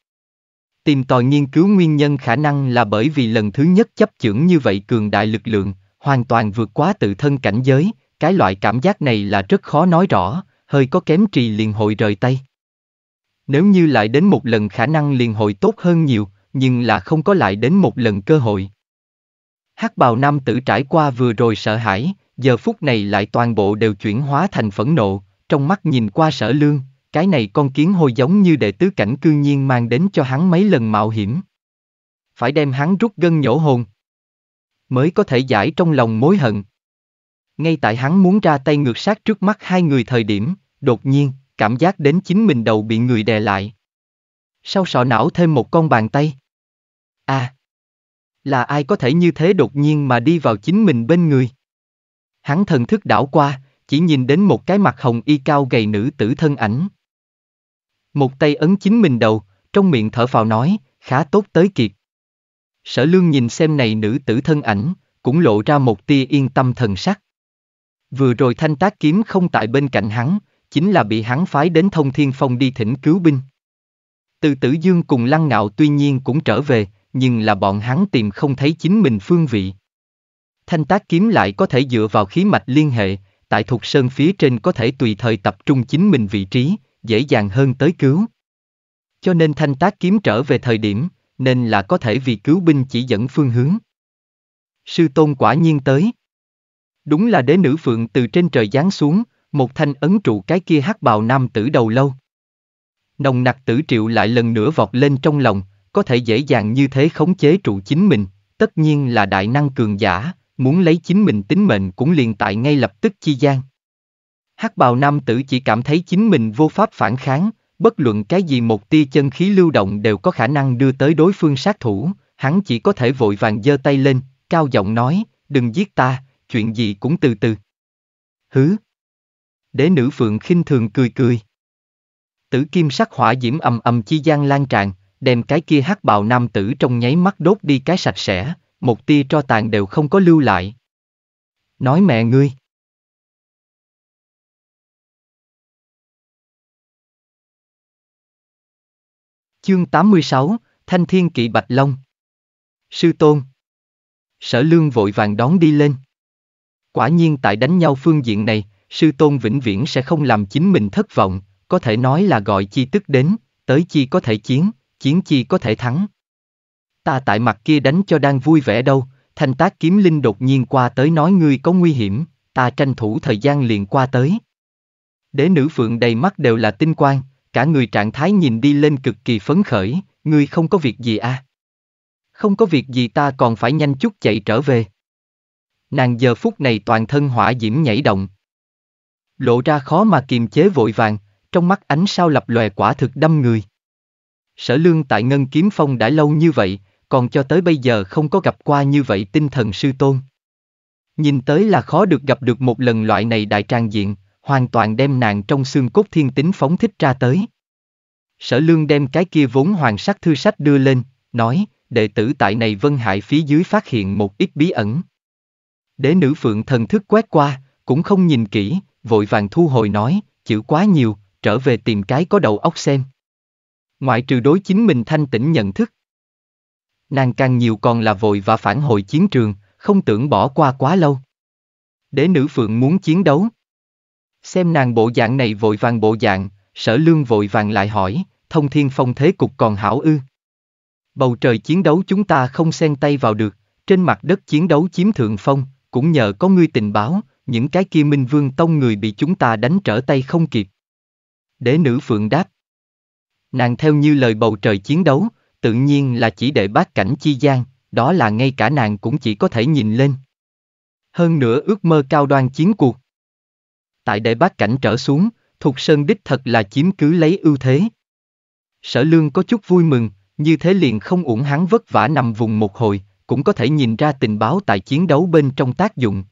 Tìm tòi nghiên cứu nguyên nhân khả năng là bởi vì lần thứ nhất chấp chưởng như vậy cường đại lực lượng, hoàn toàn vượt quá tự thân cảnh giới, cái loại cảm giác này là rất khó nói rõ, hơi có kém trì liền hội rời tay. Nếu như lại đến một lần khả năng liền hội tốt hơn nhiều, nhưng là không có lại đến một lần cơ hội. Hắc bào nam tử trải qua vừa rồi sợ hãi, giờ phút này lại toàn bộ đều chuyển hóa thành phẫn nộ, trong mắt nhìn qua sở lương, cái này con kiến hôi giống như đệ tứ cảnh cư nhiên mang đến cho hắn mấy lần mạo hiểm. Phải đem hắn rút gân nhổ hồn, mới có thể giải trong lòng mối hận. Ngay tại hắn muốn ra tay ngược sát trước mắt hai người thời điểm, đột nhiên, cảm giác đến chính mình đầu bị người đè lại. Sau sọ não thêm một con bàn tay. À! Là ai có thể như thế đột nhiên mà đi vào chính mình bên người? Hắn thần thức đảo qua, chỉ nhìn đến một cái mặt hồng y cao gầy nữ tử thân ảnh. Một tay ấn chính mình đầu, trong miệng thở phào nói, khá tốt tới kiệt. Sở lương nhìn xem này nữ tử thân ảnh, cũng lộ ra một tia yên tâm thần sắc. Vừa rồi thanh tác kiếm không tại bên cạnh hắn, chính là bị hắn phái đến thông thiên phong đi thỉnh cứu binh. Từ tử dương cùng lăng ngạo tuy nhiên cũng trở về, nhưng là bọn hắn tìm không thấy chính mình phương vị. Thanh tác kiếm lại có thể dựa vào khí mạch liên hệ, tại thuộc sơn phía trên có thể tùy thời tập trung chính mình vị trí, dễ dàng hơn tới cứu. Cho nên thanh tác kiếm trở về thời điểm, nên là có thể vì cứu binh chỉ dẫn phương hướng. Sư tôn quả nhiên tới. Đúng là đế nữ phượng từ trên trời giáng xuống, một thanh ấn trụ cái kia hắc bào nam tử đầu lâu. Nồng nặc tử triệu lại lần nữa vọt lên trong lòng, có thể dễ dàng như thế khống chế trụ chính mình, tất nhiên là đại năng cường giả, muốn lấy chính mình tính mệnh cũng liền tại ngay lập tức chi gian. Hắc bào nam tử chỉ cảm thấy chính mình vô pháp phản kháng, bất luận cái gì một tia chân khí lưu động đều có khả năng đưa tới đối phương sát thủ, hắn chỉ có thể vội vàng giơ tay lên, cao giọng nói, đừng giết ta, chuyện gì cũng từ từ. Hứ! Đế nữ phượng khinh thường cười cười. Tử kim sắc hỏa diễm ầm ầm chi gian lan tràn, đem cái kia hắc bào nam tử trong nháy mắt đốt đi cái sạch sẽ, một tia cho tàn đều không có lưu lại. Nói mẹ ngươi! Chương 86, Thanh Thiên Kỵ Bạch Long Sư Tôn Sở Lương vội vàng đón đi lên. Quả nhiên tại đánh nhau phương diện này, Sư Tôn vĩnh viễn sẽ không làm chính mình thất vọng, có thể nói là gọi chi tức đến, tới chi có thể chiến, chiến chi có thể thắng. Ta tại mặt kia đánh cho đang vui vẻ đâu, thanh tác kiếm linh đột nhiên qua tới nói ngươi có nguy hiểm, ta tranh thủ thời gian liền qua tới. Đế nữ phượng đầy mắt đều là tinh quang, cả người trạng thái nhìn đi lên cực kỳ phấn khởi, ngươi không có việc gì à? Không có việc gì ta còn phải nhanh chút chạy trở về. Nàng giờ phút này toàn thân hỏa diễm nhảy động. Lộ ra khó mà kiềm chế vội vàng, trong mắt ánh sao lập lòe quả thực đâm người. Sở lương tại Ngân Kiếm Phong đã lâu như vậy, còn cho tới bây giờ không có gặp qua như vậy tinh thần sư tôn. Nhìn tới là khó được gặp được một lần loại này đại trang diện, hoàn toàn đem nàng trong xương cốt thiên tính phóng thích ra tới. Sở lương đem cái kia vốn hoàng sắc thư sách đưa lên, nói, đệ tử tại này vân hại phía dưới phát hiện một ít bí ẩn. Đế nữ phượng thần thức quét qua, cũng không nhìn kỹ, vội vàng thu hồi nói, chữ quá nhiều, trở về tìm cái có đầu óc xem. Ngoại trừ đối chính mình thanh tĩnh nhận thức. Nàng càng nhiều còn là vội và phản hồi chiến trường, không tưởng bỏ qua quá lâu. Đế nữ phượng muốn chiến đấu, Xem nàng bộ dạng này vội vàng bộ dạng, sở lương vội vàng lại hỏi, thông thiên phong thế cục còn hảo ư. Bầu trời chiến đấu chúng ta không xen tay vào được, trên mặt đất chiến đấu chiếm thượng phong, cũng nhờ có ngươi tình báo, những cái kia minh vương tông người bị chúng ta đánh trở tay không kịp. Đế nữ phượng đáp. Nàng theo như lời bầu trời chiến đấu, tự nhiên là chỉ để bát cảnh chi gian, đó là ngay cả nàng cũng chỉ có thể nhìn lên. Hơn nữa ước mơ cao đoan chiến cuộc tại để bát cảnh trở xuống, Thục Sơn đích thật là chiếm cứ lấy ưu thế. Sở lương có chút vui mừng, như thế liền không uổng hắn vất vả nằm vùng một hồi, cũng có thể nhìn ra tình báo tại chiến đấu bên trong tác dụng.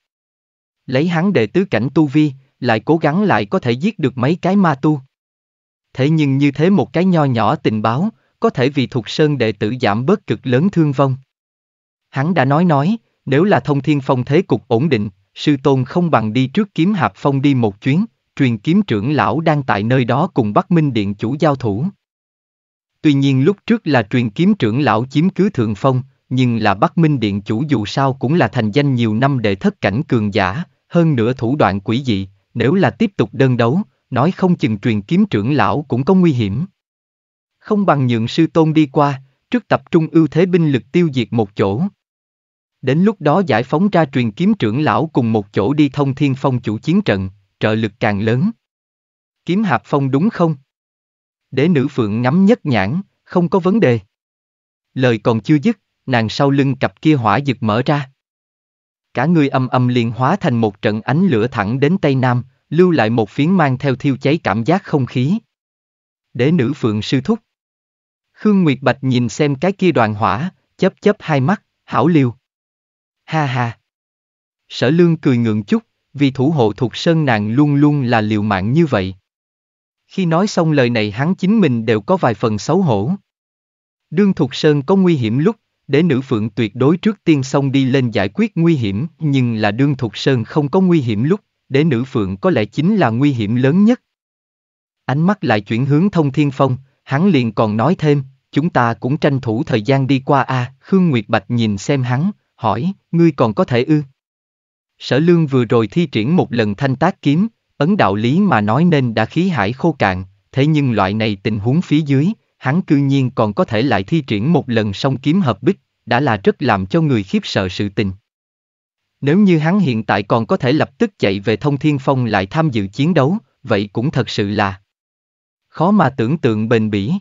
Lấy hắn đệ tứ cảnh tu vi, lại cố gắng lại có thể giết được mấy cái ma tu. Thế nhưng như thế một cái nho nhỏ tình báo, có thể vì Thục Sơn đệ tử giảm bớt cực lớn thương vong. Hắn đã nói nói, nếu là thông thiên phong thế cục ổn định, sư tôn không bằng đi trước kiếm hạp phong đi một chuyến, truyền kiếm trưởng lão đang tại nơi đó cùng Bắc Minh Điện chủ giao thủ. Tuy nhiên lúc trước là truyền kiếm trưởng lão chiếm cứ thượng phong, nhưng là Bắc Minh Điện chủ dù sao cũng là thành danh nhiều năm để thất cảnh cường giả, hơn nữa thủ đoạn quỷ dị, nếu là tiếp tục đơn đấu, nói không chừng truyền kiếm trưởng lão cũng có nguy hiểm. Không bằng nhượng sư tôn đi qua, trước tập trung ưu thế binh lực tiêu diệt một chỗ. Đến lúc đó giải phóng ra truyền kiếm trưởng lão cùng một chỗ đi thông thiên phong chủ chiến trận, trợ lực càng lớn. Kiếm hạp phong đúng không? Đế nữ phượng ngắm nhất nhãn, không có vấn đề. Lời còn chưa dứt, nàng sau lưng cặp kia hỏa giật mở ra. Cả người âm âm liền hóa thành một trận ánh lửa thẳng đến Tây Nam, lưu lại một phiến mang theo thiêu cháy cảm giác không khí. Đế nữ phượng sư thúc. Khương Nguyệt Bạch nhìn xem cái kia đoàn hỏa, chớp chớp hai mắt, hảo liêu. Ha ha. Sở lương cười ngượng chút, vì thủ hộ thuộc sơn nàng luôn luôn là liều mạng như vậy. Khi nói xong lời này hắn chính mình đều có vài phần xấu hổ. Đương thuộc sơn có nguy hiểm lúc, để nữ phượng tuyệt đối trước tiên xông đi lên giải quyết nguy hiểm, nhưng là đương thuộc sơn không có nguy hiểm lúc, để nữ phượng có lẽ chính là nguy hiểm lớn nhất. Ánh mắt lại chuyển hướng thông thiên phong, hắn liền còn nói thêm, chúng ta cũng tranh thủ thời gian đi qua a à, Khương Nguyệt Bạch nhìn xem hắn, hỏi, ngươi còn có thể ư? Sở lương vừa rồi thi triển một lần thanh tác kiếm, ấn đạo lý mà nói nên đã khí hải khô cạn, thế nhưng loại này tình huống phía dưới, hắn cư nhiên còn có thể lại thi triển một lần song kiếm hợp bích, đã là rất làm cho người khiếp sợ sự tình. Nếu như hắn hiện tại còn có thể lập tức chạy về thông thiên phong lại tham dự chiến đấu, vậy cũng thật sự là khó mà tưởng tượng bền bỉ.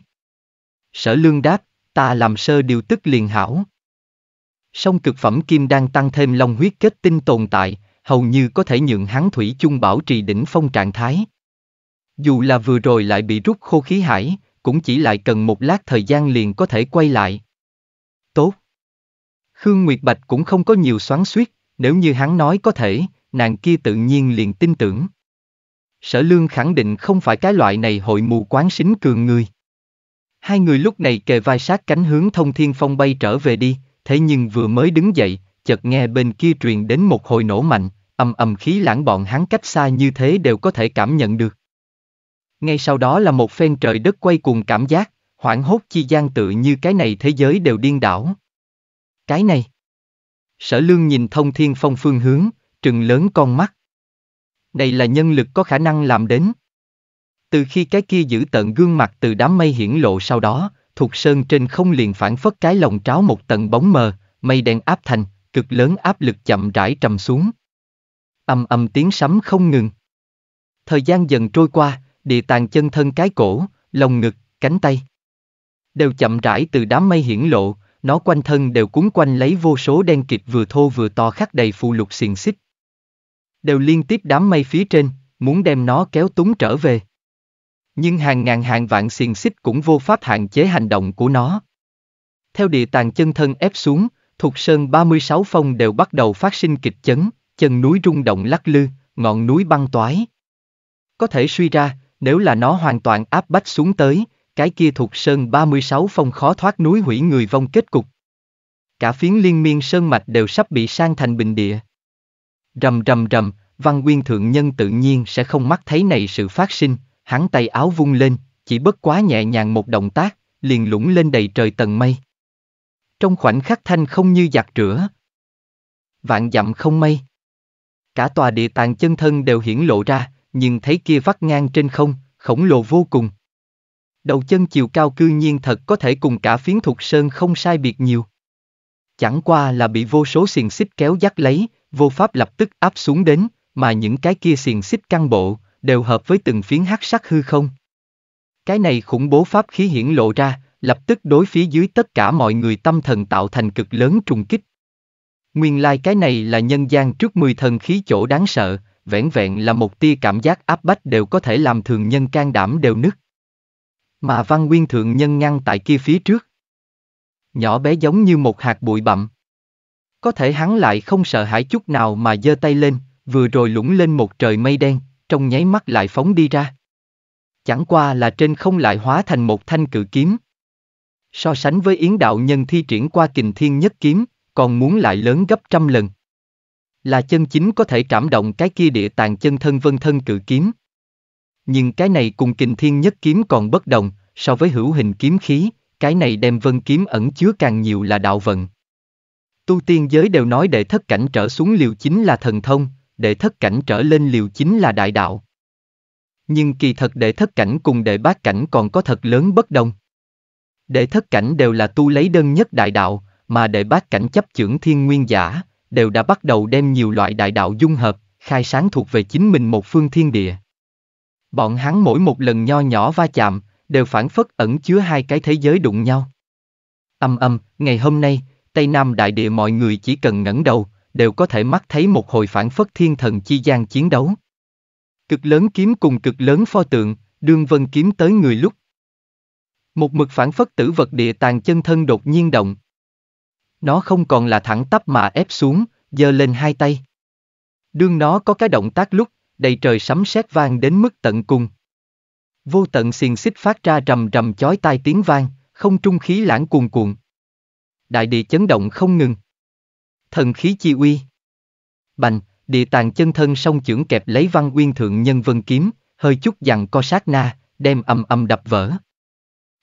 Sở lương đáp, ta làm sơ điều tức liền hảo. Song cực phẩm kim đang tăng thêm long huyết kết tinh tồn tại, hầu như có thể nhượng hắn thủy chung bảo trì đỉnh phong trạng thái. Dù là vừa rồi lại bị rút khô khí hải, cũng chỉ lại cần một lát thời gian liền có thể quay lại. Tốt. Khương Nguyệt Bạch cũng không có nhiều xoắn suýt, nếu như hắn nói có thể, nàng kia tự nhiên liền tin tưởng. Sở lương khẳng định không phải cái loại này hội mù quán xính cường người. Hai người lúc này kề vai sát cánh hướng thông thiên phong bay trở về đi thế nhưng vừa mới đứng dậy, chợt nghe bên kia truyền đến một hồi nổ mạnh, âm ầm khí lãng bọn hắn cách xa như thế đều có thể cảm nhận được. Ngay sau đó là một phen trời đất quay cuồng cảm giác, hoảng hốt chi gian tự như cái này thế giới đều điên đảo. Cái này. Sở lương nhìn thông thiên phong phương hướng, trừng lớn con mắt. Đây là nhân lực có khả năng làm đến. Từ khi cái kia giữ tận gương mặt từ đám mây hiển lộ sau đó, Thuộc sơn trên không liền phản phất cái lồng tráo một tầng bóng mờ, mây đen áp thành, cực lớn áp lực chậm rãi trầm xuống. Âm âm tiếng sấm không ngừng. Thời gian dần trôi qua, địa tàn chân thân cái cổ, lồng ngực, cánh tay. Đều chậm rãi từ đám mây hiển lộ, nó quanh thân đều cuốn quanh lấy vô số đen kịt vừa thô vừa to khắc đầy phù lục xiềng xích. Đều liên tiếp đám mây phía trên, muốn đem nó kéo túng trở về. Nhưng hàng ngàn hàng vạn xiềng xích cũng vô pháp hạn chế hành động của nó. Theo địa tàng chân thân ép xuống, thuộc sơn 36 phong đều bắt đầu phát sinh kịch chấn, chân núi rung động lắc lư, ngọn núi băng toái. Có thể suy ra, nếu là nó hoàn toàn áp bách xuống tới, cái kia thuộc sơn 36 phong khó thoát núi hủy người vong kết cục. Cả phiến liên miên sơn mạch đều sắp bị sang thành bình địa. Rầm rầm rầm, văn nguyên thượng nhân tự nhiên sẽ không mắt thấy này sự phát sinh, hắn tay áo vung lên, chỉ bất quá nhẹ nhàng một động tác, liền lũng lên đầy trời tầng mây. Trong khoảnh khắc thanh không như giặt rửa. Vạn dặm không mây. Cả tòa địa tàng chân thân đều hiển lộ ra, nhưng thấy kia vắt ngang trên không, khổng lồ vô cùng. Đầu chân chiều cao cư nhiên thật có thể cùng cả phiến thuộc sơn không sai biệt nhiều. Chẳng qua là bị vô số xiềng xích kéo dắt lấy, vô pháp lập tức áp xuống đến, mà những cái kia xiềng xích căn bộ, đều hợp với từng phiến hắc sắc hư không. Cái này khủng bố pháp khí hiển lộ ra, lập tức đối phía dưới tất cả mọi người tâm thần tạo thành cực lớn trùng kích. Nguyên lai like cái này là nhân gian trước mười thần khí chỗ đáng sợ, vẻn vẹn là một tia cảm giác áp bách đều có thể làm thường nhân can đảm đều nứt. Mà văn nguyên thượng nhân ngăn tại kia phía trước. Nhỏ bé giống như một hạt bụi bặm. Có thể hắn lại không sợ hãi chút nào mà giơ tay lên, vừa rồi lũng lên một trời mây đen, trong nháy mắt lại phóng đi ra. Chẳng qua là trên không lại hóa thành một thanh cự kiếm. So sánh với Yến Đạo Nhân thi triển qua kình thiên nhất kiếm, còn muốn lại lớn gấp trăm lần. Là chân chính có thể trảm động cái kia địa tàng chân thân vân thân cự kiếm. Nhưng cái này cùng kình thiên nhất kiếm còn bất đồng, so với hữu hình kiếm khí, cái này đem vân kiếm ẩn chứa càng nhiều là đạo vận. Tu tiên giới đều nói để thất cảnh trở xuống liều chính là thần thông, đệ thất cảnh trở lên liều chính là đại đạo. Nhưng kỳ thật đệ thất cảnh cùng đệ bát cảnh còn có thật lớn bất đồng. Đệ thất cảnh đều là tu lấy đơn nhất đại đạo, mà đệ bát cảnh chấp chưởng thiên nguyên giả, đều đã bắt đầu đem nhiều loại đại đạo dung hợp, khai sáng thuộc về chính mình một phương thiên địa. Bọn hắn mỗi một lần nho nhỏ va chạm, đều phản phất ẩn chứa hai cái thế giới đụng nhau. Âm âm, ngày hôm nay, Tây Nam đại địa mọi người chỉ cần ngẩng đầu, đều có thể mắt thấy một hồi phản phất thiên thần chi gian chiến đấu. Cực lớn kiếm cùng cực lớn pho tượng, đương vân kiếm tới người lúc. Một mực phản phất tử vật địa tàn chân thân đột nhiên động. Nó không còn là thẳng tắp mà ép xuống, giơ lên hai tay. Đương nó có cái động tác lúc, đầy trời sấm sét vang đến mức tận cùng. Vô tận xiềng xích phát ra rầm rầm chói tai tiếng vang, không trung khí lãng cuồn cuộn. Đại địa chấn động không ngừng thần khí chi uy. Bành, địa tàng chân thân song chưởng kẹp lấy văn nguyên thượng nhân vân kiếm, hơi chút dằn co sát na, đem âm âm đập vỡ.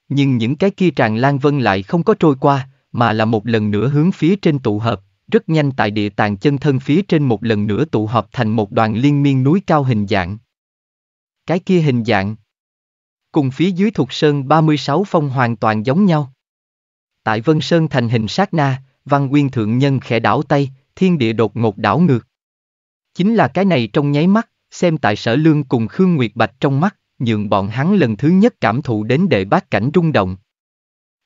Nhưng những cái kia tràn lan vân lại không có trôi qua, mà là một lần nữa hướng phía trên tụ hợp, rất nhanh tại địa tàng chân thân phía trên một lần nữa tụ hợp thành một đoàn liên miên núi cao hình dạng. Cái kia hình dạng cùng phía dưới thuộc sơn 36 phong hoàn toàn giống nhau. Tại Vân Sơn thành hình sát na, văn nguyên thượng nhân khẽ đảo tay, thiên địa đột ngột đảo ngược. Chính là cái này trong nháy mắt, xem tại sở lương cùng Khương Nguyệt Bạch trong mắt, nhượng bọn hắn lần thứ nhất cảm thụ đến đệ bát cảnh rung động.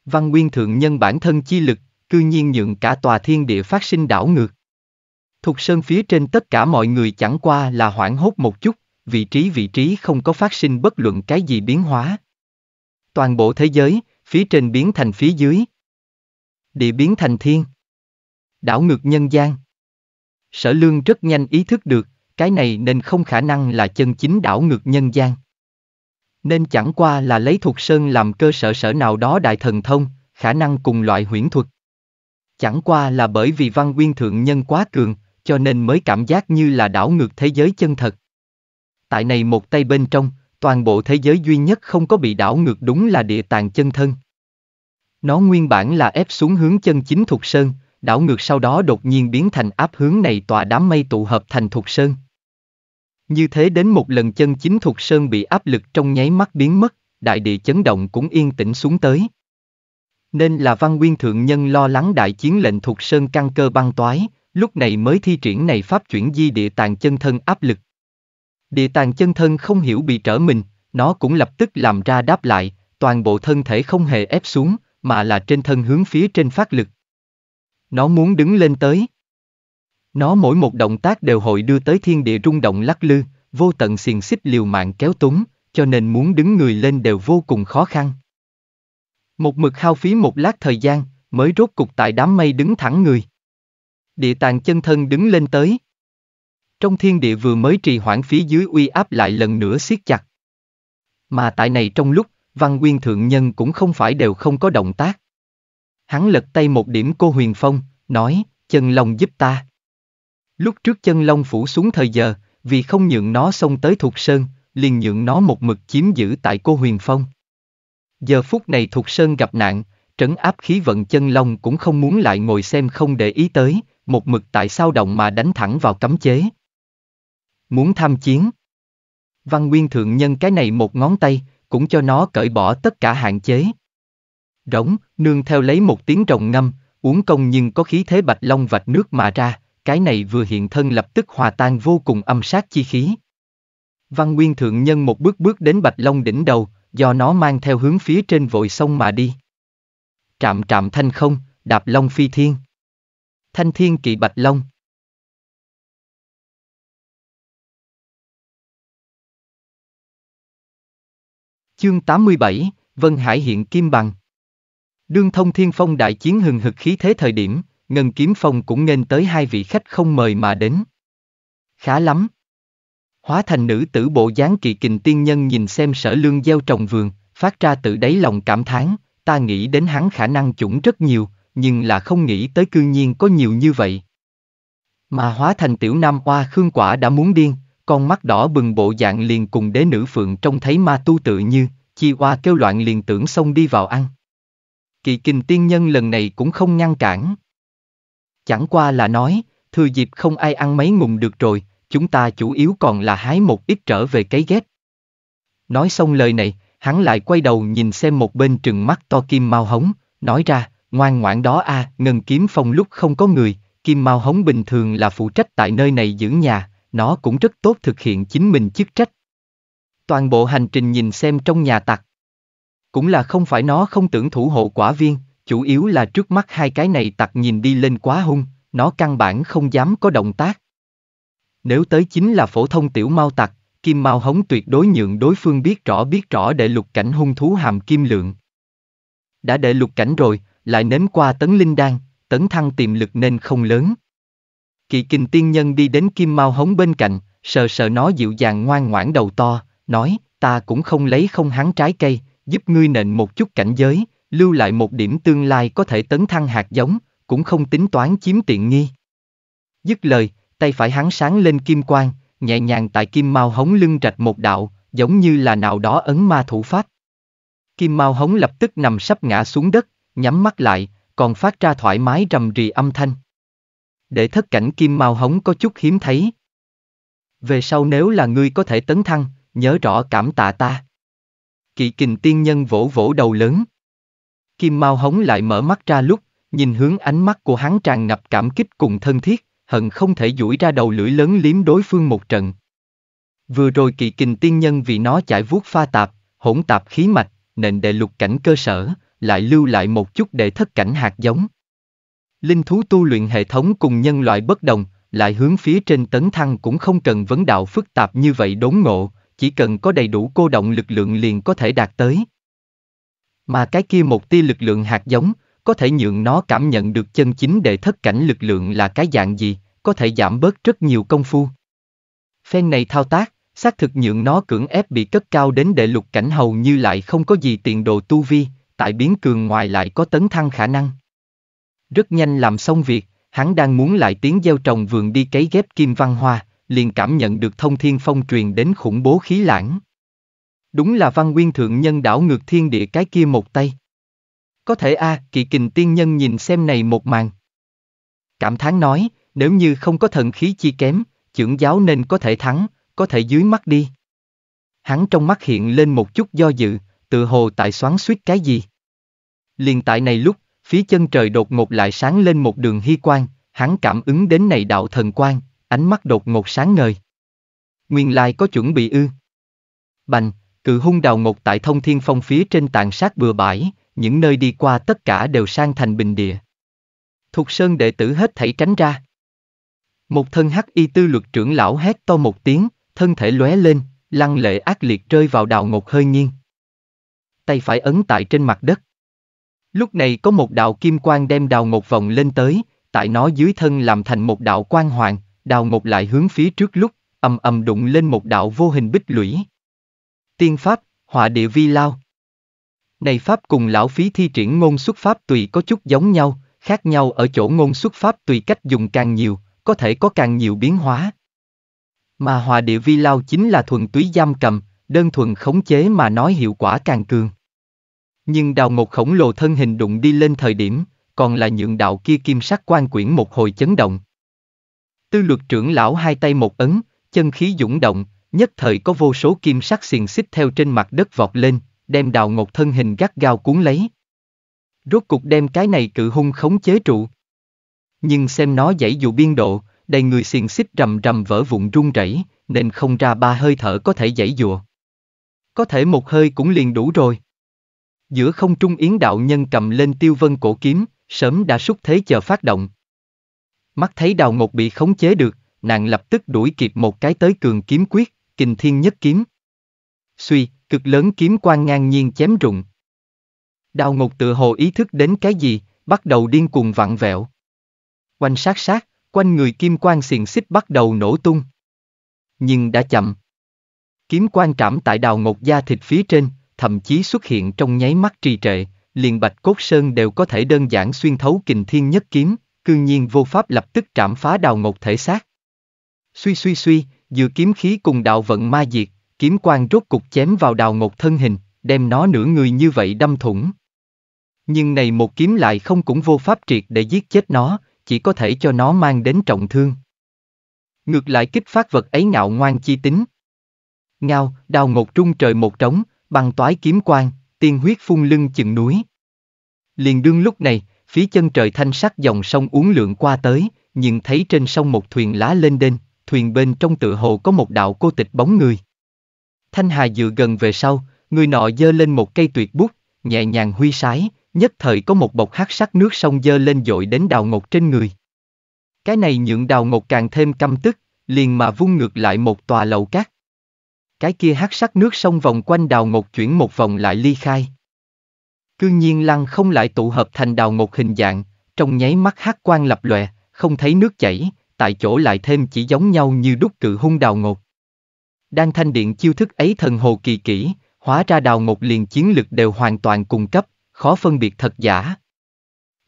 Văn nguyên thượng nhân bản thân chi lực, cư nhiên nhượng cả tòa thiên địa phát sinh đảo ngược. Thục sơn phía trên tất cả mọi người chẳng qua là hoảng hốt một chút, vị trí vị trí không có phát sinh bất luận cái gì biến hóa. Toàn bộ thế giới, phía trên biến thành phía dưới, Địa biến thành thiên. Đảo ngược nhân gian. Sở lương rất nhanh ý thức được, cái này nên không khả năng là chân chính đảo ngược nhân gian. Nên chẳng qua là lấy thuộc sơn làm cơ sở sở nào đó đại thần thông, khả năng cùng loại huyễn thuật. Chẳng qua là bởi vì văn nguyên thượng nhân quá cường, cho nên mới cảm giác như là đảo ngược thế giới chân thật. Tại này một tay bên trong, toàn bộ thế giới duy nhất không có bị đảo ngược đúng là địa tàng chân thân. Nó nguyên bản là ép xuống hướng chân chính thuộc Sơn, đảo ngược sau đó đột nhiên biến thành áp hướng này tòa đám mây tụ hợp thành thuộc Sơn. Như thế đến một lần chân chính thuộc Sơn bị áp lực trong nháy mắt biến mất, đại địa chấn động cũng yên tĩnh xuống tới. Nên là văn nguyên thượng nhân lo lắng đại chiến lệnh thuộc Sơn căng cơ băng toái, lúc này mới thi triển này pháp chuyển di địa tàng chân thân áp lực. Địa tàng chân thân không hiểu bị trở mình, nó cũng lập tức làm ra đáp lại, toàn bộ thân thể không hề ép xuống, mà là trên thân hướng phía trên phát lực. Nó muốn đứng lên tới. Nó mỗi một động tác đều hội đưa tới thiên địa rung động lắc lư, vô tận xiềng xích liều mạng kéo túng, cho nên muốn đứng người lên đều vô cùng khó khăn. Một mực hao phí một lát thời gian, mới rốt cục tại đám mây đứng thẳng người. Địa tàng chân thân đứng lên tới. Trong thiên địa vừa mới trì hoãn phía dưới uy áp lại lần nữa siết chặt. Mà tại này trong lúc, Văn Nguyên Thượng Nhân cũng không phải đều không có động tác. Hắn lật tay một điểm cô Huyền Phong, nói, chân long giúp ta. Lúc trước chân long phủ xuống thời giờ, vì không nhượng nó xông tới Thục Sơn, liền nhượng nó một mực chiếm giữ tại cô Huyền Phong. Giờ phút này Thục Sơn gặp nạn, trấn áp khí vận chân long cũng không muốn lại ngồi xem không để ý tới, một mực tại sao động mà đánh thẳng vào cấm chế. Muốn tham chiến. Văn Nguyên Thượng Nhân cái này một ngón tay, cũng cho nó cởi bỏ tất cả hạn chế. Rống, nương theo lấy một tiếng rồng ngâm, uống công nhưng có khí thế bạch long vạch nước mà ra, cái này vừa hiện thân lập tức hòa tan vô cùng âm sát chi khí. Văn Nguyên Thượng Nhân một bước bước đến Bạch Long đỉnh đầu, do nó mang theo hướng phía trên vội sông mà đi. Trạm trạm thanh không, đạp long phi thiên. Thanh thiên kỵ Bạch Long. Chương 87, Vân Hải hiện Kim Bằng Đương thông thiên phong đại chiến hừng hực khí thế thời điểm, Ngân Kiếm Phong cũng nên tới hai vị khách không mời mà đến. Khá lắm. Hóa thành nữ tử bộ dáng kỳ kình tiên nhân nhìn xem sở lương gieo trồng vườn, phát ra tự đáy lòng cảm thán, ta nghĩ đến hắn khả năng chủng rất nhiều, nhưng là không nghĩ tới cư nhiên có nhiều như vậy. Mà hóa thành tiểu nam hoa khương quả đã muốn điên, con mắt đỏ bừng bộ dạng liền cùng đế nữ phượng trông thấy ma tu tự như, chi hoa kêu loạn liền tưởng xông đi vào ăn. Kỳ kinh tiên nhân lần này cũng không ngăn cản. Chẳng qua là nói, thừa dịp không ai ăn mấy ngùng được rồi, chúng ta chủ yếu còn là hái một ít trở về cái ghét. Nói xong lời này, hắn lại quay đầu nhìn xem một bên trừng mắt to kim mau hống, nói ra, ngoan ngoãn đó a à, ngân kiếm phong lúc không có người, kim mau hống bình thường là phụ trách tại nơi này giữ nhà, nó cũng rất tốt thực hiện chính mình chức trách. Toàn bộ hành trình nhìn xem trong nhà tặc. Cũng là không phải nó không tưởng thủ hộ quả viên, chủ yếu là trước mắt hai cái này tặc nhìn đi lên quá hung, nó căn bản không dám có động tác. Nếu tới chính là phổ thông tiểu mau tặc, kim mau hống tuyệt đối nhượng đối phương biết rõ biết rõ để lục cảnh hung thú hàm kim lượng. Đã để lục cảnh rồi, lại nếm qua tấn linh đan, tấn thăng tiềm lực nên không lớn kỳ kinh tiên nhân đi đến kim mau hống bên cạnh, sờ sờ nó dịu dàng ngoan ngoãn đầu to, nói, ta cũng không lấy không hắn trái cây, giúp ngươi nện một chút cảnh giới, lưu lại một điểm tương lai có thể tấn thăng hạt giống, cũng không tính toán chiếm tiện nghi. Dứt lời, tay phải hắn sáng lên kim quang, nhẹ nhàng tại kim mau hống lưng rạch một đạo, giống như là nào đó ấn ma thủ pháp. Kim mau hống lập tức nằm sắp ngã xuống đất, nhắm mắt lại, còn phát ra thoải mái rầm rì âm thanh. Để thất cảnh kim mao hống có chút hiếm thấy. Về sau nếu là ngươi có thể tấn thăng, nhớ rõ cảm tạ ta. Kỵ kình tiên nhân vỗ vỗ đầu lớn. Kim mao hống lại mở mắt ra lúc, nhìn hướng ánh mắt của hắn tràn ngập cảm kích cùng thân thiết, hận không thể duỗi ra đầu lưỡi lớn liếm đối phương một trận. Vừa rồi kỵ kình tiên nhân vì nó chải vuốt pha tạp, hỗn tạp khí mạch, nền đệ lục cảnh cơ sở, lại lưu lại một chút để thất cảnh hạt giống. Linh thú tu luyện hệ thống cùng nhân loại bất đồng, lại hướng phía trên tấn thăng cũng không cần vấn đạo phức tạp như vậy đốn ngộ, chỉ cần có đầy đủ cô động lực lượng liền có thể đạt tới. Mà cái kia một tia lực lượng hạt giống, có thể nhượng nó cảm nhận được chân chính để thất cảnh lực lượng là cái dạng gì, có thể giảm bớt rất nhiều công phu. Phen này thao tác, xác thực nhượng nó cưỡng ép bị cất cao đến đệ lục cảnh hầu như lại không có gì tiền đồ tu vi, tại biến cường ngoài lại có tấn thăng khả năng. Rất nhanh làm xong việc, hắn đang muốn lại tiếng gieo trồng vườn đi cấy ghép kim văn hoa, liền cảm nhận được thông thiên phong truyền đến khủng bố khí lãng. Đúng là văn nguyên thượng nhân đảo ngược thiên địa cái kia một tay. Có thể a à, kỵ kình tiên nhân nhìn xem này một màn. Cảm thán nói, nếu như không có thần khí chi kém, trưởng giáo nên có thể thắng, có thể dưới mắt đi. Hắn trong mắt hiện lên một chút do dự, tự hồ tại xoắn suýt cái gì. Liền tại này lúc, Phía chân trời đột ngột lại sáng lên một đường hy quang, hắn cảm ứng đến này đạo thần quang, ánh mắt đột ngột sáng ngời. Nguyên lai có chuẩn bị ư. Bành, cự hung đào ngột tại thông thiên phong phía trên tàn sát bừa bãi, những nơi đi qua tất cả đều sang thành bình địa. Thục sơn đệ tử hết thảy tránh ra. Một thân hắc y tư luật trưởng lão hét to một tiếng, thân thể lóe lên, lăng lệ ác liệt rơi vào đào ngột hơi nghiêng. Tay phải ấn tại trên mặt đất, Lúc này có một đạo kim quang đem đào ngột vòng lên tới, tại nó dưới thân làm thành một đạo quang hoàng, đào ngột lại hướng phía trước lúc, ầm ầm đụng lên một đạo vô hình bích lũy. Tiên pháp, họa địa vi lao. Này pháp cùng lão phí thi triển ngôn xuất pháp tùy có chút giống nhau, khác nhau ở chỗ ngôn xuất pháp tùy cách dùng càng nhiều, có thể có càng nhiều biến hóa. Mà hòa địa vi lao chính là thuần túy giam cầm, đơn thuần khống chế mà nói hiệu quả càng cường. Nhưng đào một khổng lồ thân hình đụng đi lên thời điểm, còn là nhượng đạo kia kim sắc quan quyển một hồi chấn động. Tư luật trưởng lão hai tay một ấn, chân khí dũng động, nhất thời có vô số kim sắc xiềng xích theo trên mặt đất vọt lên, đem đào ngột thân hình gắt gao cuốn lấy. Rốt cục đem cái này cự hung khống chế trụ. Nhưng xem nó dãy dù biên độ, đầy người xiềng xích rầm rầm vỡ vụn rung rẩy, nên không ra ba hơi thở có thể dãy dùa. Có thể một hơi cũng liền đủ rồi. Giữa không trung Yến đạo nhân cầm lên tiêu vân cổ kiếm, sớm đã xúc thế chờ phát động. Mắt thấy đào ngột bị khống chế được, nàng lập tức đuổi kịp một cái tới cường kiếm quyết, kình thiên nhất kiếm. Suy, cực lớn kiếm quan ngang nhiên chém rụng. Đào ngột tự hồ ý thức đến cái gì, bắt đầu điên cuồng vặn vẹo. Quanh sát sát, quanh người kim quan xiềng xích bắt đầu nổ tung. Nhưng đã chậm. Kiếm quan trảm tại đào ngột da thịt phía trên, thậm chí xuất hiện trong nháy mắt trì trệ, liền bạch cốt sơn đều có thể đơn giản xuyên thấu kình thiên nhất kiếm, cương nhiên vô pháp lập tức trảm phá đào ngột thể xác. Suy suy suy, dự kiếm khí cùng đạo vận ma diệt, kiếm quan rốt cục chém vào đào ngột thân hình, đem nó nửa người như vậy đâm thủng. Nhưng này một kiếm lại không cũng vô pháp triệt để giết chết nó, chỉ có thể cho nó mang đến trọng thương. Ngược lại kích phát vật ấy ngạo ngoan chi tính. Ngao, đào ngột trung trời một trống, bằng toái kiếm quang, tiên huyết phun lưng chừng núi. Liền đương lúc này, phía chân trời thanh sắc dòng sông uốn lượn qua tới, nhưng thấy trên sông một thuyền lá lên đên, thuyền bên trong tựa hồ có một đạo cô tịch bóng người. Thanh Hà dựa gần về sau, người nọ giơ lên một cây tuyệt bút, nhẹ nhàng huy sái, nhất thời có một bọc hát sắc nước sông giơ lên dội đến đào ngột trên người. Cái này nhượng đào ngột càng thêm căm tức, liền mà vung ngược lại một tòa lầu cát. Cái kia hắc sắc nước sông vòng quanh đào ngột chuyển một vòng lại ly khai. Cương nhiên lăng không lại tụ hợp thành đào ngột hình dạng, trong nháy mắt hắc quan lập lòe, không thấy nước chảy, tại chỗ lại thêm chỉ giống nhau như đúc cự hung đào ngột. Đang thanh điện chiêu thức ấy thần hồ kỳ kỹ, hóa ra đào ngột liền chiến lực đều hoàn toàn cùng cấp, khó phân biệt thật giả.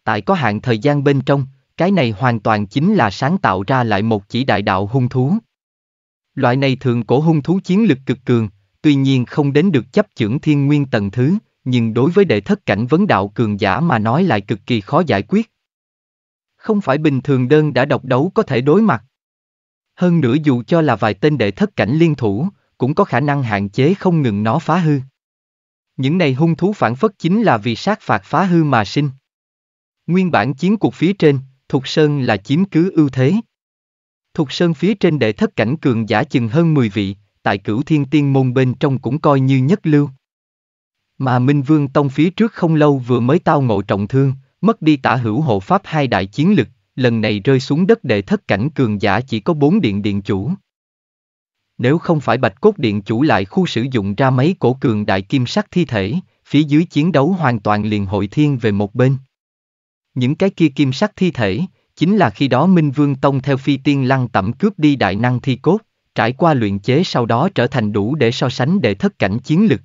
Tại có hạn thời gian bên trong, cái này hoàn toàn chính là sáng tạo ra lại một chỉ đại đạo hung thú. Loại này thường cổ hung thú chiến lực cực cường, tuy nhiên không đến được chấp chưởng thiên nguyên tầng thứ, nhưng đối với đệ thất cảnh vấn đạo cường giả mà nói lại cực kỳ khó giải quyết. Không phải bình thường đơn đã độc đấu có thể đối mặt. Hơn nữa dù cho là vài tên đệ thất cảnh liên thủ, cũng có khả năng hạn chế không ngừng nó phá hư. Những này hung thú phản phất chính là vì sát phạt phá hư mà sinh. Nguyên bản chiến cuộc phía trên, Thục Sơn là chiếm cứ ưu thế. Thục sơn phía trên đệ thất cảnh cường giả chừng hơn 10 vị, tại cửu thiên tiên môn bên trong cũng coi như nhất lưu. Mà Minh Vương Tông phía trước không lâu vừa mới tao ngộ trọng thương, mất đi tả hữu hộ pháp hai đại chiến lực, lần này rơi xuống đất đệ thất cảnh cường giả chỉ có bốn điện điện chủ. Nếu không phải bạch cốt điện chủ lại khu sử dụng ra mấy cổ cường đại kim sắc thi thể, phía dưới chiến đấu hoàn toàn liền hội thiên về một bên. Những cái kia kim sắc thi thể, chính là khi đó Minh Vương Tông theo phi tiên lăng tẩm cướp đi đại năng thi cốt, trải qua luyện chế sau đó trở thành đủ để so sánh để thất cảnh chiến lực.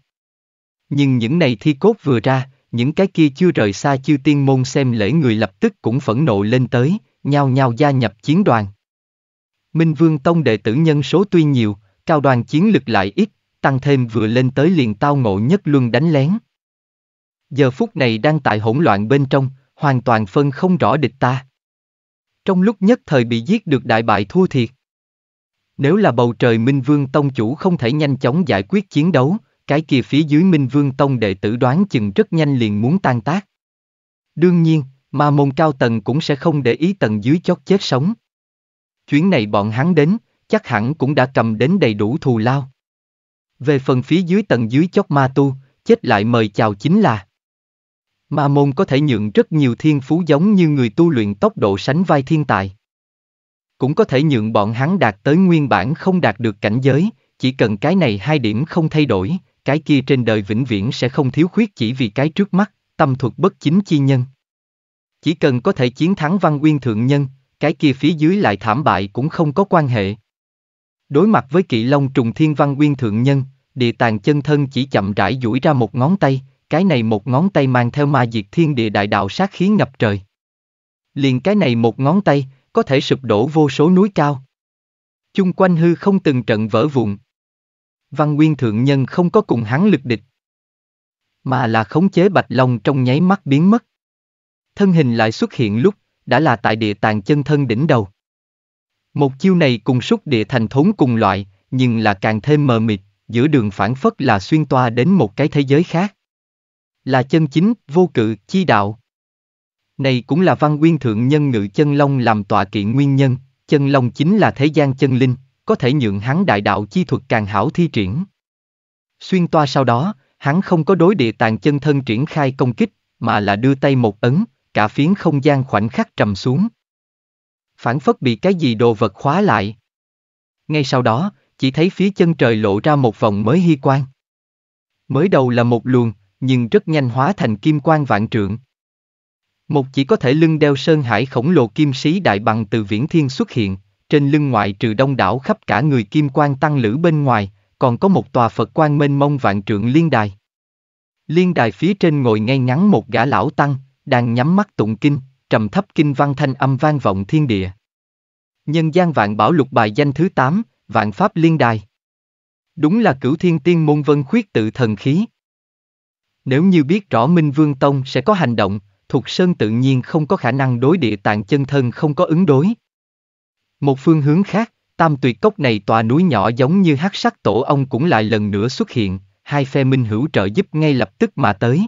Nhưng những này thi cốt vừa ra, những cái kia chưa rời xa chư tiên môn xem lễ người lập tức cũng phẫn nộ lên tới, nhau nhau gia nhập chiến đoàn. Minh Vương Tông đệ tử nhân số tuy nhiều, cao đoàn chiến lực lại ít, tăng thêm vừa lên tới liền tao ngộ nhất luân đánh lén. Giờ phút này đang tại hỗn loạn bên trong, hoàn toàn phân không rõ địch ta. Trong lúc nhất thời bị giết được đại bại thua thiệt. Nếu là bầu trời Minh Vương Tông chủ không thể nhanh chóng giải quyết chiến đấu, cái kia phía dưới Minh Vương Tông đệ tử đoán chừng rất nhanh liền muốn tan tác. Đương nhiên, mà môn cao tầng cũng sẽ không để ý tầng dưới chót chết sống. Chuyến này bọn hắn đến, chắc hẳn cũng đã cầm đến đầy đủ thù lao. Về phần phía dưới tầng dưới chót ma tu, chết lại mời chào chính là Ma môn có thể nhượng rất nhiều thiên phú giống như người tu luyện tốc độ sánh vai thiên tài. Cũng có thể nhượng bọn hắn đạt tới nguyên bản không đạt được cảnh giới, chỉ cần cái này hai điểm không thay đổi, cái kia trên đời vĩnh viễn sẽ không thiếu khuyết chỉ vì cái trước mắt, tâm thuật bất chính chi nhân. Chỉ cần có thể chiến thắng văn nguyên thượng nhân, cái kia phía dưới lại thảm bại cũng không có quan hệ. Đối mặt với kỵ long trùng thiên văn nguyên thượng nhân, địa tàng chân thân chỉ chậm rãi duỗi ra một ngón tay, cái này một ngón tay mang theo ma diệt thiên địa đại đạo sát khí ngập trời. Liền cái này một ngón tay, có thể sụp đổ vô số núi cao. Chung quanh hư không từng trận vỡ vụn. Văn Nguyên Thượng Nhân không có cùng hắn lực địch. Mà là khống chế Bạch Long trong nháy mắt biến mất. Thân hình lại xuất hiện lúc, đã là tại địa tàng chân thân đỉnh đầu. Một chiêu này cùng xúc địa thành thốn cùng loại, nhưng là càng thêm mờ mịt, giữa đường phản phất là xuyên toa đến một cái thế giới khác là chân chính, vô cự, chi đạo. Này cũng là văn nguyên thượng nhân ngự chân long làm tọa kiện nguyên nhân, chân long chính là thế gian chân linh, có thể nhượng hắn đại đạo chi thuật càng hảo thi triển. Xuyên toa sau đó, hắn không có đối địa tàn chân thân triển khai công kích, mà là đưa tay một ấn, cả phiến không gian khoảnh khắc trầm xuống. Phản phất bị cái gì đồ vật khóa lại. Ngay sau đó, chỉ thấy phía chân trời lộ ra một vòng mới hy quan. Mới đầu là một luồng, nhưng rất nhanh hóa thành kim quan vạn trượng. Một chỉ có thể lưng đeo sơn hải khổng lồ kim sĩ đại bằng từ viễn thiên xuất hiện, trên lưng ngoại trừ đông đảo khắp cả người kim quan tăng lữ bên ngoài, còn có một tòa Phật quan mênh mông vạn trượng liên đài. Liên đài phía trên ngồi ngay ngắn một gã lão tăng, đang nhắm mắt tụng kinh, trầm thấp kinh văn thanh âm vang vọng thiên địa. Nhân gian vạn bảo lục bài danh thứ 8, vạn pháp liên đài. Đúng là cửu thiên tiên môn vân khuyết tự thần khí. Nếu như biết rõ Minh Vương Tông sẽ có hành động, Thục Sơn tự nhiên không có khả năng đối địa tạng chân thân không có ứng đối. Một phương hướng khác, tam tuyệt cốc này tòa núi nhỏ giống như hát sắc tổ ông cũng lại lần nữa xuất hiện, hai phe minh hữu trợ giúp ngay lập tức mà tới.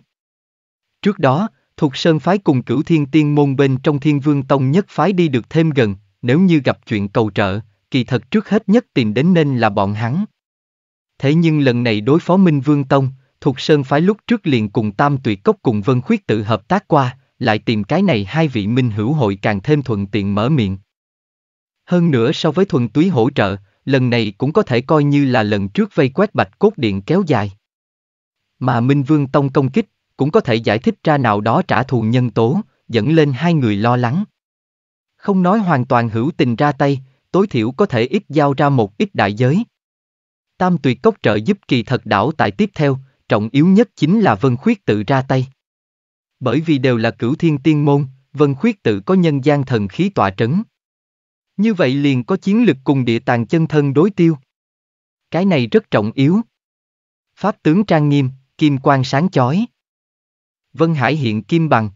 Trước đó, Thục Sơn phái cùng cửu thiên tiên môn bên trong thiên vương tông nhất phái đi được thêm gần, nếu như gặp chuyện cầu trợ, kỳ thật trước hết nhất tìm đến nên là bọn hắn. Thế nhưng lần này đối phó Minh Vương Tông, Thục Sơn Phái lúc trước liền cùng Tam Tuyệt Cốc cùng Vân Khuyết tự hợp tác qua, lại tìm cái này hai vị minh hữu hội càng thêm thuận tiện mở miệng. Hơn nữa so với thuần túy hỗ trợ, lần này cũng có thể coi như là lần trước vây quét bạch cốt điện kéo dài. Mà Minh Vương Tông công kích, cũng có thể giải thích ra nào đó trả thù nhân tố, dẫn lên hai người lo lắng. Không nói hoàn toàn hữu tình ra tay, tối thiểu có thể ít giao ra một ít đại giới. Tam tuyệt cốc trợ giúp kỳ thật đảo tại tiếp theo, trọng yếu nhất chính là Vân Khuyết tự ra tay. Bởi vì đều là cửu thiên tiên môn, Vân Khuyết tự có nhân gian thần khí tỏa trấn. Như vậy liền có chiến lực cùng địa tàng chân thân đối tiêu. Cái này rất trọng yếu. Pháp tướng trang nghiêm, kim quang sáng chói. Vân Hải hiện kim bằng.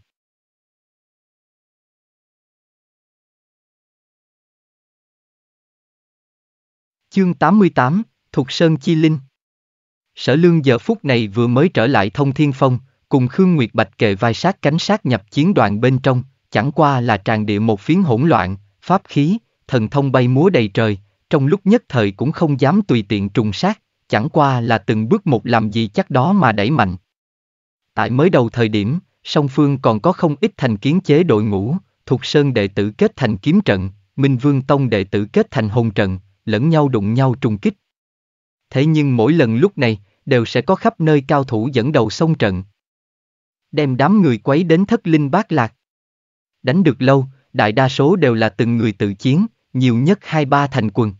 Chương 88, Thục Sơn Chi Linh Sở lương giờ phút này vừa mới trở lại thông thiên phong, cùng Khương Nguyệt Bạch kề vai sát cánh sát nhập chiến đoàn bên trong, chẳng qua là tràn địa một phiến hỗn loạn, pháp khí, thần thông bay múa đầy trời, trong lúc nhất thời cũng không dám tùy tiện trùng sát, chẳng qua là từng bước một làm gì chắc đó mà đẩy mạnh. Tại mới đầu thời điểm, song phương còn có không ít thành kiến chế đội ngũ, thuộc sơn đệ tử kết thành kiếm trận, minh vương tông đệ tử kết thành hồn trận, lẫn nhau đụng nhau trùng kích. Thế nhưng mỗi lần lúc này, đều sẽ có khắp nơi cao thủ dẫn đầu sông trận. Đem đám người quấy đến thất linh bát lạc. Đánh được lâu, đại đa số đều là từng người tự chiến, nhiều nhất hai ba thành quần.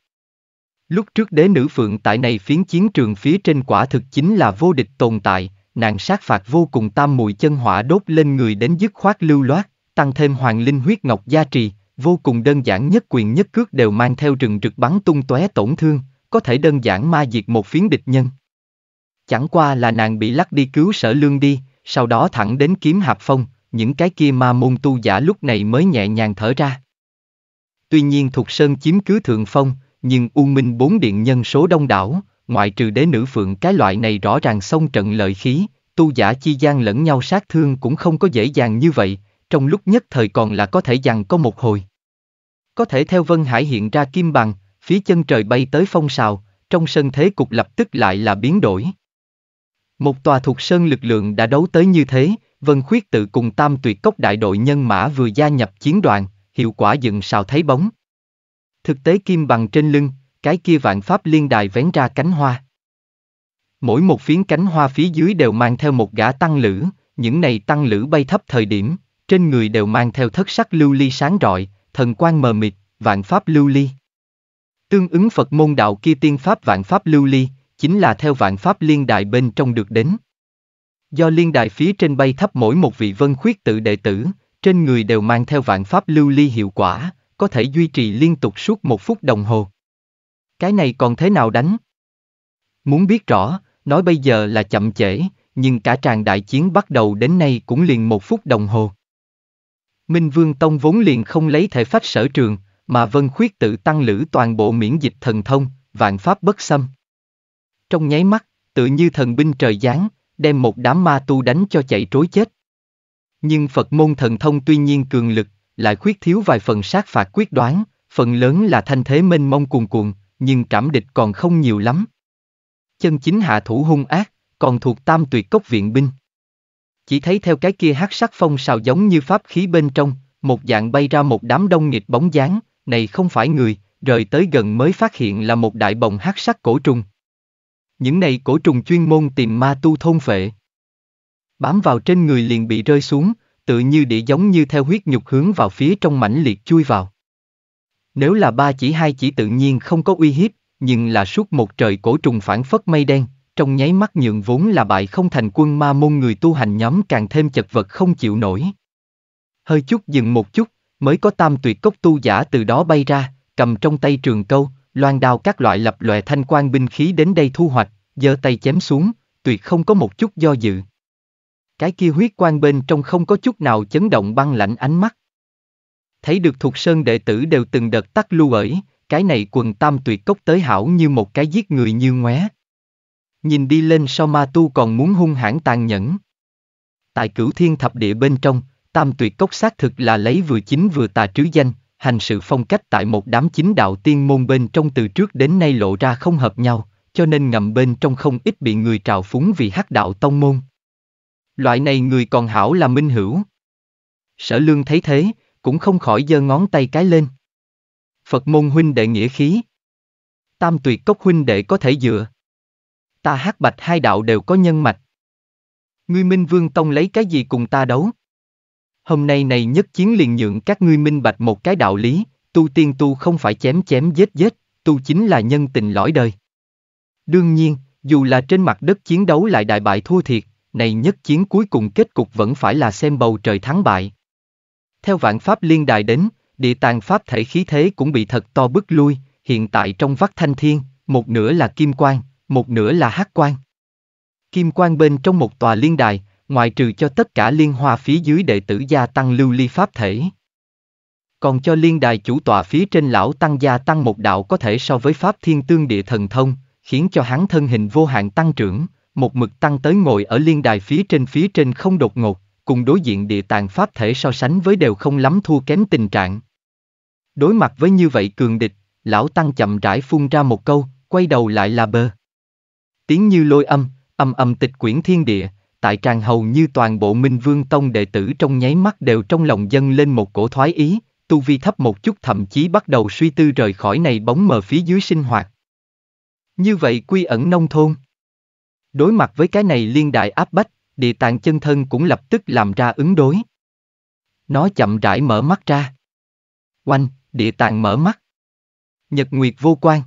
Lúc trước đế nữ phượng tại này phiến chiến trường phía trên quả thực chính là vô địch tồn tại, nàng sát phạt vô cùng tam mùi chân hỏa đốt lên người đến dứt khoát lưu loát, tăng thêm hoàng linh huyết ngọc gia trì, vô cùng đơn giản nhất quyền nhất cước đều mang theo rừng rực bắn tung tóe tổn thương, có thể đơn giản ma diệt một phiến địch nhân. Chẳng qua là nàng bị lắc đi cứu sở lương đi, sau đó thẳng đến kiếm hạp phong, những cái kia ma môn tu giả lúc này mới nhẹ nhàng thở ra. Tuy nhiên Thục Sơn chiếm cứ thượng phong, nhưng U Minh bốn điện nhân số đông đảo, ngoại trừ đế nữ phượng cái loại này rõ ràng xông trận lợi khí, tu giả chi gian lẫn nhau sát thương cũng không có dễ dàng như vậy, trong lúc nhất thời còn là có thể dằn có một hồi. Có thể theo Vân Hải hiện ra kim bằng, phía chân trời bay tới phong sào, trong sân thế cục lập tức lại là biến đổi. Một tòa thuộc sơn lực lượng đã đấu tới như thế, Vân Khuyết tự cùng tam tuyệt cốc đại đội nhân mã vừa gia nhập chiến đoàn, hiệu quả dựng sào thấy bóng. Thực tế kim bằng trên lưng, cái kia vạn pháp liên đài vén ra cánh hoa. Mỗi một phiến cánh hoa phía dưới đều mang theo một gã tăng lữ, những này tăng lữ bay thấp thời điểm, trên người đều mang theo thất sắc lưu ly sáng rọi, thần quan mờ mịt, vạn pháp lưu ly. Tương ứng Phật môn đạo kia tiên pháp vạn pháp lưu ly, chính là theo vạn pháp liên đại bên trong được đến. Do liên đại phía trên bay thấp mỗi một vị vân khuyết tự đệ tử, trên người đều mang theo vạn pháp lưu ly hiệu quả, có thể duy trì liên tục suốt một phút đồng hồ. Cái này còn thế nào đánh? Muốn biết rõ, nói bây giờ là chậm trễ, nhưng cả tràng đại chiến bắt đầu đến nay cũng liền một phút đồng hồ. Minh Vương Tông vốn liền không lấy thể phách sở trường, mà Vân Khuyết tự tăng lữ toàn bộ miễn dịch thần thông, vạn pháp bất xâm trong nháy mắt, tự như thần binh trời giáng, đem một đám ma tu đánh cho chạy trối chết. Nhưng Phật môn thần thông tuy nhiên cường lực, lại khuyết thiếu vài phần sát phạt quyết đoán, phần lớn là thanh thế mênh mông cuồn cuộn, nhưng cảm địch còn không nhiều lắm. Chân chính hạ thủ hung ác, còn thuộc tam tuyệt cốc viện binh. Chỉ thấy theo cái kia hát sắc phong sao giống như pháp khí bên trong, một dạng bay ra một đám đông nghịch bóng dáng, này không phải người, rời tới gần mới phát hiện là một đại bồng hát sắc cổ trùng, những này cổ trùng chuyên môn tìm ma tu thôn phệ. Bám vào trên người liền bị rơi xuống, tự như địa giống như theo huyết nhục hướng vào phía trong mãnh liệt chui vào. Nếu là ba chỉ hai chỉ tự nhiên không có uy hiếp, nhưng là suốt một trời cổ trùng phản phất mây đen, trong nháy mắt nhượng vốn là bại không thành quân ma môn người tu hành nhóm càng thêm chật vật không chịu nổi. Hơi chút dừng một chút, mới có tam tuyệt cốc tu giả từ đó bay ra, cầm trong tay trường câu, loan đao các loại lập lòe thanh quan binh khí đến đây thu hoạch, giơ tay chém xuống, tuyệt không có một chút do dự. Cái kia huyết quan bên trong không có chút nào chấn động băng lạnh ánh mắt. Thấy được thuộc sơn đệ tử đều từng đợt tắt lưu ởi, cái này quần tam tuyệt cốc tới hảo như một cái giết người như ngoé. Nhìn đi lên sao ma tu còn muốn hung hãn tàn nhẫn. Tại cửu thiên thập địa bên trong, tam tuyệt cốc xác thực là lấy vừa chính vừa tà trứ danh, hành sự phong cách tại một đám chính đạo tiên môn bên trong từ trước đến nay lộ ra không hợp nhau, cho nên ngầm bên trong không ít bị người trào phúng vì hắc đạo tông môn. Loại này người còn hảo là minh hữu. Sở lương thấy thế, cũng không khỏi giơ ngón tay cái lên. Phật môn huynh đệ nghĩa khí. Tam tuyệt cốc huynh đệ có thể dựa. Ta hát bạch hai đạo đều có nhân mạch. Ngươi Minh Vương Tông lấy cái gì cùng ta đấu? Hôm nay này nhất chiến liền nhượng các ngươi minh bạch một cái đạo lý, tu tiên tu không phải chém chém giết giết, tu chính là nhân tình lõi đời. Đương nhiên, dù là trên mặt đất chiến đấu lại đại bại thua thiệt, này nhất chiến cuối cùng kết cục vẫn phải là xem bầu trời thắng bại. Theo vạn pháp liên đài đến, địa tàng pháp thể khí thế cũng bị thật to bức lui, hiện tại trong vắt thanh thiên, một nửa là kim quang, một nửa là hắc quang. Kim quang bên trong một tòa liên đài, ngoại trừ cho tất cả liên hoa phía dưới đệ tử gia tăng lưu ly pháp thể. Còn cho liên đài chủ tòa phía trên lão tăng gia tăng một đạo có thể so với pháp thiên tương địa thần thông, khiến cho hắn thân hình vô hạn tăng trưởng, một mực tăng tới ngồi ở liên đài phía trên phía trên không đột ngột, cùng đối diện địa tàng pháp thể so sánh với đều không lắm thua kém tình trạng. Đối mặt với như vậy cường địch, lão tăng chậm rãi phun ra một câu, quay đầu lại là bơ. Tiếng như lôi âm, âm âm tịch quyển thiên địa, tại tràng hầu như toàn bộ Minh Vương Tông đệ tử trong nháy mắt đều trong lòng dâng lên một cổ thoái ý, tu vi thấp một chút thậm chí bắt đầu suy tư rời khỏi này bóng mờ phía dưới sinh hoạt. Như vậy quy ẩn nông thôn. Đối mặt với cái này liên đại áp bách, địa tạng chân thân cũng lập tức làm ra ứng đối. Nó chậm rãi mở mắt ra. Oanh, địa tạng mở mắt. Nhật Nguyệt vô quan.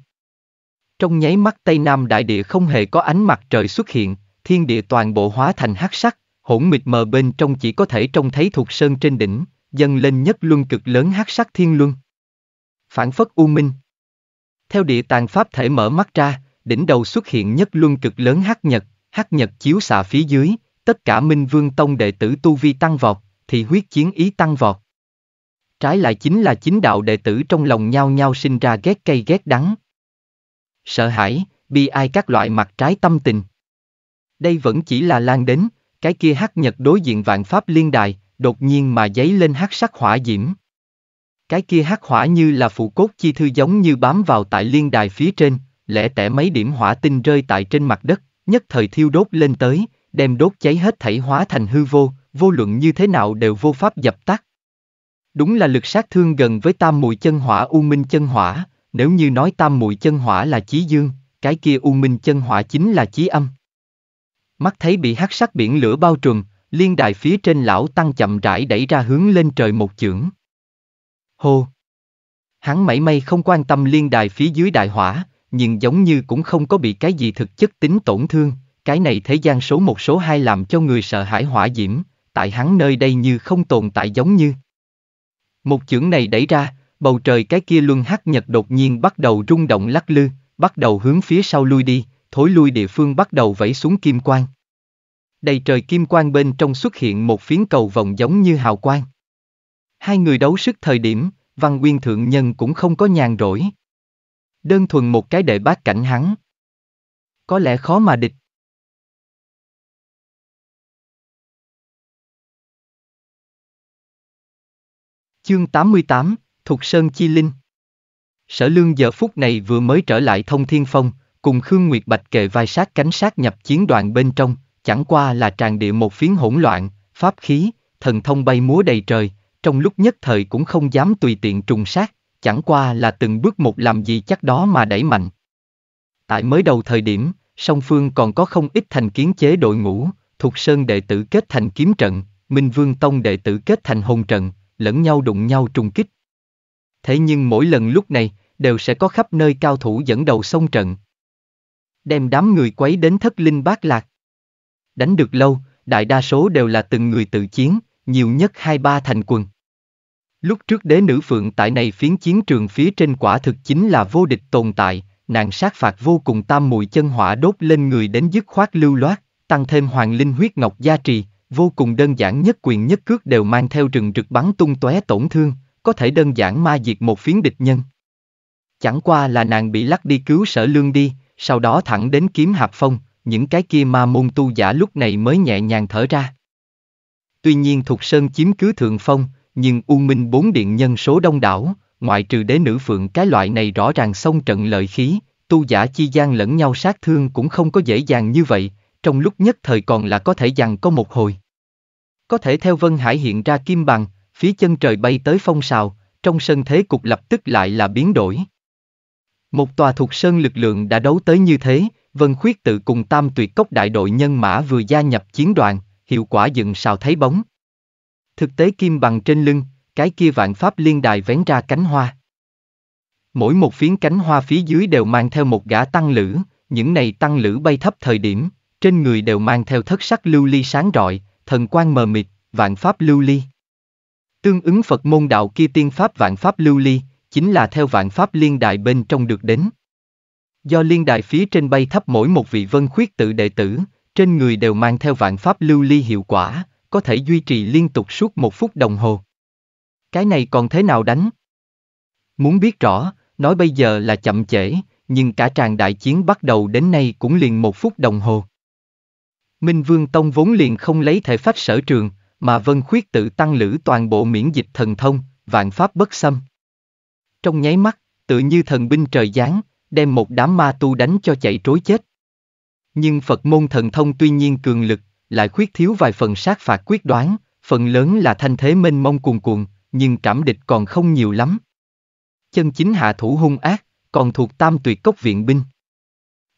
Trong nháy mắt Tây Nam đại địa không hề có ánh mặt trời xuất hiện, thiên địa toàn bộ hóa thành hắc sắc, hỗn mịt mờ bên trong chỉ có thể trông thấy thuộc sơn trên đỉnh, dâng lên nhất luân cực lớn hắc sắc thiên luân. Phản phất u minh. Theo địa tàng pháp thể mở mắt ra, đỉnh đầu xuất hiện nhất luân cực lớn hắc nhật, hắc nhật chiếu xạ phía dưới, tất cả minh vương tông đệ tử tu vi tăng vọt, thì huyết chiến ý tăng vọt. Trái lại chính là chính đạo đệ tử trong lòng nhau nhau sinh ra ghét cây ghét đắng. Sợ hãi, bi ai các loại mặt trái tâm tình. Đây vẫn chỉ là lan đến, cái kia hắc nhật đối diện vạn pháp liên đài, đột nhiên mà giấy lên hắc sắc hỏa diễm. Cái kia hắc hỏa như là phụ cốt chi thư giống như bám vào tại liên đài phía trên, lẻ tẻ mấy điểm hỏa tinh rơi tại trên mặt đất, nhất thời thiêu đốt lên tới, đem đốt cháy hết thảy hóa thành hư vô, vô luận như thế nào đều vô pháp dập tắt. Đúng là lực sát thương gần với tam mùi chân hỏa u minh chân hỏa, nếu như nói tam mùi chân hỏa là chí dương, cái kia u minh chân hỏa chính là chí âm mắt thấy bị hắc sắc biển lửa bao trùm, liên đài phía trên lão tăng chậm rãi đẩy ra hướng lên trời một chưởng. Hô! Hắn mảy may không quan tâm liên đài phía dưới đại hỏa, nhưng giống như cũng không có bị cái gì thực chất tính tổn thương, cái này thế gian số một số hai làm cho người sợ hãi hỏa diễm, tại hắn nơi đây như không tồn tại giống như. Một chưởng này đẩy ra, bầu trời cái kia luân hắc nhật đột nhiên bắt đầu rung động lắc lư, bắt đầu hướng phía sau lui đi, thối lui địa phương bắt đầu vẫy xuống kim quang. Đầy trời kim quang bên trong xuất hiện một phiến cầu vòng giống như hào quang. Hai người đấu sức thời điểm, văn nguyên thượng nhân cũng không có nhàn rỗi. Đơn thuần một cái đệ bát cảnh hắn. Có lẽ khó mà địch. Chương 88, Thục Sơn Chi Linh Sở lương giờ phút này vừa mới trở lại thông thiên phong, cùng Khương Nguyệt Bạch kề vai sát cánh sát nhập chiến đoàn bên trong, chẳng qua là tràn địa một phiến hỗn loạn, pháp khí, thần thông bay múa đầy trời, trong lúc nhất thời cũng không dám tùy tiện trùng sát, chẳng qua là từng bước một làm gì chắc đó mà đẩy mạnh. Tại mới đầu thời điểm, song phương còn có không ít thành kiến chế đội ngũ, thuộc sơn đệ tử kết thành kiếm trận, minh vương tông đệ tử kết thành hồn trận, lẫn nhau đụng nhau trùng kích. Thế nhưng mỗi lần lúc này, đều sẽ có khắp nơi cao thủ dẫn đầu sông trận, đem đám người quấy đến thất linh bát lạc. Đánh được lâu, đại đa số đều là từng người tự chiến, nhiều nhất hai ba thành quần. Lúc trước đế nữ phượng tại này phiến chiến trường phía trên quả thực chính là vô địch tồn tại, nàng sát phạt vô cùng tam mùi chân hỏa đốt lên người đến dứt khoát lưu loát, tăng thêm hoàng linh huyết ngọc gia trì, vô cùng đơn giản nhất quyền nhất cước đều mang theo rừng rực bắn tung tóe tổn thương, có thể đơn giản ma diệt một phiến địch nhân. Chẳng qua là nàng bị lắc đi cứu sở lương đi, sau đó thẳng đến kiếm hạp phong, những cái kia ma môn tu giả lúc này mới nhẹ nhàng thở ra. Tuy nhiên Thục Sơn chiếm cứ thượng phong, nhưng U Minh bốn điện nhân số đông đảo, ngoại trừ đế nữ phượng cái loại này rõ ràng xông trận lợi khí, tu giả chi gian lẫn nhau sát thương cũng không có dễ dàng như vậy, trong lúc nhất thời còn là có thể dằn có một hồi. Có thể theo Vân Hải hiện ra kim bằng, phía chân trời bay tới phong sào, trong sân thế cục lập tức lại là biến đổi. Một tòa thuộc sơn lực lượng đã đấu tới như thế, Vân Khuyết tự cùng tam tuyệt cốc đại đội nhân mã vừa gia nhập chiến đoàn, hiệu quả dựng sào thấy bóng. Thực tế kim bằng trên lưng, cái kia vạn pháp liên đài vén ra cánh hoa. Mỗi một phiến cánh hoa phía dưới đều mang theo một gã tăng lữ, những này tăng lữ bay thấp thời điểm, trên người đều mang theo thất sắc lưu ly sáng rọi, thần quan mờ mịt, vạn pháp lưu ly. Tương ứng Phật môn đạo kia tiên pháp vạn pháp lưu ly, chính là theo vạn pháp liên đại bên trong được đến. Do liên đại phía trên bay thấp mỗi một vị vân khuyết tự đệ tử, trên người đều mang theo vạn pháp lưu ly hiệu quả, có thể duy trì liên tục suốt một phút đồng hồ. Cái này còn thế nào đánh? Muốn biết rõ, nói bây giờ là chậm trễ, nhưng cả tràng đại chiến bắt đầu đến nay cũng liền một phút đồng hồ. Minh Vương Tông vốn liền không lấy thể phách sở trường, mà Vân Khuyết tự tăng lữ toàn bộ miễn dịch thần thông, vạn pháp bất xâm trong nháy mắt, tự như thần binh trời giáng, đem một đám ma tu đánh cho chạy trối chết. Nhưng Phật môn thần thông tuy nhiên cường lực, lại khuyết thiếu vài phần sát phạt quyết đoán, phần lớn là thanh thế mênh mông cuồn cuộn, nhưng cảm địch còn không nhiều lắm. Chân chính hạ thủ hung ác, còn thuộc tam tuyệt cốc viện binh.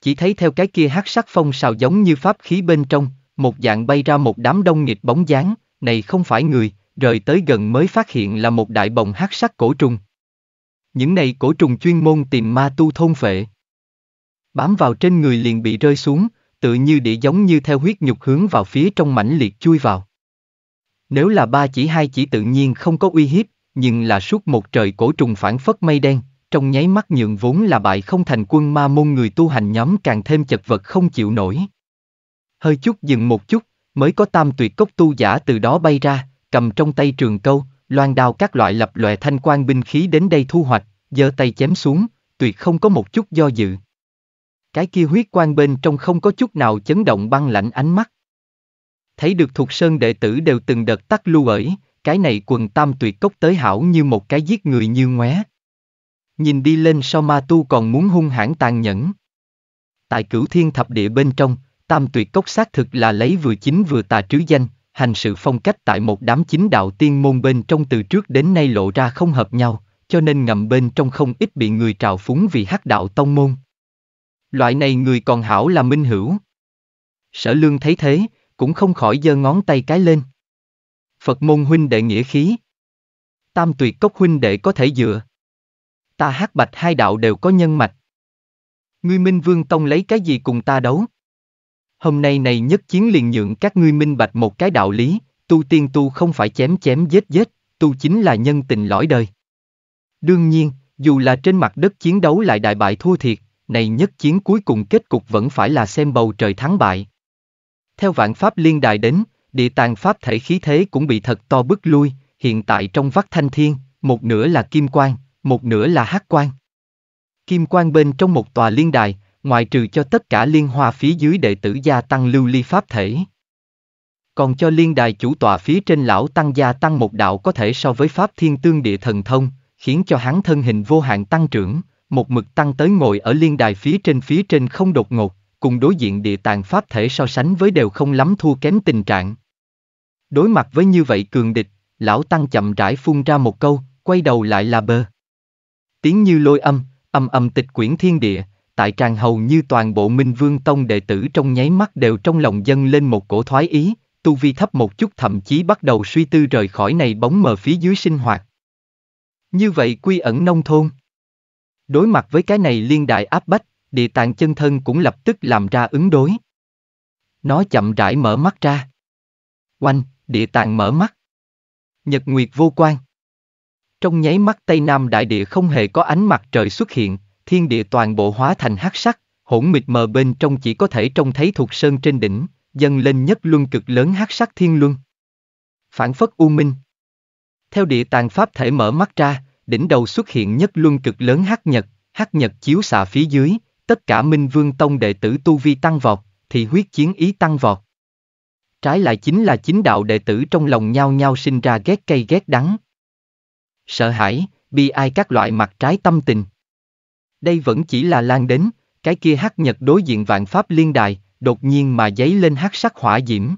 Chỉ thấy theo cái kia hát sắc phong sào giống như pháp khí bên trong, một dạng bay ra một đám đông nghịch bóng dáng, này không phải người, rời tới gần mới phát hiện là một đại bồng hát sắc cổ trùng. Những này cổ trùng chuyên môn tìm ma tu thôn phệ. Bám vào trên người liền bị rơi xuống, tự như địa giống như theo huyết nhục hướng vào phía trong mãnh liệt chui vào. Nếu là ba chỉ hai chỉ tự nhiên không có uy hiếp, nhưng là suốt một trời cổ trùng phản phất mây đen, trong nháy mắt nhượng vốn là bại không thành quân ma môn người tu hành nhóm càng thêm chật vật không chịu nổi. Hơi chút dừng một chút, mới có tam tuyệt cốc tu giả từ đó bay ra, cầm trong tay trường câu, loan đao các loại lập loè thanh quan binh khí đến đây thu hoạch, giơ tay chém xuống, tuyệt không có một chút do dự. Cái kia huyết quan bên trong không có chút nào chấn động băng lạnh ánh mắt. Thấy được thuộc sơn đệ tử đều từng đợt tắt lưu ởi, cái này quần tam tuyệt cốc tới hảo như một cái giết người như ngoé. Nhìn đi lên sao ma tu còn muốn hung hãn tàn nhẫn. Tại cửu thiên thập địa bên trong, tam tuyệt cốc xác thực là lấy vừa chính vừa tà trứ danh, hành sự phong cách tại một đám chính đạo tiên môn bên trong từ trước đến nay lộ ra không hợp nhau, cho nên ngầm bên trong không ít bị người trào phúng vì hắc đạo tông môn. Loại này người còn hảo là minh hữu. Sở lương thấy thế, cũng không khỏi giơ ngón tay cái lên. Phật môn huynh đệ nghĩa khí. Tam tuyệt cốc huynh đệ có thể dựa. Ta hát bạch hai đạo đều có nhân mạch. Ngươi Minh Vương Tông lấy cái gì cùng ta đấu? Hôm nay này nhất chiến liền nhượng các ngươi minh bạch một cái đạo lý, tu tiên tu không phải chém chém giết giết, tu chính là nhân tình lõi đời. Đương nhiên, dù là trên mặt đất chiến đấu lại đại bại thua thiệt, này nhất chiến cuối cùng kết cục vẫn phải là xem bầu trời thắng bại. Theo vạn pháp liên đài đến, địa tàng pháp thể khí thế cũng bị thật to bức lui, hiện tại trong vắt thanh thiên, một nửa là kim quang, một nửa là hắc quang. Kim quang bên trong một tòa liên đài, ngoại trừ cho tất cả liên hoa phía dưới đệ tử gia tăng lưu ly pháp thể. Còn cho liên đài chủ tòa phía trên lão tăng gia tăng một đạo có thể so với pháp thiên tương địa thần thông, khiến cho hắn thân hình vô hạn tăng trưởng, một mực tăng tới ngồi ở liên đài phía trên phía trên không đột ngột, cùng đối diện địa tàng pháp thể so sánh với đều không lắm thua kém tình trạng. Đối mặt với như vậy cường địch, lão tăng chậm rãi phun ra một câu, quay đầu lại là bơ. Tiếng như lôi âm, âm âm tịch quyển thiên địa, tại tràng hầu như toàn bộ Minh Vương Tông đệ tử trong nháy mắt đều trong lòng dân lên một cổ thoái ý, tu vi thấp một chút thậm chí bắt đầu suy tư rời khỏi này bóng mờ phía dưới sinh hoạt. Như vậy quy ẩn nông thôn. Đối mặt với cái này liên đại áp bách, địa tạng chân thân cũng lập tức làm ra ứng đối. Nó chậm rãi mở mắt ra. Oanh, địa tạng mở mắt. Nhật Nguyệt vô quan. Trong nháy mắt Tây Nam đại địa không hề có ánh mặt trời xuất hiện, thiên địa toàn bộ hóa thành hắc sắc, hỗn mịt mờ bên trong chỉ có thể trông thấy thuộc sơn trên đỉnh, dâng lên nhất luân cực lớn hắc sắc thiên luân. Phản phất u minh. Theo địa tàng pháp thể mở mắt ra, đỉnh đầu xuất hiện nhất luân cực lớn hắc nhật, hắc nhật chiếu xạ phía dưới, tất cả minh vương tông đệ tử tu vi tăng vọt, thì huyết chiến ý tăng vọt. Trái lại chính là chính đạo đệ tử trong lòng nhau nhau sinh ra ghét cây ghét đắng. Sợ hãi, bi ai các loại mặt trái tâm tình. Đây vẫn chỉ là lan đến, cái kia hắc nhật đối diện vạn pháp liên đài, đột nhiên mà giấy lên hắc sắc hỏa diễm.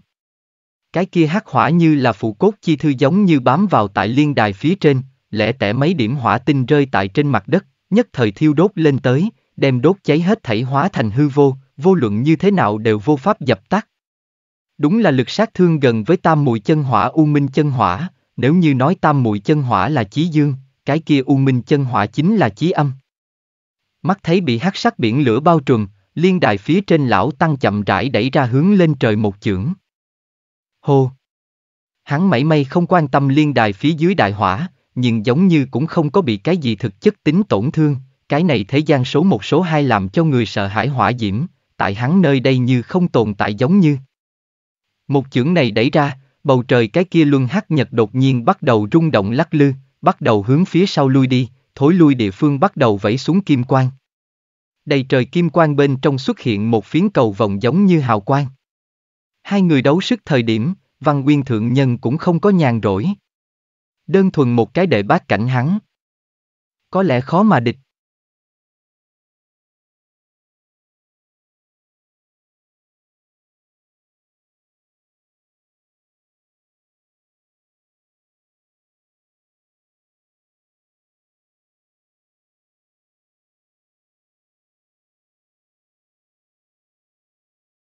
Cái kia hắc hỏa như là phụ cốt chi thư giống như bám vào tại liên đài phía trên, lẽ tẻ mấy điểm hỏa tinh rơi tại trên mặt đất, nhất thời thiêu đốt lên tới, đem đốt cháy hết thảy hóa thành hư vô, vô luận như thế nào đều vô pháp dập tắt. Đúng là lực sát thương gần với tam mùi chân hỏa u minh chân hỏa, nếu như nói tam mùi chân hỏa là chí dương, cái kia u minh chân hỏa chính là chí âm mắt thấy bị hắc sắc biển lửa bao trùm, liên đài phía trên lão tăng chậm rãi đẩy ra hướng lên trời một chưởng. Hô! Hắn mảy may không quan tâm liên đài phía dưới đại hỏa, nhưng giống như cũng không có bị cái gì thực chất tính tổn thương, cái này thế gian số một số hai làm cho người sợ hãi hỏa diễm, tại hắn nơi đây như không tồn tại giống như. Một chưởng này đẩy ra, bầu trời cái kia luân hắc nhật đột nhiên bắt đầu rung động lắc lư, bắt đầu hướng phía sau lui đi, thối lui địa phương bắt đầu vẫy xuống kim quang. Đầy trời kim quang bên trong xuất hiện một phiến cầu vòng giống như hào quang. Hai người đấu sức thời điểm, văn nguyên thượng nhân cũng không có nhàn rỗi. Đơn thuần một cái đệ bát cảnh hắn. Có lẽ khó mà địch.